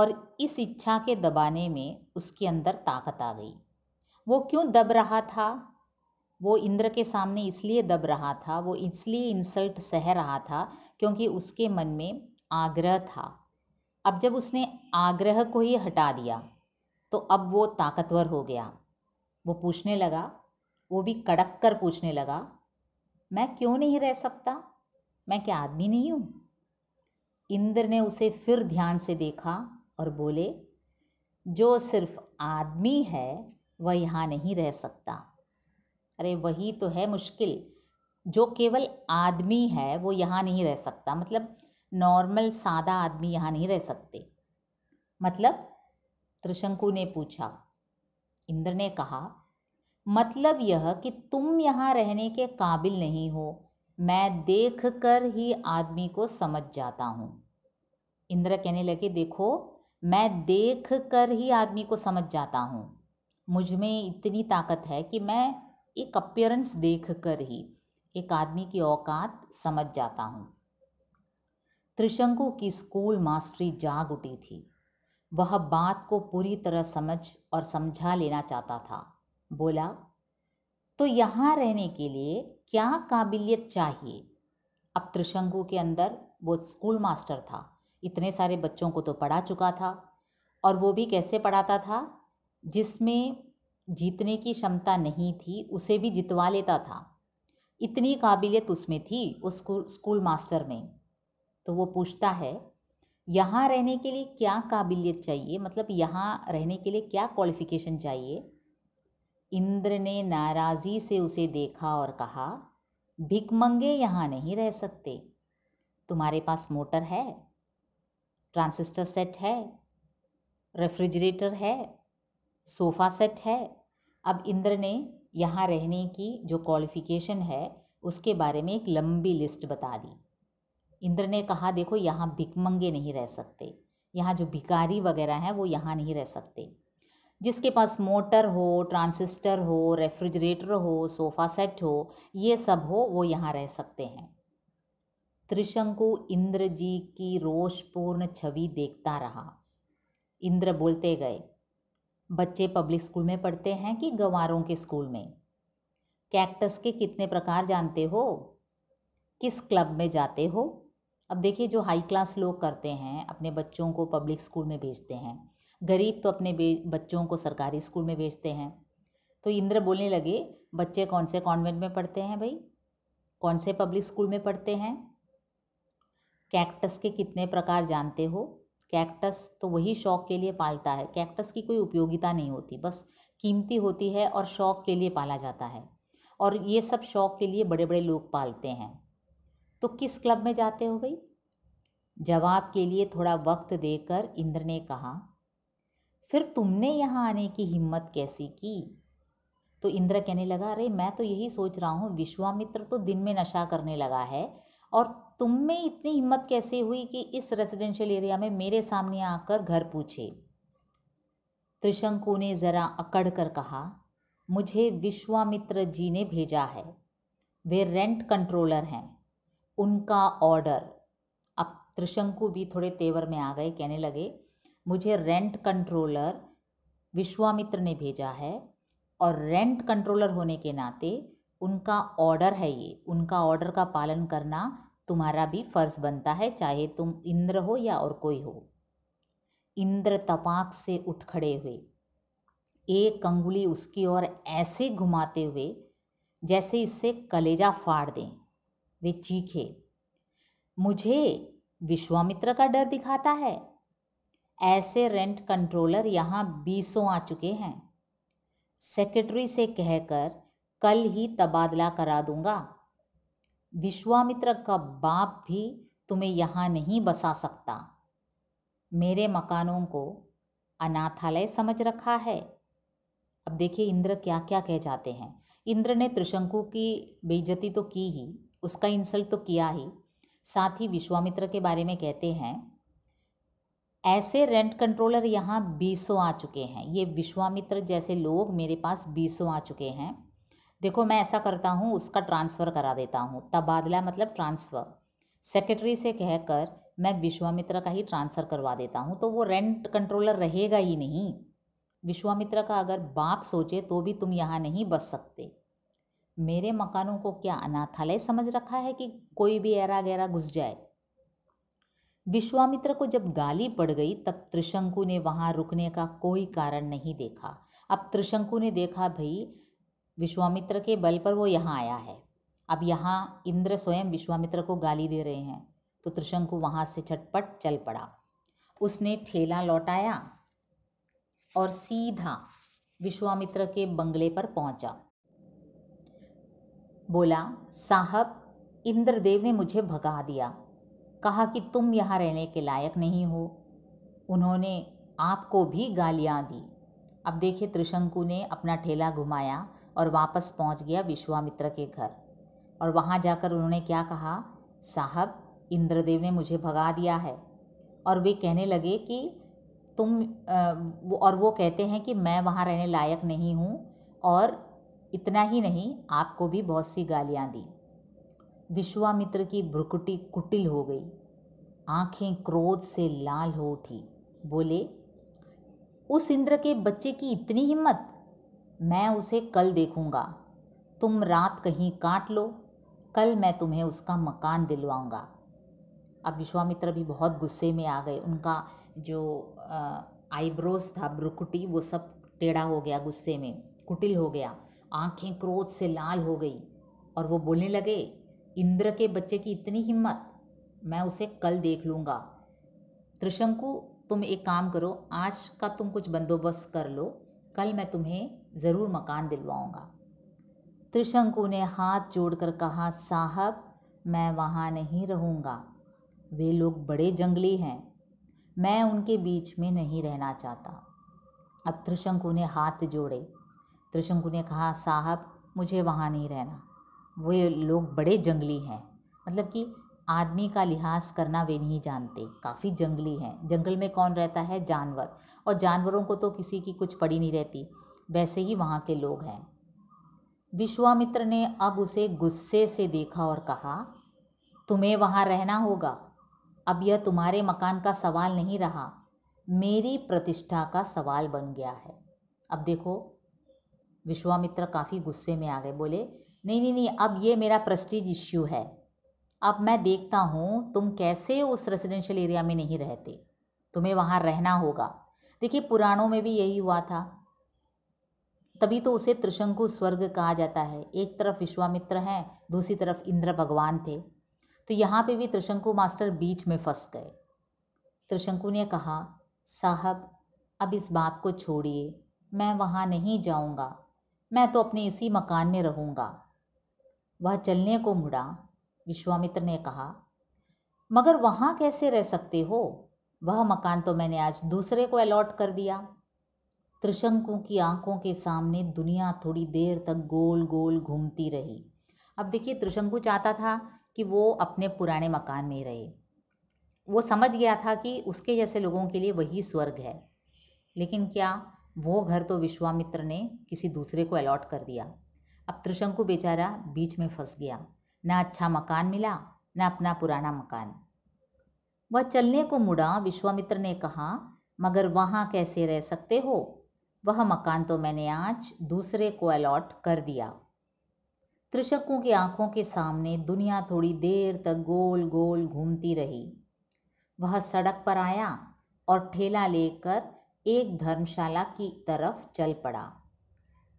Speaker 1: और इस इच्छा के दबाने में उसके अंदर ताकत आ गई वो क्यों दब रहा था वो इंद्र के सामने इसलिए दब रहा था वो इसलिए इंसल्ट सह रहा था क्योंकि उसके मन में आग्रह था अब जब उसने आग्रह को ही हटा दिया तो अब वो ताकतवर हो गया वो पूछने लगा वो भी कड़क कर पूछने लगा मैं क्यों नहीं रह सकता मैं क्या आदमी नहीं हूँ इंद्र ने उसे फिर ध्यान से देखा और बोले जो सिर्फ आदमी है वह यहाँ नहीं रह सकता अरे वही तो है मुश्किल जो केवल आदमी है वो यहाँ नहीं रह सकता मतलब नॉर्मल सादा आदमी यहाँ नहीं रह सकते मतलब त्रिशंकु ने पूछा इंद्र ने कहा मतलब यह कि तुम यहाँ रहने के काबिल नहीं हो मैं देख कर ही आदमी को समझ जाता हूँ इंद्र कहने लगे देखो मैं देख कर ही आदमी को समझ जाता हूँ मुझ में इतनी ताकत है कि मैं एक अपियरेंस देख कर ही एक आदमी की औकात समझ जाता हूँ त्रिशंकु की स्कूल मास्टरी जाग उठी थी वह बात को पूरी तरह समझ और समझा लेना चाहता था बोला तो यहाँ रहने के लिए क्या काबिलियत चाहिए अब त्रिशंकु के अंदर वो स्कूल मास्टर था इतने सारे बच्चों को तो पढ़ा चुका था और वो भी कैसे पढ़ाता था जिसमें जीतने की क्षमता नहीं थी उसे भी जितवा लेता था इतनी काबिलियत उसमें थी उस स्कूल मास्टर में तो वो पूछता है यहाँ रहने के लिए क्या काबिलियत चाहिए मतलब यहाँ रहने के लिए क्या क्वालिफिकेशन चाहिए इंद्र ने नाराज़ी से उसे देखा और कहा भिकमंगे यहाँ नहीं रह सकते तुम्हारे पास मोटर है ट्रांसिस्टर सेट है रेफ्रिजरेटर है सोफ़ा सेट है अब इंद्र ने यहाँ रहने की जो क्वालिफ़िकेशन है उसके बारे में एक लंबी लिस्ट बता दी इंद्र ने कहा देखो यहाँ भिकमंगे नहीं रह सकते यहाँ जो भिकारी वगैरह हैं वो यहाँ नहीं रह सकते जिसके पास मोटर हो ट्रांसिस्टर हो रेफ्रिजरेटर हो सोफ़ा सेट हो ये सब हो वो यहाँ रह सकते हैं त्रिशंकु इंद्र जी की रोषपूर्ण छवि देखता रहा इंद्र बोलते गए बच्चे पब्लिक स्कूल में पढ़ते हैं कि गंवारों के स्कूल में कैक्टस के कितने प्रकार जानते हो किस क्लब में जाते हो अब देखिए जो हाई क्लास लोग करते हैं अपने बच्चों को पब्लिक स्कूल में भेजते हैं गरीब तो अपने बच्चों को सरकारी स्कूल में भेजते हैं तो इंद्र बोलने लगे बच्चे कौन से कॉन्वेंट में पढ़ते हैं भाई कौन से पब्लिक स्कूल में पढ़ते हैं कैक्टस के कितने प्रकार जानते हो कैक्टस तो वही शौक के लिए पालता है कैक्टस की कोई उपयोगिता नहीं होती बस कीमती होती है और शौक के लिए पाला जाता है और ये सब शौक के लिए बड़े बड़े लोग पालते हैं तो किस क्लब में जाते हो भाई जवाब के लिए थोड़ा वक्त देकर इंद्र ने कहा फिर तुमने यहाँ आने की हिम्मत कैसी की तो इंद्र कहने लगा अरे मैं तो यही सोच रहा हूँ विश्वामित्र तो दिन में नशा करने लगा है और तुम में इतनी हिम्मत कैसे हुई कि इस रेजिडेंशियल एरिया में मेरे सामने आकर घर पूछे त्रिशंकु ने ज़रा अकड़ कर कहा मुझे विश्वामित्र जी ने भेजा है वे रेंट कंट्रोलर हैं उनका ऑर्डर अब त्रिशंकु भी थोड़े तेवर में आ गए कहने लगे मुझे रेंट कंट्रोलर विश्वामित्र ने भेजा है और रेंट कंट्रोलर होने के नाते उनका ऑर्डर है ये उनका ऑर्डर का पालन करना तुम्हारा भी फर्ज बनता है चाहे तुम इंद्र हो या और कोई हो इंद्र तपाक से उठ खड़े हुए एक अंगुली उसकी ओर ऐसे घुमाते हुए जैसे इससे कलेजा फाड़ दें वे चीखे मुझे विश्वामित्र का डर दिखाता है ऐसे रेंट कंट्रोलर यहाँ बीसों आ चुके हैं सेक्रेटरी से कहकर कल ही तबादला करा दूंगा विश्वामित्र का बाप भी तुम्हें यहाँ नहीं बसा सकता मेरे मकानों को अनाथालय समझ रखा है अब देखिए इंद्र क्या क्या कह जाते हैं इंद्र ने त्रिशंकु की बेइज्जती तो की ही उसका इंसल्ट तो किया ही साथ ही विश्वामित्र के बारे में कहते हैं ऐसे रेंट कंट्रोलर यहाँ बीसों आ चुके हैं ये विश्वामित्र जैसे लोग मेरे पास बीसों आ चुके हैं देखो मैं ऐसा करता हूँ उसका ट्रांसफ़र करा देता हूँ तबादला मतलब ट्रांसफ़र सेक्रेटरी से कहकर मैं विश्वामित्र का ही ट्रांसफ़र करवा देता हूँ तो वो रेंट कंट्रोलर रहेगा ही नहीं विश्वामित्र का अगर बाप सोचे तो भी तुम यहाँ नहीं बस सकते मेरे मकानों को क्या अनाथालय समझ रखा है कि कोई भी ऐरा गैरा घुस जाए विश्वामित्र को जब गाली पड़ गई तब त्रिशंकु ने वहाँ रुकने का कोई कारण नहीं देखा अब त्रिशंकु ने देखा भाई विश्वामित्र के बल पर वो यहाँ आया है अब यहाँ इंद्र स्वयं विश्वामित्र को गाली दे रहे हैं तो त्रिशंकु वहाँ से छटपट चल पड़ा उसने ठेला लौटाया और सीधा विश्वामित्र के बंगले पर पहुँचा बोला साहब इंद्रदेव ने मुझे भगा दिया कहा कि तुम यहाँ रहने के लायक नहीं हो उन्होंने आपको भी गालियाँ दी अब देखिए त्रिशंकु ने अपना ठेला घुमाया और वापस पहुंच गया विश्वामित्र के घर और वहां जाकर उन्होंने क्या कहा साहब इंद्रदेव ने मुझे भगा दिया है और वे कहने लगे कि तुम और वो कहते हैं कि मैं वहाँ रहने लायक नहीं हूँ और इतना ही नहीं आपको भी बहुत सी गालियाँ दी विश्वामित्र की भ्रुकुटी कुटिल हो गई आंखें क्रोध से लाल हो उठी बोले उस इंद्र के बच्चे की इतनी हिम्मत मैं उसे कल देखूँगा तुम रात कहीं काट लो कल मैं तुम्हें उसका मकान दिलवाऊँगा अब विश्वामित्र भी बहुत गुस्से में आ गए उनका जो आईब्रोज था ब्रुकुटी वो सब टेढ़ा हो गया गुस्से में कुटिल हो गया आंखें क्रोध से लाल हो गई और वो बोलने लगे इंद्र के बच्चे की इतनी हिम्मत मैं उसे कल देख लूँगा त्रिशंकु तुम एक काम करो आज का तुम कुछ बंदोबस्त कर लो कल मैं तुम्हें ज़रूर मकान दिलवाऊंगा त्रिशंकु ने हाथ जोड़कर कहा साहब मैं वहाँ नहीं रहूँगा वे लोग बड़े जंगली हैं मैं उनके बीच में नहीं रहना चाहता अब त्रिशंकु ने हाथ जोड़े त्रिशंकु ने कहा साहब मुझे वहाँ नहीं रहना वे लोग बड़े जंगली हैं मतलब कि आदमी का लिहाज करना वे नहीं जानते काफ़ी जंगली हैं जंगल में कौन रहता है जानवर और जानवरों को तो किसी की कुछ पड़ी नहीं रहती वैसे ही वहाँ के लोग हैं विश्वामित्र ने अब उसे गुस्से से देखा और कहा तुम्हें वहाँ रहना होगा अब यह तुम्हारे मकान का सवाल नहीं रहा मेरी प्रतिष्ठा का सवाल बन गया है अब देखो विश्वामित्र काफ़ी गुस्से में आ गए बोले नहीं नहीं नहीं अब ये मेरा प्रस्टीज इश्यू है अब मैं देखता हूँ तुम कैसे उस रेजिडेंशियल एरिया में नहीं रहते तुम्हें वहाँ रहना होगा देखिए पुराणों में भी यही हुआ था तभी तो उसे त्रिशंकु स्वर्ग कहा जाता है एक तरफ विश्वामित्र हैं दूसरी तरफ इंद्र भगवान थे तो यहाँ पे भी त्रिशंकु मास्टर बीच में फंस गए त्रिशंकु ने कहा साहब अब इस बात को छोड़िए मैं वहाँ नहीं जाऊँगा मैं तो अपने इसी मकान में रहूँगा वह चलने को मुड़ा विश्वामित्र ने कहा मगर वहाँ कैसे रह सकते हो वह मकान तो मैंने आज दूसरे को अलॉट कर दिया त्रिशंकु की आंखों के सामने दुनिया थोड़ी देर तक गोल गोल घूमती रही अब देखिए त्रिशंकु चाहता था कि वो अपने पुराने मकान में रहे वो समझ गया था कि उसके जैसे लोगों के लिए वही स्वर्ग है लेकिन क्या वो घर तो विश्वामित्र ने किसी दूसरे को अलॉट कर दिया अब त्रिशंकु बेचारा बीच में फंस गया न अच्छा मकान मिला न अपना पुराना मकान वह चलने को मुड़ा विश्वामित्र ने कहा मगर वहाँ कैसे रह सकते हो वह मकान तो मैंने आज दूसरे को अलॉट कर दिया त्रिशकों की आंखों के सामने दुनिया थोड़ी देर तक गोल गोल घूमती रही वह सड़क पर आया और ठेला लेकर एक धर्मशाला की तरफ चल पड़ा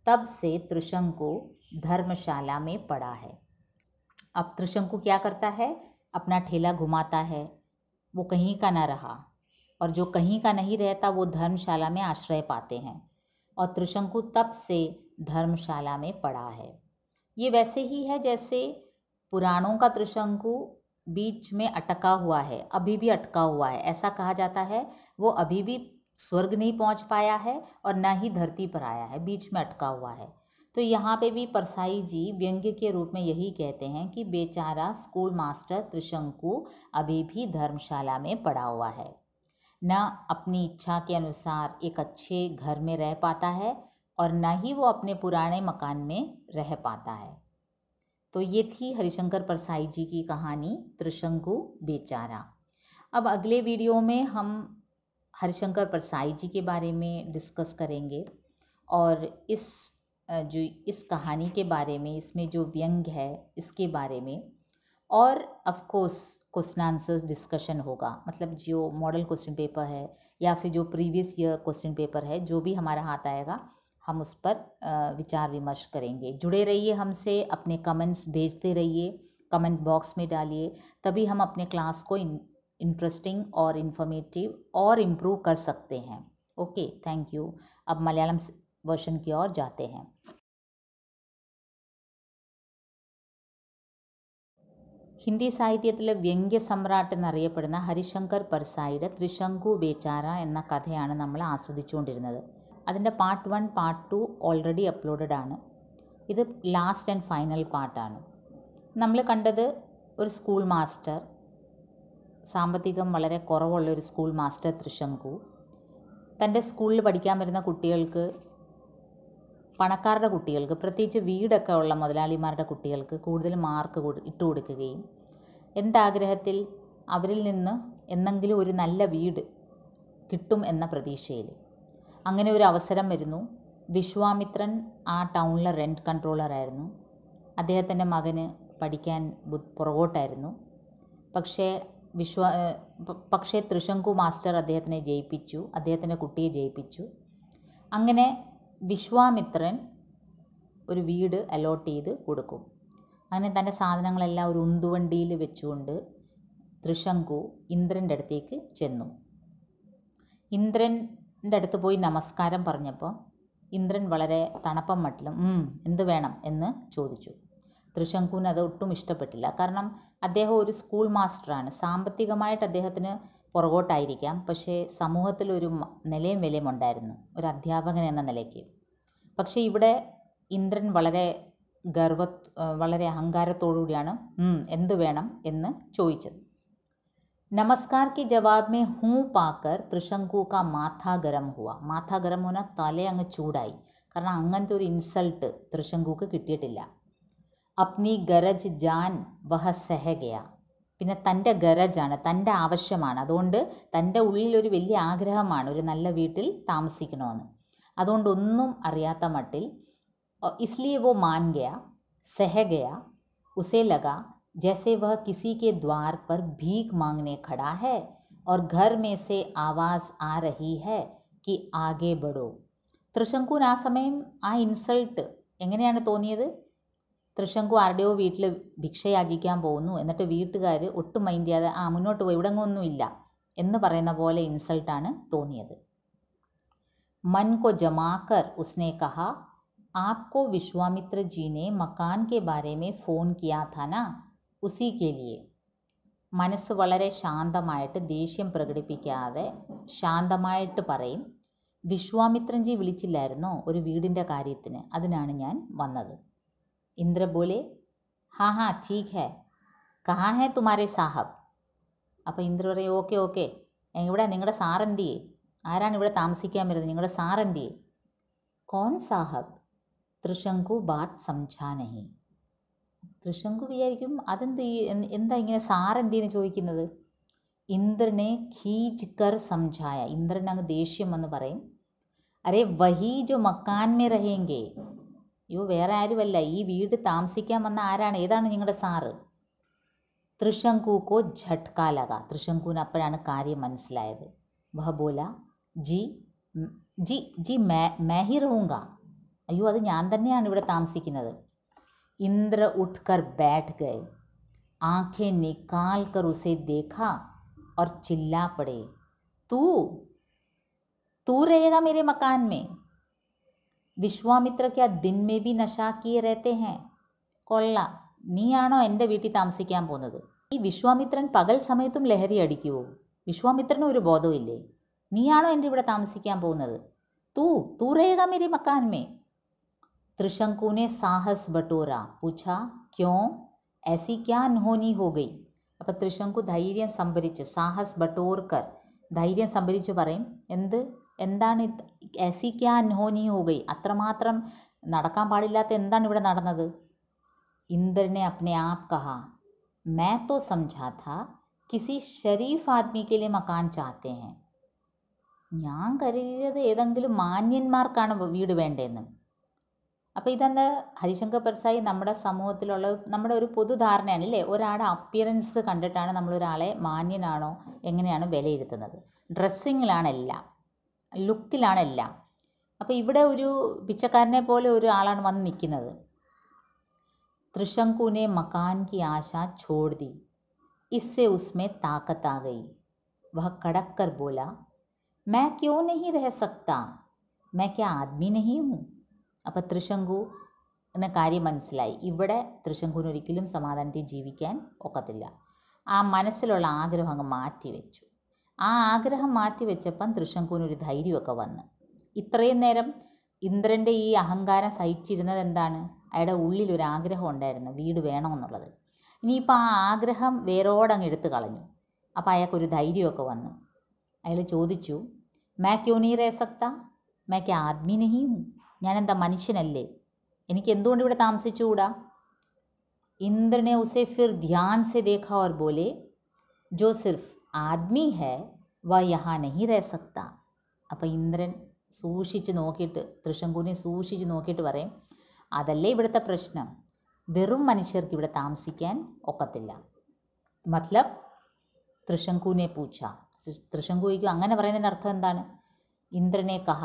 Speaker 1: तब से त्रिशंकु धर्मशाला में पड़ा है अब त्रिशंकु क्या करता है अपना ठेला घुमाता है वो कहीं का ना रहा और जो कहीं का नहीं रहता वो धर्मशाला में आश्रय पाते हैं और त्रिशंकु तब से धर्मशाला में पड़ा है ये वैसे ही है जैसे पुराणों का त्रिशंकु बीच में अटका हुआ है अभी भी अटका हुआ है ऐसा कहा जाता है वो अभी भी स्वर्ग नहीं पहुंच पाया है और ना ही धरती पर आया है बीच में अटका हुआ है तो यहाँ पे भी परसाई जी व्यंग्य के रूप में यही कहते हैं कि बेचारा स्कूल मास्टर त्रिशंकु अभी भी धर्मशाला में पड़ा हुआ है न अपनी इच्छा के अनुसार एक अच्छे घर में रह पाता है और न ही वो अपने पुराने मकान में रह पाता है तो ये थी हरिशंकर परसाई जी की कहानी त्रिशंकु बेचारा अब अगले वीडियो में हम हरिशंकर परसाई जी के बारे में डिस्कस करेंगे और इस जो इस कहानी के बारे में इसमें जो व्यंग है इसके बारे में और अफकोर्स क्वेश्चन आंसर्स डिस्कशन होगा मतलब जो मॉडल क्वेश्चन पेपर है या फिर जो प्रीवियस ईयर क्वेश्चन पेपर है जो भी हमारा हाथ आएगा हम उस पर विचार विमर्श करेंगे जुड़े रहिए हमसे अपने कमेंट्स भेजते रहिए कमेंट बॉक्स में डालिए तभी हम अपने क्लास को इंटरेस्टिंग और इन्फॉर्मेटिव और इम्प्रूव कर सकते हैं ओके थैंक यू अब मलयालम वर्षन की ओर जाते हैं ഹിന്ദി സാഹിത്യത്തിലെ വ്യംഗ്യ സമ്രാട്ട് എന്നറിയപ്പെടുന്ന ഹരിശങ്കർ പർസായിയുടെ ത്രിശങ്കു ബേച്ചാര എന്ന കഥയാണ് നമ്മൾ ആസ്വദിച്ചുകൊണ്ടിരുന്നത് അതിൻ്റെ part one part two already uploaded ആണ് ഇത് ലാസ്റ്റ് ആൻഡ് ഫൈനൽ പാർട്ടാണ് നമ്മൾ കണ്ടത് ഒരു സ്കൂൾ മാസ്റ്റർ സാമ്പത്തികം വളരെ കുറവുള്ള ഒരു സ്കൂൾ മാസ്റ്റർ ത്രിശങ്കു തൻ്റെ സ്കൂളിൽ പഠിക്കാൻ വരുന്ന കുട്ടികൾക്ക് പണക്കാരുടെ കുട്ടികൾക്ക് പ്രത്യേകിച്ച് വീടൊക്കെ ഉള്ള മുതലാളിമാരുടെ കുട്ടികൾക്ക് കൂടുതൽ മാർക്ക് ഇട്ട് കൊടുക്കുകയും എന്താഗ്രഹത്തിൽ അവരിൽ നിന്ന് എന്നെങ്കിലും ഒരു നല്ല വീട് കിട്ടും എന്ന പ്രതീക്ഷയിൽ അങ്ങനെ ഒരു അവസരം വരുന്നു വിശ്വാമിത്രൻ ആ ടൗണിലെ റെൻറ്റ് കൺട്രോളറായിരുന്നു അദ്ദേഹത്തിൻ്റെ മകന് പഠിക്കാൻ പുറകോട്ടായിരുന്നു പക്ഷേ വിശ്വ പക്ഷേ തൃശങ്കു മാസ്റ്റർ അദ്ദേഹത്തിനെ ജയിപ്പിച്ചു അദ്ദേഹത്തിൻ്റെ കുട്ടിയെ ജയിപ്പിച്ചു അങ്ങനെ വിശ്വാമിത്രൻ ഒരു വീട് അലോട്ട് ചെയ്ത് കൊടുക്കും അങ്ങനെ തൻ്റെ സാധനങ്ങളെല്ലാം ഒരു ഉന്തുവണ്ടിയിൽ വെച്ചുകൊണ്ട് തൃശങ്കു ഇന്ദ്രൻ്റെ അടുത്തേക്ക് ചെന്നു ഇന്ദ്രൻ്റെ അടുത്ത് പോയി നമസ്കാരം പറഞ്ഞപ്പോൾ ഇന്ദ്രൻ വളരെ തണുപ്പം മട്ടിലും എന്ത് വേണം എന്ന് ചോദിച്ചു ത്രിശങ്കുവിന് അത് ഒട്ടും ഇഷ്ടപ്പെട്ടില്ല കാരണം അദ്ദേഹം ഒരു സ്കൂൾ മാസ്റ്ററാണ് സാമ്പത്തികമായിട്ട് അദ്ദേഹത്തിന് പുറകോട്ടായിരിക്കാം പക്ഷേ സമൂഹത്തിലൊരു നിലയും വിലയും ഉണ്ടായിരുന്നു ഒരു അധ്യാപകൻ എന്ന നിലയ്ക്ക് പക്ഷേ ഇവിടെ ഇന്ദ്രൻ വളരെ ഗർവ വളരെ അഹങ്കാരത്തോടുകൂടിയാണ് എന്ത് വേണം എന്ന് ചോദിച്ചത് നമസ്കാർ കി ജവാബ് മേ ഹൂ പാക്കർ त्रिशंकु का माथा गरम हुआ മാഥാ ഗരം ഹോന തല അങ്ങ് ചൂടായി കാരണം അങ്ങനത്തെ ഒരു ഇൻസൾട്ട് ത്രിശങ്കുക്ക് കിട്ടിയിട്ടില്ല അപ്നി ഗരജ് ജാൻ വഹ സെഹഗയ പിന്നെ തന്റെ ഗറേജ് ആണ് തന്റെ ആവശ്യമാണ് അതുകൊണ്ട് തന്റെ ഉള്ളിൽ ഒരു വലിയ ആഗ്രഹമാണ് ഒരു നല്ല വീട്ടിൽ താമസിക്കണം എന്ന് അതുകൊണ്ട് ഒന്നും അറിയാതെ മട്ടിൽ ഇസ്ലിయే वो मान गया सह गया उसे लगा जैसे वह किसी के द्वार पर भीख मांगने खड़ा है और घर में से आवाज आ रही है कि आगे बढ़ो त्रिशങ്കുനാ സമയം ആ ഇൻസൾട്ട് എങ്ങനെയാണ് തോന്നിyed തൃശങ്കു ആരുടെയോ വീട്ടിൽ ഭിക്ഷയാചിക്കാൻ പോകുന്നു എന്നിട്ട് വീട്ടുകാർ ഒട്ടും മൈൻഡ് ചെയ്യാതെ ആ മുന്നോട്ട് പോയി ഇവിടെങ്ങൊന്നുമില്ല എന്ന് പറയുന്ന പോലെ ഇൻസൾട്ടാണ് തോന്നിയത് മൻകോ ജമാക്കർ ഉസ്നെ കഹ आपको विश्वामित्र जी ने मकान के बारे में फ़ोन किया था ना उसी के लिए മനസ്സ് വളരെ ശാന്തമായിട്ട് ദേഷ്യം പ്രകടിപ്പിക്കാതെ ശാന്തമായിട്ട് പറയും വിശ്വാമിത്രൻജി വിളിച്ചില്ലായിരുന്നോ ഒരു വീടിൻ്റെ കാര്യത്തിന് അതിനാണ് ഞാൻ വന്നത് इंद्र बोले हाँ हाँ ठीक है കഹാ ഹേ തുമാരെ സാഹബ് അപ്പോൾ ഇന്ദ്ര പറയും ഓക്കെ ഓക്കെ ഇവിടെ നിങ്ങളുടെ സാറെന്തിയെ ആരാണ് ഇവിടെ താമസിക്കാൻ വരുന്നത് നിങ്ങളുടെ സാറെന്തിയെ കോൺ സാഹബ് തൃശങ്കു ബാത് സംജാനഹി തൃശങ്കു വിചാരിക്കും അതെന്ത് എന്താ ഇങ്ങനെ സാറെന്തിയെന്ന് ചോദിക്കുന്നത് ഇന്ദ്രനെ ഖീജ് കർ സംജായ ഇന്ദ്രൻ അങ്ങ് ദേഷ്യം എന്ന് പറയും അരേ വഹി ജോ മക്കാൻ മേ रहेंगे അയ്യോ വേറെ ആരുമല്ല ഈ വീട് താമസിക്കാൻ വന്ന ആരാണ് ഏതാണ് നിങ്ങളുടെ സാറ് തൃശങ്കൂക്കോ ഝട്കാ ലക തൃശങ്കൂന് അപ്പോഴാണ് കാര്യം മനസ്സിലായത് ബഹബോല ജി ജി ജി മേ മേഹി റഹൂങ്ക അയ്യോ അത് ഞാൻ തന്നെയാണ് ഇവിടെ താമസിക്കുന്നത് ഇന്ദ്ര उठकर बैठ गए आंखें निकाल कर उसे देखा और चिल्ला पड़े तू तू रहेगा मेरे मकान में വിശ്വാമിത്ര ക്യാ ദിൻമേ ബി നഷാക്കിയേ രേത്തെ ഹേ കൊള്ള നീയാണോ എൻ്റെ വീട്ടിൽ താമസിക്കാൻ പോകുന്നത് ഈ വിശ്വാമിത്രൻ പകൽ സമയത്തും ലഹരി അടിക്കുവോ വിശ്വാമിത്രനും ഒരു ബോധവുമില്ലേ നീയാണോ എൻ്റെ ഇവിടെ താമസിക്കാൻ പോകുന്നത് തൂ തൂറേക മേരി മക്കാൻമേ തൃശങ്കുനെ സാഹസ് ബട്ടോറ പൂച്ച ക്യോ ഏസി ക്യാ അൻഹോനി ഹോ ഗൈ അപ്പോൾ തൃശങ്കു ധൈര്യം സംഭരിച്ച് സാഹസ് ബട്ടോർക്കർ ധൈര്യം സംഭരിച്ച് പറയും എന്ത് എന്താണ് എസി ക്യാ അൻഹോനി ഹോഗൈ അത്രമാത്രം നടക്കാൻ പാടില്ലാത്ത എന്താണ് ഇവിടെ നടന്നത് ഇന്ദ്രനെ അപ്നെ ആപ് കഹ മേ തോ സംജാ കിസി ഷരീഫ് ആദ്മിക്ക് ലേ മക്കാൻ ചാത്തേ ഹെ ഞാൻ കരുതിയത് ഏതെങ്കിലും മാന്യന്മാർക്കാണ് വീട് വേണ്ടതെന്ന് അപ്പോൾ ഇതെന്താ ഹരിശങ്കർ പ്രസായി നമ്മുടെ സമൂഹത്തിലുള്ള നമ്മുടെ ഒരു പൊതുധാരണയാണ് അല്ലേ ഒരാളുടെ അപ്പിയറൻസ് കണ്ടിട്ടാണ് നമ്മളൊരാളെ മാന്യനാണോ എങ്ങനെയാണ് വിലയിരുത്തുന്നത് ഡ്രസ്സിങ്ങിലാണെല്ലാം എല്ലാം ലുക്കിലാണല്ല അപ്പോൾ ഇവിടെ ഒരു പിച്ചക്കാരനെ പോലെ ഒരാളാണ് വന്ന് നിൽക്കുന്നത് त्रिशंकु मकान കി ആശ छोड़ दी इससे उसमें ताकत आ गई वह कड़क कर बोला मैं क्यों नहीं रह सकता मैं क्या ആദ്മി नहीं ഹൂ അപ്പോൾ തൃശങ്കു എന്ന കാര്യം മനസ്സിലായി ഇവിടെ തൃശങ്കുവിന് സമാധാനത്തിൽ ജീവിക്കാൻ ഒക്കത്തില്ല ആ മനസ്സിലുള്ള ആഗ്രഹം അങ്ങ് മാറ്റി വെച്ചു ആ ആഗ്രഹം മാറ്റിവെച്ചപ്പം തൃശങ്കൂനൊരു ധൈര്യമൊക്കെ വന്ന് ഇത്രയും നേരം ഇന്ദ്രൻ്റെ ഈ അഹങ്കാരം സഹിച്ചിരുന്നത് എന്താണ് അയാളുടെ ഉള്ളിലൊരു ആഗ്രഹം ഉണ്ടായിരുന്നു വീട് വേണമെന്നുള്ളത് ഇനിയിപ്പോൾ ആ ആഗ്രഹം വേരോടങ്ങ് എടുത്തു കളഞ്ഞു അപ്പോൾ അയാൾക്കൊരു ധൈര്യമൊക്കെ വന്നു അയാൾ ചോദിച്ചു മാ ക്യൂനീ രേസക്ത മാക്ക് ആത്മീനഹിയും ഞാനെന്താ മനുഷ്യനല്ലേ എനിക്ക് എന്തുകൊണ്ട് ഇവിടെ താമസിച്ചുകൂടാ ഇന്ദ്രനെ ഉസേ उसे फिर ध्यान से देखा और बोले जो सिर्फ ആദ്മി ഹേ വ യഹാ നഹി രേ സക്ത അപ്പോൾ ഇന്ദ്രൻ സൂക്ഷിച്ച് നോക്കിയിട്ട് തൃശങ്കൂരിനെ സൂക്ഷിച്ച് നോക്കിയിട്ട് പറയും അതല്ലേ ഇവിടുത്തെ പ്രശ്നം വെറും മനുഷ്യർക്ക് ഇവിടെ താമസിക്കാൻ ഒക്കത്തില്ല മത്ലബ് തൃശങ്കൂനെ പൂച്ച തൃശങ്കൂയ്ക്കും അങ്ങനെ പറയുന്നതിൻ്റെ അർത്ഥം എന്താണ് ഇന്ദ്രനെ കഹ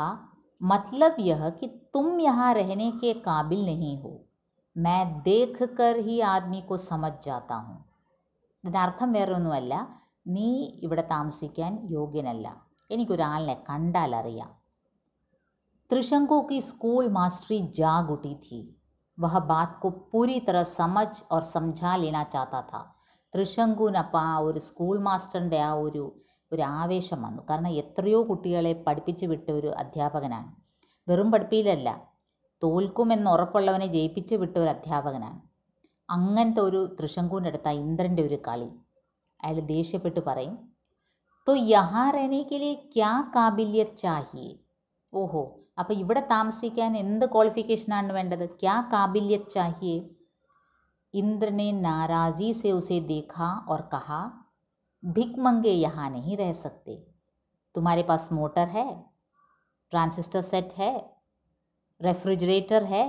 Speaker 1: മത്ലബ് യഹ കി തും യഹാ രഹനേക്ക് കാബിൽ നഹി ഹോ മേ ദേഖ് കർ ഹി ആദ്മി കോ സമജ് ജാത്ത ഹോ ഇതിൻ്റെ അർത്ഥം വേറെ ഒന്നുമല്ല നീ ഇവിടെ താമസിക്കാൻ യോഗ്യനല്ല എനിക്കൊരാളിനെ കണ്ടാലറിയാം അറിയാം की स्कूल मास्टरी जाग उठी थी वह बात को पूरी तरह समझ और समझा लेना चाहता था തൃശങ്കുവിനപ്പം ആ ഒരു സ്കൂൾ മാസ്റ്ററിൻ്റെ ആ ഒരു ഒരു ആവേശം വന്നു കാരണം എത്രയോ കുട്ടികളെ പഠിപ്പിച്ചു വിട്ട ഒരു അധ്യാപകനാണ് വെറും പഠിപ്പിയിലല്ല തോൽക്കുമെന്ന് ഉറപ്പുള്ളവനെ ജയിപ്പിച്ച് വിട്ട ഒരു അധ്യാപകനാണ് അങ്ങനത്തെ ഒരു തൃശങ്കുവിൻ്റെ അടുത്ത ഇന്ദ്രൻ്റെ ഒരു കളി അയാൾ ദേഷ്യപ്പെട്ട് പറയും തോ യഹാ റഹനെ കെ ലിയെ ക്യാ കാബിലിയത്ത് ചാഹിയേ ഓഹോ അപ്പോൾ ഇവിടെ താമസിക്കാൻ എന്ത് ക്വാളിഫിക്കേഷനാണ് വേണ്ടത് ക്യാ കാബിലിയത്ത് ചാഹിയേ इंद्र ने नाराज़ी से उसे देखा और कहा भिक मंगे यहाँ नहीं रह सकते तुम्हारे पास मोटर है ट्रांसिस्टर सेट है रेफ्रिजरेटर है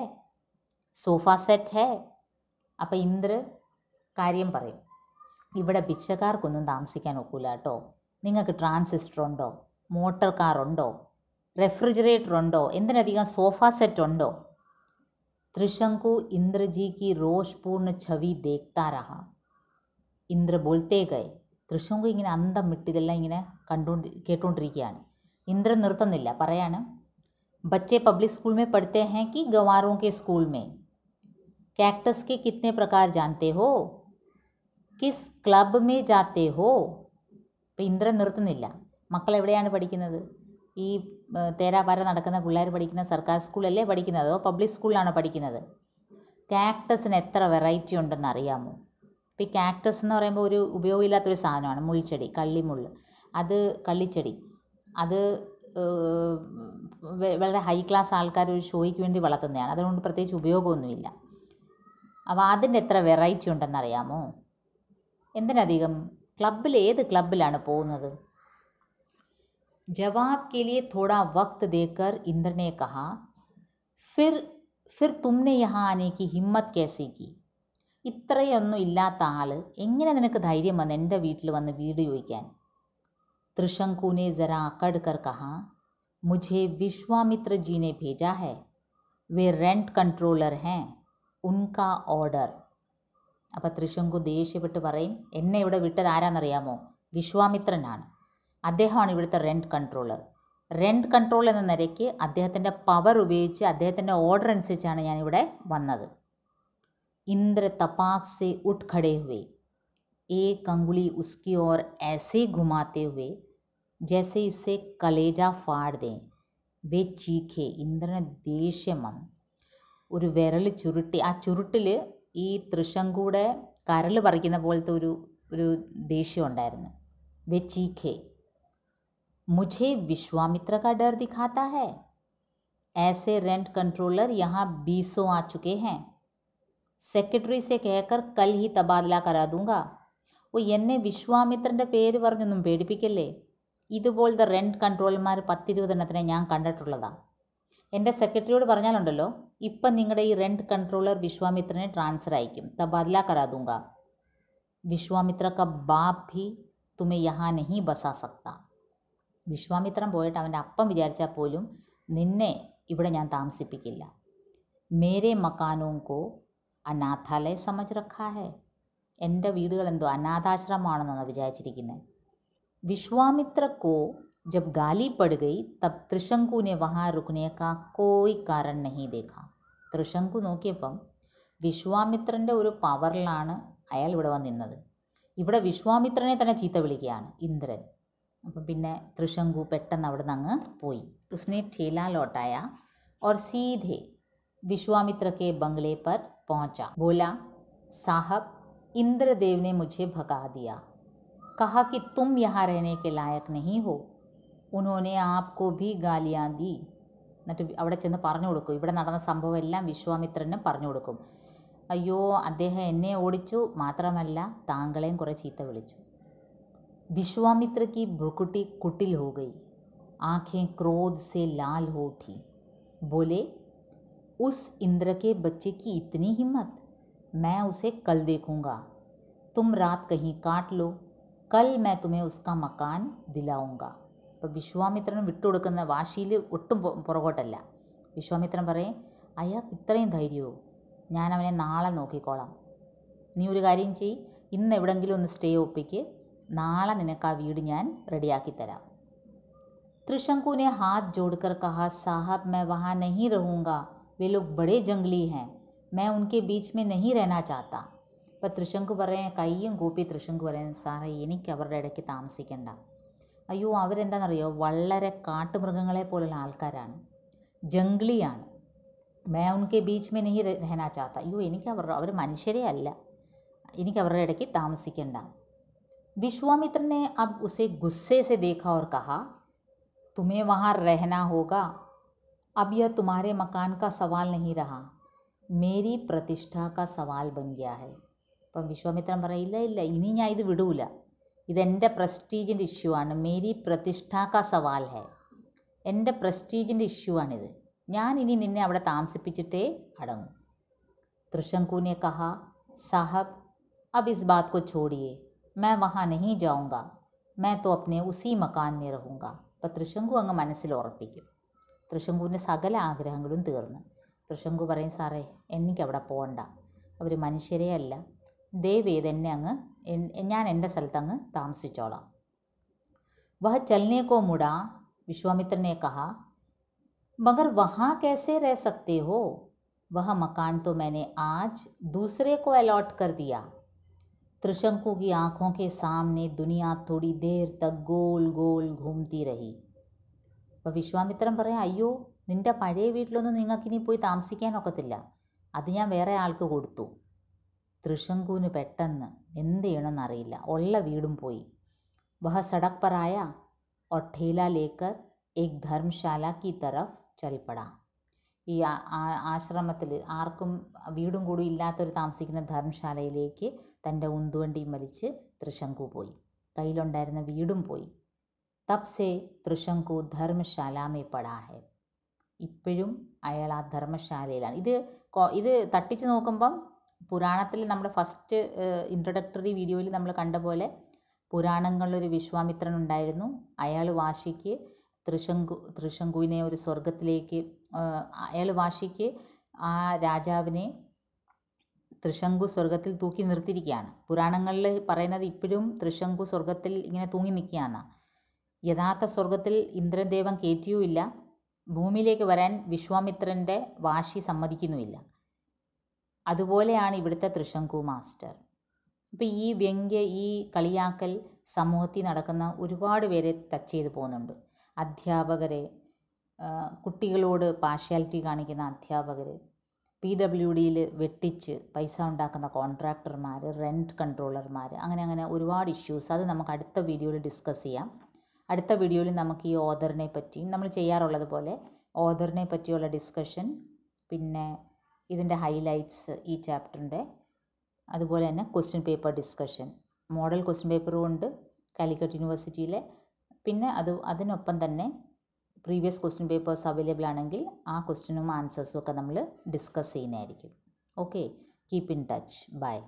Speaker 1: സോഫ സെറ്റ് ഹേ അപ്പോൾ ഇന്ദ്ര കാര്യം പറയും ఇవడ పిచ్చగార్కొన దాంసికను దాంసికను పోలేట మీకు ట్రాన్సిస్టర్ ఉండో మోటార్ కార్ ఉండో రిఫ్రిజిరేటర్ ఉండో ఎందినadigan సోఫా సెట్ ఉండో తృశంకు ఇంద్రజీకి రోష్పూర్ణ ఛవి దేక్తారా ఇంద్ర बोलते गए తృశంకు ఇగని అంధం మిట్టి దెల్ల ఇగని కండోండి కేటొండిరికే ఇంద్ర నర్తననిల్ల పరేయాన బచ్చే పబ్లిక్ స్కూల్ మే పడతే హే కి గవారోం కే స్కూల్ మే క్యాక్టస్ కే కిత్నే ప్రకార్ జానతే హో കിസ് ക്ലബ് മേ ജാത്തേ ഹോ ഇപ്പം ഇന്ദ്രൻ നിർത്തുന്നില്ല മക്കൾ എവിടെയാണ് പഠിക്കുന്നത് ഈ തേരാപാര നടക്കുന്ന പിള്ളേർ പഠിക്കുന്ന സർക്കാർ സ്കൂളല്ലേ പഠിക്കുന്നത് അതോ പബ്ലിക് സ്കൂളിലാണോ പഠിക്കുന്നത് ക്യാക്ടസിന് എത്ര വെറൈറ്റി ഉണ്ടെന്ന് അറിയാമോ ഇപ്പോൾ ഈ കാക്ടസ് എന്ന് പറയുമ്പോൾ ഒരു ഉപയോഗമില്ലാത്തൊരു സാധനമാണ് മുൾച്ചെടി കള്ളിമുള്ള് അത് കള്ളിച്ചെടി അത് വളരെ ഹൈ ക്ലാസ് ആൾക്കാർ ഒരു ഷോയ്ക്ക് വേണ്ടി വളർത്തുന്നതാണ് അതുകൊണ്ട് പ്രത്യേകിച്ച് ഉപയോഗമൊന്നുമില്ല അപ്പോൾ അതിൻ്റെ എത്ര വെറൈറ്റി ഉണ്ടെന്ന് അറിയാമോ എന്തിനധികം ക്ലബിൽ ഏത് ക്ലബിലാണ് പോകുന്നത് ജവാബ് കെ लिए थोड़ा वक्त देकर इंद्र ने कहा फिर फिर तुमने यहाँ आने की हिम्मत कैसे की ഇത്രയൊന്നും ഇല്ലാത്ത ആൾ എങ്ങനെ നിനക്ക് ധൈര്യം വന്ന് എൻ്റെ വീട്ടിൽ വന്ന് വീട് ചോദിക്കാൻ त्रिशंकु ने ज़रा अकड़ कर कहा मुझे विश्वामित्र जी ने भेजा है वे रेंट कंट्रोलर हैं उनका ऑर्डर അപ്പോൾ തൃശങ്കു ദേഷ്യപ്പെട്ട് പറയും എന്നെ ഇവിടെ വിട്ടത് ആരാന്നറിയാമോ വിശ്വാമിത്രനാണ് അദ്ദേഹമാണ് ഇവിടുത്തെ റെൻറ്റ് കൺട്രോളർ റെൻറ്റ് കൺട്രോൾ എന്ന നിലയ്ക്ക് അദ്ദേഹത്തിൻ്റെ പവർ ഉപയോഗിച്ച് അദ്ദേഹത്തിൻ്റെ ഓർഡർ അനുസരിച്ചാണ് ഞാനിവിടെ വന്നത് ഇന്ദ്ര തപാസെ ഉട്ട് ഖടേ ഹുവേ एक अंगुली उसकी ओर ऐसे घुमाते हुए जैसे കലേജ कलेजा फाड़ दें വേ ചീഖേ ഇന്ദ്രന് ദേഷ്യം വന്നു ഒരു വിരൽ ചുരുട്ടി ആ ചുരുട്ടിൽ ഈ തൃശങ്കൂടെ കരൾ പറിക്കുന്ന പോലത്തെ ഒരു ഒരു ദേഷ്യം ഉണ്ടായിരുന്നു വെ ചീഖേ മുझे विश्वामित्र का डर दिखाता है ऐसे റെൻറ്റ് കൺട്രോളർ यहाँ ബീസോ ആ ചുക്കേ ഹെ സെക്രട്ടറി സെ കേക്കർ കൽ ഹി തബാദല കരാതൂങ്ക ഓ എന്നെ വിശ്വാമിത്രൻ്റെ പേര് പറഞ്ഞൊന്നും പേടിപ്പിക്കല്ലേ ഇതുപോലത്തെ റെൻറ്റ് കൺട്രോളർമാർ പത്തിരുപതെണ്ണത്തിനെ ഞാൻ കണ്ടിട്ടുള്ളതാണ് എൻ്റെ സെക്രട്ടറിയോട് പറഞ്ഞാലുണ്ടല്ലോ ഇപ്പം നിങ്ങളുടെ ഈ റെൻറ്റ് കൺട്രോളർ വിശ്വാമിത്രനെ ട്രാൻസ്ഫർ അയക്കും തബാദ്ല കരാ ദൂങ്ക വിശ്വാമിത്ര ക ബാപ് ഭി തുമെ യഹാ നഹി ബസാ സക്ത വിശ്വാമിത്രൻ പോയിട്ട് അവൻ്റെ അപ്പം വിചാരിച്ചാൽ പോലും നിന്നെ ഇവിടെ ഞാൻ താമസിപ്പിക്കില്ല മേരെ മക്കാനോം കോ അനാഥാലയ സമജ് റഖാ എൻ്റെ വീടുകൾ എന്തോ അനാഥാശ്രമമാണെന്നാണ് വിചാരിച്ചിരിക്കുന്നത് വിശ്വാമിത്ര കോ जब गाली पड़ गई तब त्रिशंकु ने वहाँ रुकने का कोई कारण नहीं देखा त्रिशंकु नोक्य विश्वामित्र और पवर अवड़ वन इवे विश्वामित्र चीत वि इंद्र अब त्रिशंकु पेट अवड़ी उसने ठेला लौटाया और सीधे विश्वामित्र के बंगले पर पहुंचा बोला साहब इंद्रदेव ने मुझे भगा दिया कहा कि तुम यहाँ रहने के लायक नहीं हो ഉനോനെ ആപ്കോ ഭി ഗാലിയാ ദി എന്നിട്ട് അവിടെ ചെന്ന് പറഞ്ഞു കൊടുക്കും ഇവിടെ നടന്ന സംഭവമെല്ലാം വിശ്വാമിത്രനും പറഞ്ഞു കൊടുക്കും അയ്യോ അദ്ദേഹം എന്നെ ഓടിച്ചു മാത്രമല്ല താങ്കളെയും കുറേ ചീത്ത വിളിച്ചു വിശ്വാമിത്രയ്ക്ക് ഭ്രുക്കുട്ടി കുട്ടിൽ ഹോ ഗയി आंखें क्रोध से लाल हो उठी बोले उस इंद्र के बच्चे की इतनी हिम्मत मैं उसे कल देखूंगा तुम रात कहीं काट लो कल मैं तुम्हें उसका मकान दिलाऊंगा ഇപ്പം വിശ്വാമിത്രനും വിട്ടുകൊടുക്കുന്ന വാശിയിൽ ഒട്ടും പുറകോട്ടല്ല വിശ്വാമിത്രൻ പറയും അയാൾക്ക് ഇത്രയും ധൈര്യമോ ഞാൻ അവനെ നാളെ നോക്കിക്കോളാം നീ ഒരു കാര്യം ചെയ് ഇന്ന് എവിടെങ്കിലും ഒന്ന് സ്റ്റേ ഒപ്പിക്ക് നാളെ നിനക്ക് ആ വീട് ഞാൻ റെഡിയാക്കി തരാം त्रिशंकु ने ജോഡ്കർ जोड़कर कहा മേ मैं നഹി नहीं വേ ലോക് लोग ജംഗ്ലി ഹേ മേ ഉൻകെ ബീച്ച് മേ നഹി രഹനാ ചാത്ത ഇപ്പം അപ്പം തൃശങ്കു പറയാൻ കയ്യും കൂപ്പി തൃശങ്കു പറയാൻ സാറേ എനിക്ക് അവരുടെ ഇടയ്ക്ക് താമസിക്കണ്ട അയ്യോ അവരെന്താണെന്നറിയോ വളരെ കാട്ടുമൃഗങ്ങളെ പോലുള്ള ആൾക്കാരാണ് ജംഗ്ലിയാണ് മേ ഉൻകെ ബീച്ച് മേ നീ രഹന ചാത്ത അയ്യോ എനിക്ക് അവർ അവർ മനുഷ്യരെ അല്ല എനിക്ക് അവരുടെ ഇടയ്ക്ക് താമസിക്കണ്ട विश्वामित्र ने अब उसे गुस्से से देखा और कहा तुम्हें वहाँ रहना होगा अब यह तुम्हारे मकान का सवाल नहीं रहा मेरी प्रतिष्ठा का सवाल बन गया है അപ്പം വിശ്വാമിത്രൻ പറയില്ല ഇല്ല ഇനി ഞാൻ ഇത് വിടൂല ഇതെൻ്റെ പ്രസ്റ്റീജിൻ്റെ ഇഷ്യൂ ആണ് മേരി പ്രതിഷ്ഠ കാ സവാൽ ഹെ എൻ്റെ പ്രസ്റ്റീജിൻ്റെ ഇഷ്യൂ ആണിത് ഞാൻ ഇനി നിന്നെ അവിടെ താമസിപ്പിച്ചിട്ടേ അടങ്ങും തൃശങ്കൂനെ കഹ സാഹബ് അബ് अब इस बात को छोड़िए मैं वहाँ नहीं മേ मैं तो अपने ഉസി മക്കാൻ മേ റഹുങ്ക അപ്പോൾ തൃശങ്കു അങ്ങ് മനസ്സിൽ ഉറപ്പിക്കും തൃശങ്കുവിൻ്റെ സകല ആഗ്രഹങ്ങളും തീർന്നു തൃശങ്കു പറയും സാറേ എനിക്കവിടെ പോകണ്ട അവർ മനുഷ്യരെയല്ല അല്ല ദയവേത് എന്നെ അങ്ങ് ഞാൻ എൻ്റെ സ്ഥലത്തങ്ങ് താമസിച്ചോളാം वह चलने को मुड़ा विश्वामित्र ने कहा मगर वहाँ कैसे रह सकते हो वह मकान तो मैंने आज दूसरे को अलॉट कर दिया त्रिशंकु की आंखों के सामने दुनिया थोड़ी देर तक गोल गोल घूमती रही അപ്പോൾ വിശ്വാമിത്രൻ പറയാം അയ്യോ നിൻ്റെ പഴയ വീട്ടിലൊന്നും നിങ്ങൾക്കിനി പോയി താമസിക്കാൻ ഒക്കത്തില്ല അത് ഞാൻ വേറെ ആൾക്ക് കൊടുത്തു തൃശങ്കുവിന് പെട്ടെന്ന് എന്ത് ചെയ്യണമെന്നറിയില്ല ഉള്ള വീടും പോയി ബഹ സടക് പറായ आया ലേക്കർ ठेला लेकर एक धर्मशाला की तरफ चल पड़ा ഈ ആശ്രമത്തിൽ ആർക്കും വീടും കൂടും ഇല്ലാത്തവർ താമസിക്കുന്ന ധർമ്മശാലയിലേക്ക് തൻ്റെ ഉന്തുവണ്ടിയും വലിച്ച് തൃശങ്കു പോയി കയ്യിലുണ്ടായിരുന്ന വീടും പോയി തപ്സേ തൃശങ്കു ധർമ്മശാലാമേ പടാഹെ ഇപ്പോഴും അയാൾ ആ ധർമ്മശാലയിലാണ് ഇത് ഇത് തട്ടിച്ചു നോക്കുമ്പം പുരാണത്തിൽ നമ്മൾ ഫസ്റ്റ് ഇൻട്രൊഡക്ടറി വീഡിയോയിൽ നമ്മൾ കണ്ട പോലെ പുരാണങ്ങളിലൊരു വിശ്വാമിത്രൻ ഉണ്ടായിരുന്നു അയാൾ വാശിക്ക് തൃശങ്കു തൃശങ്കുവിനെ ഒരു സ്വർഗത്തിലേക്ക് അയാൾ വാശിക്ക് ആ രാജാവിനെ തൃശങ്കു സ്വർഗത്തിൽ തൂക്കി നിർത്തിയിരിക്കുകയാണ് പുരാണങ്ങളിൽ പറയുന്നത് ഇപ്പോഴും തൃശങ്കു സ്വർഗത്തിൽ ഇങ്ങനെ തൂങ്ങി നിൽക്കുകയാണ് യഥാർത്ഥ സ്വർഗത്തിൽ ഇന്ദ്രദേവൻ കയറ്റിയുമില്ല ഭൂമിയിലേക്ക് വരാൻ വിശ്വാമിത്രൻ്റെ വാശി സമ്മതിക്കുന്നുമില്ല അതുപോലെയാണ് ഇവിടുത്തെ തൃശങ്കു മാസ്റ്റർ ഇപ്പോൾ ഈ വ്യംഗ്യ ഈ കളിയാക്കൽ സമൂഹത്തിൽ നടക്കുന്ന ഒരുപാട് പേരെ ടച്ച് ചെയ്ത് പോകുന്നുണ്ട് അധ്യാപകരെ കുട്ടികളോട് പാർഷ്യാലിറ്റി കാണിക്കുന്ന അധ്യാപകർ പി ഡബ്ല്യു ഡിയിൽ വെട്ടിച്ച് പൈസ ഉണ്ടാക്കുന്ന കോൺട്രാക്ടർമാർ റെൻറ്റ് കൺട്രോളർമാർ അങ്ങനെ അങ്ങനെ ഒരുപാട് ഇഷ്യൂസ് അത് നമുക്ക് അടുത്ത വീഡിയോയിൽ ഡിസ്കസ് ചെയ്യാം അടുത്ത വീഡിയോയിൽ നമുക്ക് ഈ ഓദറിനെ പറ്റിയും നമ്മൾ ചെയ്യാറുള്ളത് പോലെ ഓദറിനെ പറ്റിയുള്ള ഡിസ്കഷൻ പിന്നെ ഇതിൻ്റെ ഹൈലൈറ്റ്സ് ഈ ചാപ്റ്ററിൻ്റെ അതുപോലെ തന്നെ question paper discussion model question പേപ്പറും ഉണ്ട് കാലിക്കറ്റ് യൂണിവേഴ്സിറ്റിയിലെ പിന്നെ അത് അതിനൊപ്പം തന്നെ പ്രീവിയസ് ക്വസ്റ്റ്യൻ പേപ്പേഴ്സ് അവൈലബിൾ ആണെങ്കിൽ ആ ക്വസ്റ്റ്യനും ആൻസേഴ്സും ഒക്കെ നമ്മൾ ഡിസ്കസ് ചെയ്യുന്നതായിരിക്കും okay keep in touch by